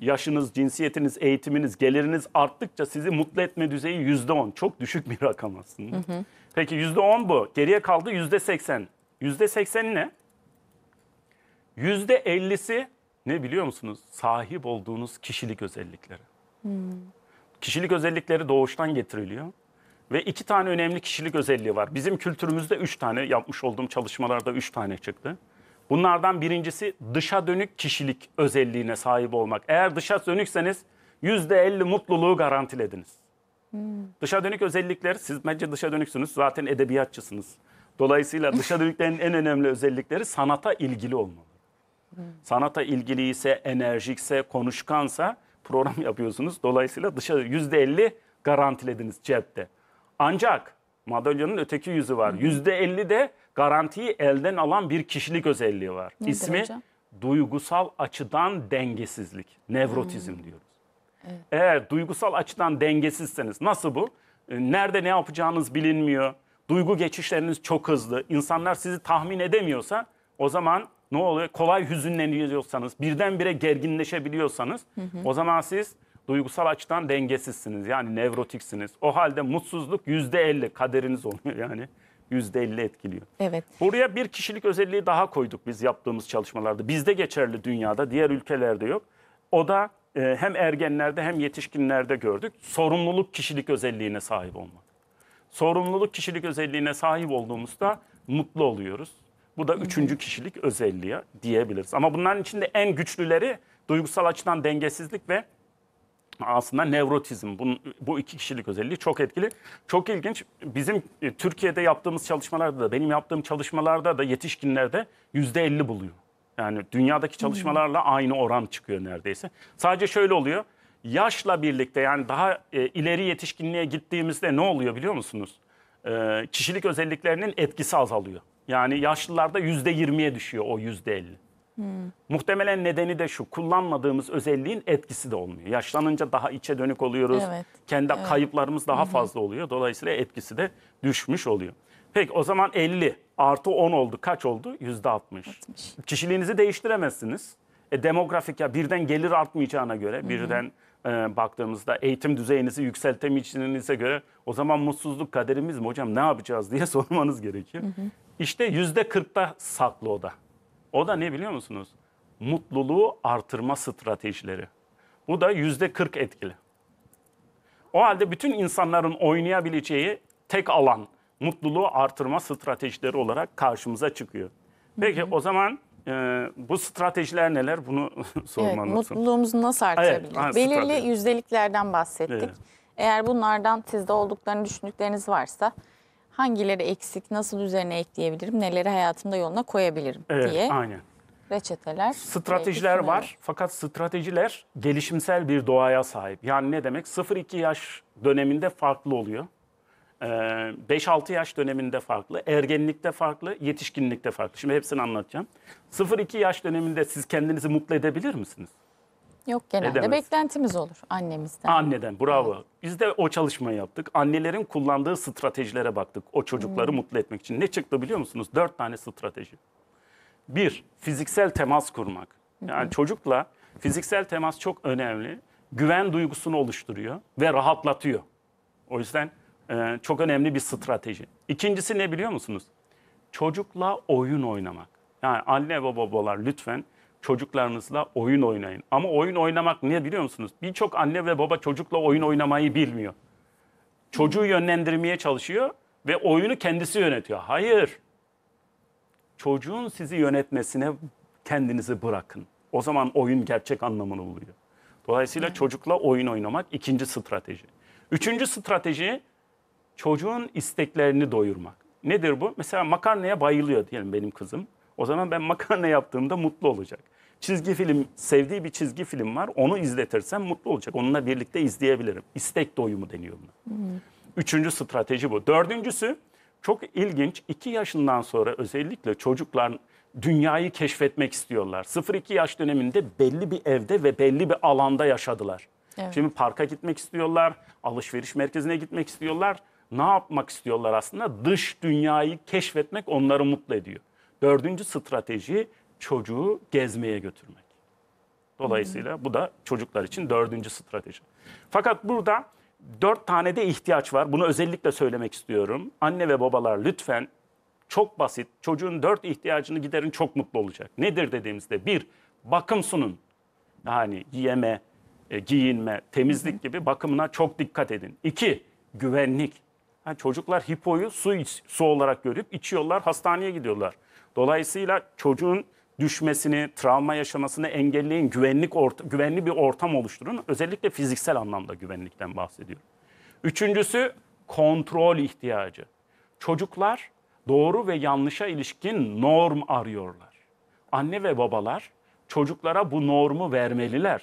Yaşınız, cinsiyetiniz, eğitiminiz, geliriniz arttıkça sizi mutlu etme düzeyi yüzde on. Çok düşük bir rakam aslında. Hı hı. Peki yüzde on bu. Geriye kaldı yüzde seksen. Yüzde %80'i ne? Yüzde %50'si ne biliyor musunuz? Sahip olduğunuz kişilik özellikleri. Hmm. Kişilik özellikleri doğuştan getiriliyor. Ve iki tane önemli kişilik özelliği var. Bizim kültürümüzde üç tane, yapmış olduğum çalışmalarda üç tane çıktı. Bunlardan birincisi dışa dönük kişilik özelliğine sahip olmak. Eğer dışa dönükseniz yüzde elli mutluluğu garantilediniz. Hmm. Dışa dönük özellikler, siz bence dışa dönüksünüz, zaten edebiyatçısınız. Dolayısıyla dışa dönüklerin en önemli özellikleri sanata ilgili olmalı. Sanata ilgili ise, enerjikse, konuşkansa program yapıyorsunuz. Dolayısıyla dışa yüzde elli garantilediniz cepte. Ancak madalyonun öteki yüzü var. Yüzde elli de garantiyi elden alan bir kişilik özelliği var. Nedir İsmi hocam? duygusal açıdan dengesizlik. Nevrotizm hmm. diyoruz. Evet. Eğer duygusal açıdan dengesizseniz nasıl bu? E, nerede ne yapacağınız bilinmiyor duygu geçişleriniz çok hızlı, insanlar sizi tahmin edemiyorsa o zaman ne oluyor? Kolay hüzünleniyorsanız, birdenbire gerginleşebiliyorsanız hı hı. o zaman siz duygusal açıdan dengesizsiniz. Yani nevrotiksiniz. O halde mutsuzluk yüzde elli kaderiniz oluyor yani. yüzde elli etkiliyor. Evet. Buraya bir kişilik özelliği daha koyduk biz yaptığımız çalışmalarda. Bizde geçerli dünyada, diğer ülkelerde yok. O da e, hem ergenlerde hem yetişkinlerde gördük. Sorumluluk kişilik özelliğine sahip olmak sorumluluk kişilik özelliğine sahip olduğumuzda mutlu oluyoruz. Bu da üçüncü kişilik özelliği diyebiliriz. Ama bunların içinde en güçlüleri duygusal açıdan dengesizlik ve aslında nevrotizm. Bunun, bu iki kişilik özelliği çok etkili. Çok ilginç. Bizim e, Türkiye'de yaptığımız çalışmalarda da, benim yaptığım çalışmalarda da yetişkinlerde yüzde elli buluyor. Yani dünyadaki hmm. çalışmalarla aynı oran çıkıyor neredeyse. Sadece şöyle oluyor yaşla birlikte yani daha e, ileri yetişkinliğe gittiğimizde ne oluyor biliyor musunuz? E, kişilik özelliklerinin etkisi azalıyor. Yani yaşlılarda yüzde yirmiye düşüyor o yüzde elli. Hmm. Muhtemelen nedeni de şu kullanmadığımız özelliğin etkisi de olmuyor. Yaşlanınca daha içe dönük oluyoruz. Evet. Kendi evet. kayıplarımız daha hı fazla oluyor. Dolayısıyla etkisi de düşmüş oluyor. Peki o zaman 50 artı 10 oldu. Kaç oldu? Yüzde 60. 60. Kişiliğinizi değiştiremezsiniz. E, demografik ya birden gelir artmayacağına göre, hı birden e, baktığımızda eğitim düzeyinizi yükseltemeyeceğinize göre o zaman mutsuzluk kaderimiz mi hocam ne yapacağız diye sormanız gerekir. Hı hı. İşte yüzde kırkta saklı o da. O da ne biliyor musunuz? Mutluluğu artırma stratejileri. Bu da yüzde kırk etkili. O halde bütün insanların oynayabileceği tek alan mutluluğu artırma stratejileri olarak karşımıza çıkıyor. Peki hı hı. o zaman e, bu stratejiler neler? Bunu sormanızı. Evet, lazım. mutluluğumuzu nasıl artırabiliriz? Evet, Belirli strateji. yüzdeliklerden bahsettik. Evet. Eğer bunlardan sizde olduklarını düşündükleriniz varsa hangileri eksik, nasıl üzerine ekleyebilirim, neleri hayatımda yoluna koyabilirim evet, diye aynen. reçeteler. Stratejiler var fakat stratejiler gelişimsel bir doğaya sahip. Yani ne demek? 0-2 yaş döneminde farklı oluyor. 5-6 ee, yaş döneminde farklı, ergenlikte farklı, yetişkinlikte farklı. Şimdi hepsini anlatacağım. 0-2 yaş döneminde siz kendinizi mutlu edebilir misiniz? Yok genelde Edemez. beklentimiz olur annemizden. Anneden bravo. Evet. Biz de o çalışmayı yaptık. Annelerin kullandığı stratejilere baktık o çocukları hmm. mutlu etmek için. Ne çıktı biliyor musunuz? Dört tane strateji. Bir, fiziksel temas kurmak. Yani hmm. çocukla fiziksel temas çok önemli. Güven duygusunu oluşturuyor ve rahatlatıyor. O yüzden ee, çok önemli bir strateji. İkincisi ne biliyor musunuz? Çocukla oyun oynamak. Yani anne ve babalar lütfen çocuklarınızla oyun oynayın. Ama oyun oynamak niye biliyor musunuz? Birçok anne ve baba çocukla oyun oynamayı bilmiyor. Çocuğu yönlendirmeye çalışıyor ve oyunu kendisi yönetiyor. Hayır. Çocuğun sizi yönetmesine kendinizi bırakın. O zaman oyun gerçek anlamını buluyor. Dolayısıyla çocukla oyun oynamak ikinci strateji. Üçüncü strateji çocuğun isteklerini doyurmak. Nedir bu? Mesela makarnaya bayılıyor diyelim benim kızım. O zaman ben makarna yaptığımda mutlu olacak. Çizgi film, sevdiği bir çizgi film var. Onu izletirsem mutlu olacak. Onunla birlikte izleyebilirim. İstek doyumu deniyor buna. Üçüncü strateji bu. Dördüncüsü çok ilginç. İki yaşından sonra özellikle çocuklar dünyayı keşfetmek istiyorlar. 0-2 yaş döneminde belli bir evde ve belli bir alanda yaşadılar. Evet. Şimdi parka gitmek istiyorlar, alışveriş merkezine gitmek istiyorlar ne yapmak istiyorlar aslında? Dış dünyayı keşfetmek onları mutlu ediyor. Dördüncü strateji çocuğu gezmeye götürmek. Dolayısıyla bu da çocuklar için dördüncü strateji. Fakat burada dört tane de ihtiyaç var. Bunu özellikle söylemek istiyorum. Anne ve babalar lütfen çok basit çocuğun dört ihtiyacını giderin çok mutlu olacak. Nedir dediğimizde bir bakım sunun. Yani yeme, e, giyinme, temizlik gibi bakımına çok dikkat edin. İki güvenlik. Yani çocuklar hipoyu su, iç, su olarak görüp içiyorlar, hastaneye gidiyorlar. Dolayısıyla çocuğun düşmesini, travma yaşamasını engelleyin, güvenlik orta, güvenli bir ortam oluşturun. Özellikle fiziksel anlamda güvenlikten bahsediyorum. Üçüncüsü kontrol ihtiyacı. Çocuklar doğru ve yanlışa ilişkin norm arıyorlar. Anne ve babalar çocuklara bu normu vermeliler.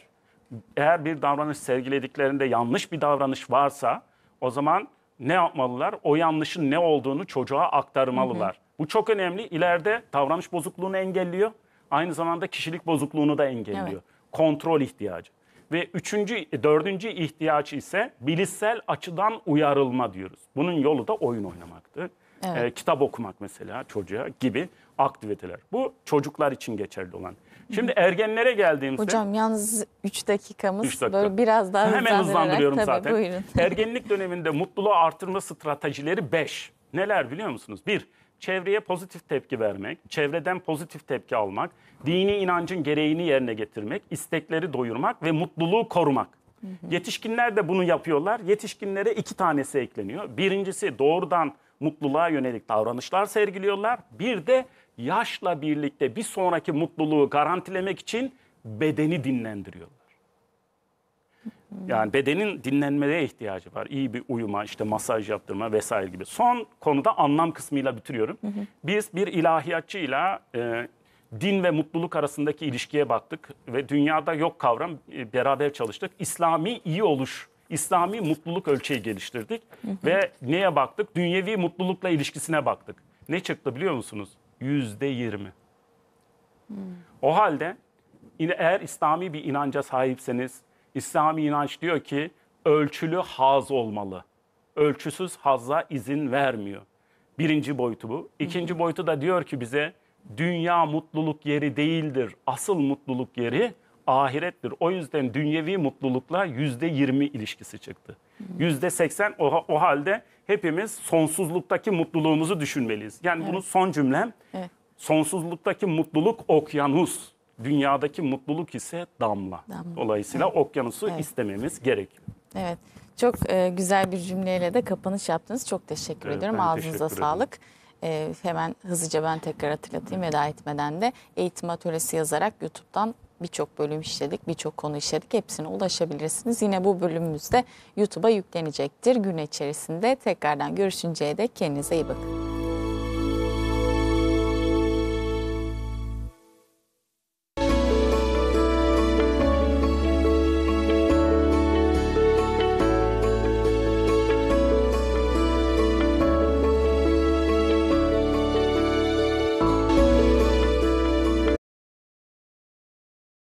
Eğer bir davranış sergilediklerinde yanlış bir davranış varsa o zaman ne yapmalılar? O yanlışın ne olduğunu çocuğa aktarmalılar. Hı hı. Bu çok önemli. İleride davranış bozukluğunu engelliyor. Aynı zamanda kişilik bozukluğunu da engelliyor. Evet. Kontrol ihtiyacı. Ve üçüncü, dördüncü ihtiyaç ise bilişsel açıdan uyarılma diyoruz. Bunun yolu da oyun oynamaktı. Evet. Ee, kitap okumak mesela çocuğa gibi aktiviteler. Bu çocuklar için geçerli olan. Şimdi ergenlere geldiğimizde... Hocam yalnız 3 dakikamız üç dakika. böyle biraz daha Hemen hızlandırıyorum tabii, zaten. Buyurun. Ergenlik döneminde mutluluğu artırma stratejileri 5. Neler biliyor musunuz? 1. Çevreye pozitif tepki vermek, çevreden pozitif tepki almak, dini inancın gereğini yerine getirmek, istekleri doyurmak ve mutluluğu korumak. Yetişkinler de bunu yapıyorlar. Yetişkinlere iki tanesi ekleniyor. Birincisi doğrudan mutluluğa yönelik davranışlar sergiliyorlar. Bir de yaşla birlikte bir sonraki mutluluğu garantilemek için bedeni dinlendiriyorlar. Yani bedenin dinlenmeye ihtiyacı var. İyi bir uyuma, işte masaj yaptırma vesaire gibi. Son konuda anlam kısmıyla bitiriyorum. Biz bir ilahiyatçıyla e, din ve mutluluk arasındaki ilişkiye baktık ve dünyada yok kavram e, beraber çalıştık. İslami iyi oluş, İslami mutluluk ölçeği geliştirdik hı hı. ve neye baktık? Dünyevi mutlulukla ilişkisine baktık. Ne çıktı biliyor musunuz? yüzde yirmi. Hmm. O halde eğer İslami bir inanca sahipseniz, İslami inanç diyor ki ölçülü haz olmalı. Ölçüsüz hazza izin vermiyor. Birinci boyutu bu. İkinci boyutu da diyor ki bize dünya mutluluk yeri değildir. Asıl mutluluk yeri ahirettir. O yüzden dünyevi mutlulukla yüzde yirmi ilişkisi çıktı. Yüzde seksen o halde hepimiz sonsuzluktaki mutluluğumuzu düşünmeliyiz. Yani evet. bunun son cümlem evet. sonsuzluktaki mutluluk okyanus. Dünyadaki mutluluk ise damla. damla. Dolayısıyla evet. okyanusu evet. istememiz gerekiyor. Evet. Çok e, güzel bir cümleyle de kapanış yaptınız. Çok teşekkür evet, ederim. Ağzınıza teşekkür sağlık. E, hemen hızlıca ben tekrar hatırlatayım veda etmeden de eğitim atölyesi yazarak YouTube'dan birçok bölüm işledik, birçok konu işledik. Hepsine ulaşabilirsiniz. Yine bu bölümümüz de YouTube'a yüklenecektir. Gün içerisinde tekrardan görüşünceye dek kendinize iyi bakın.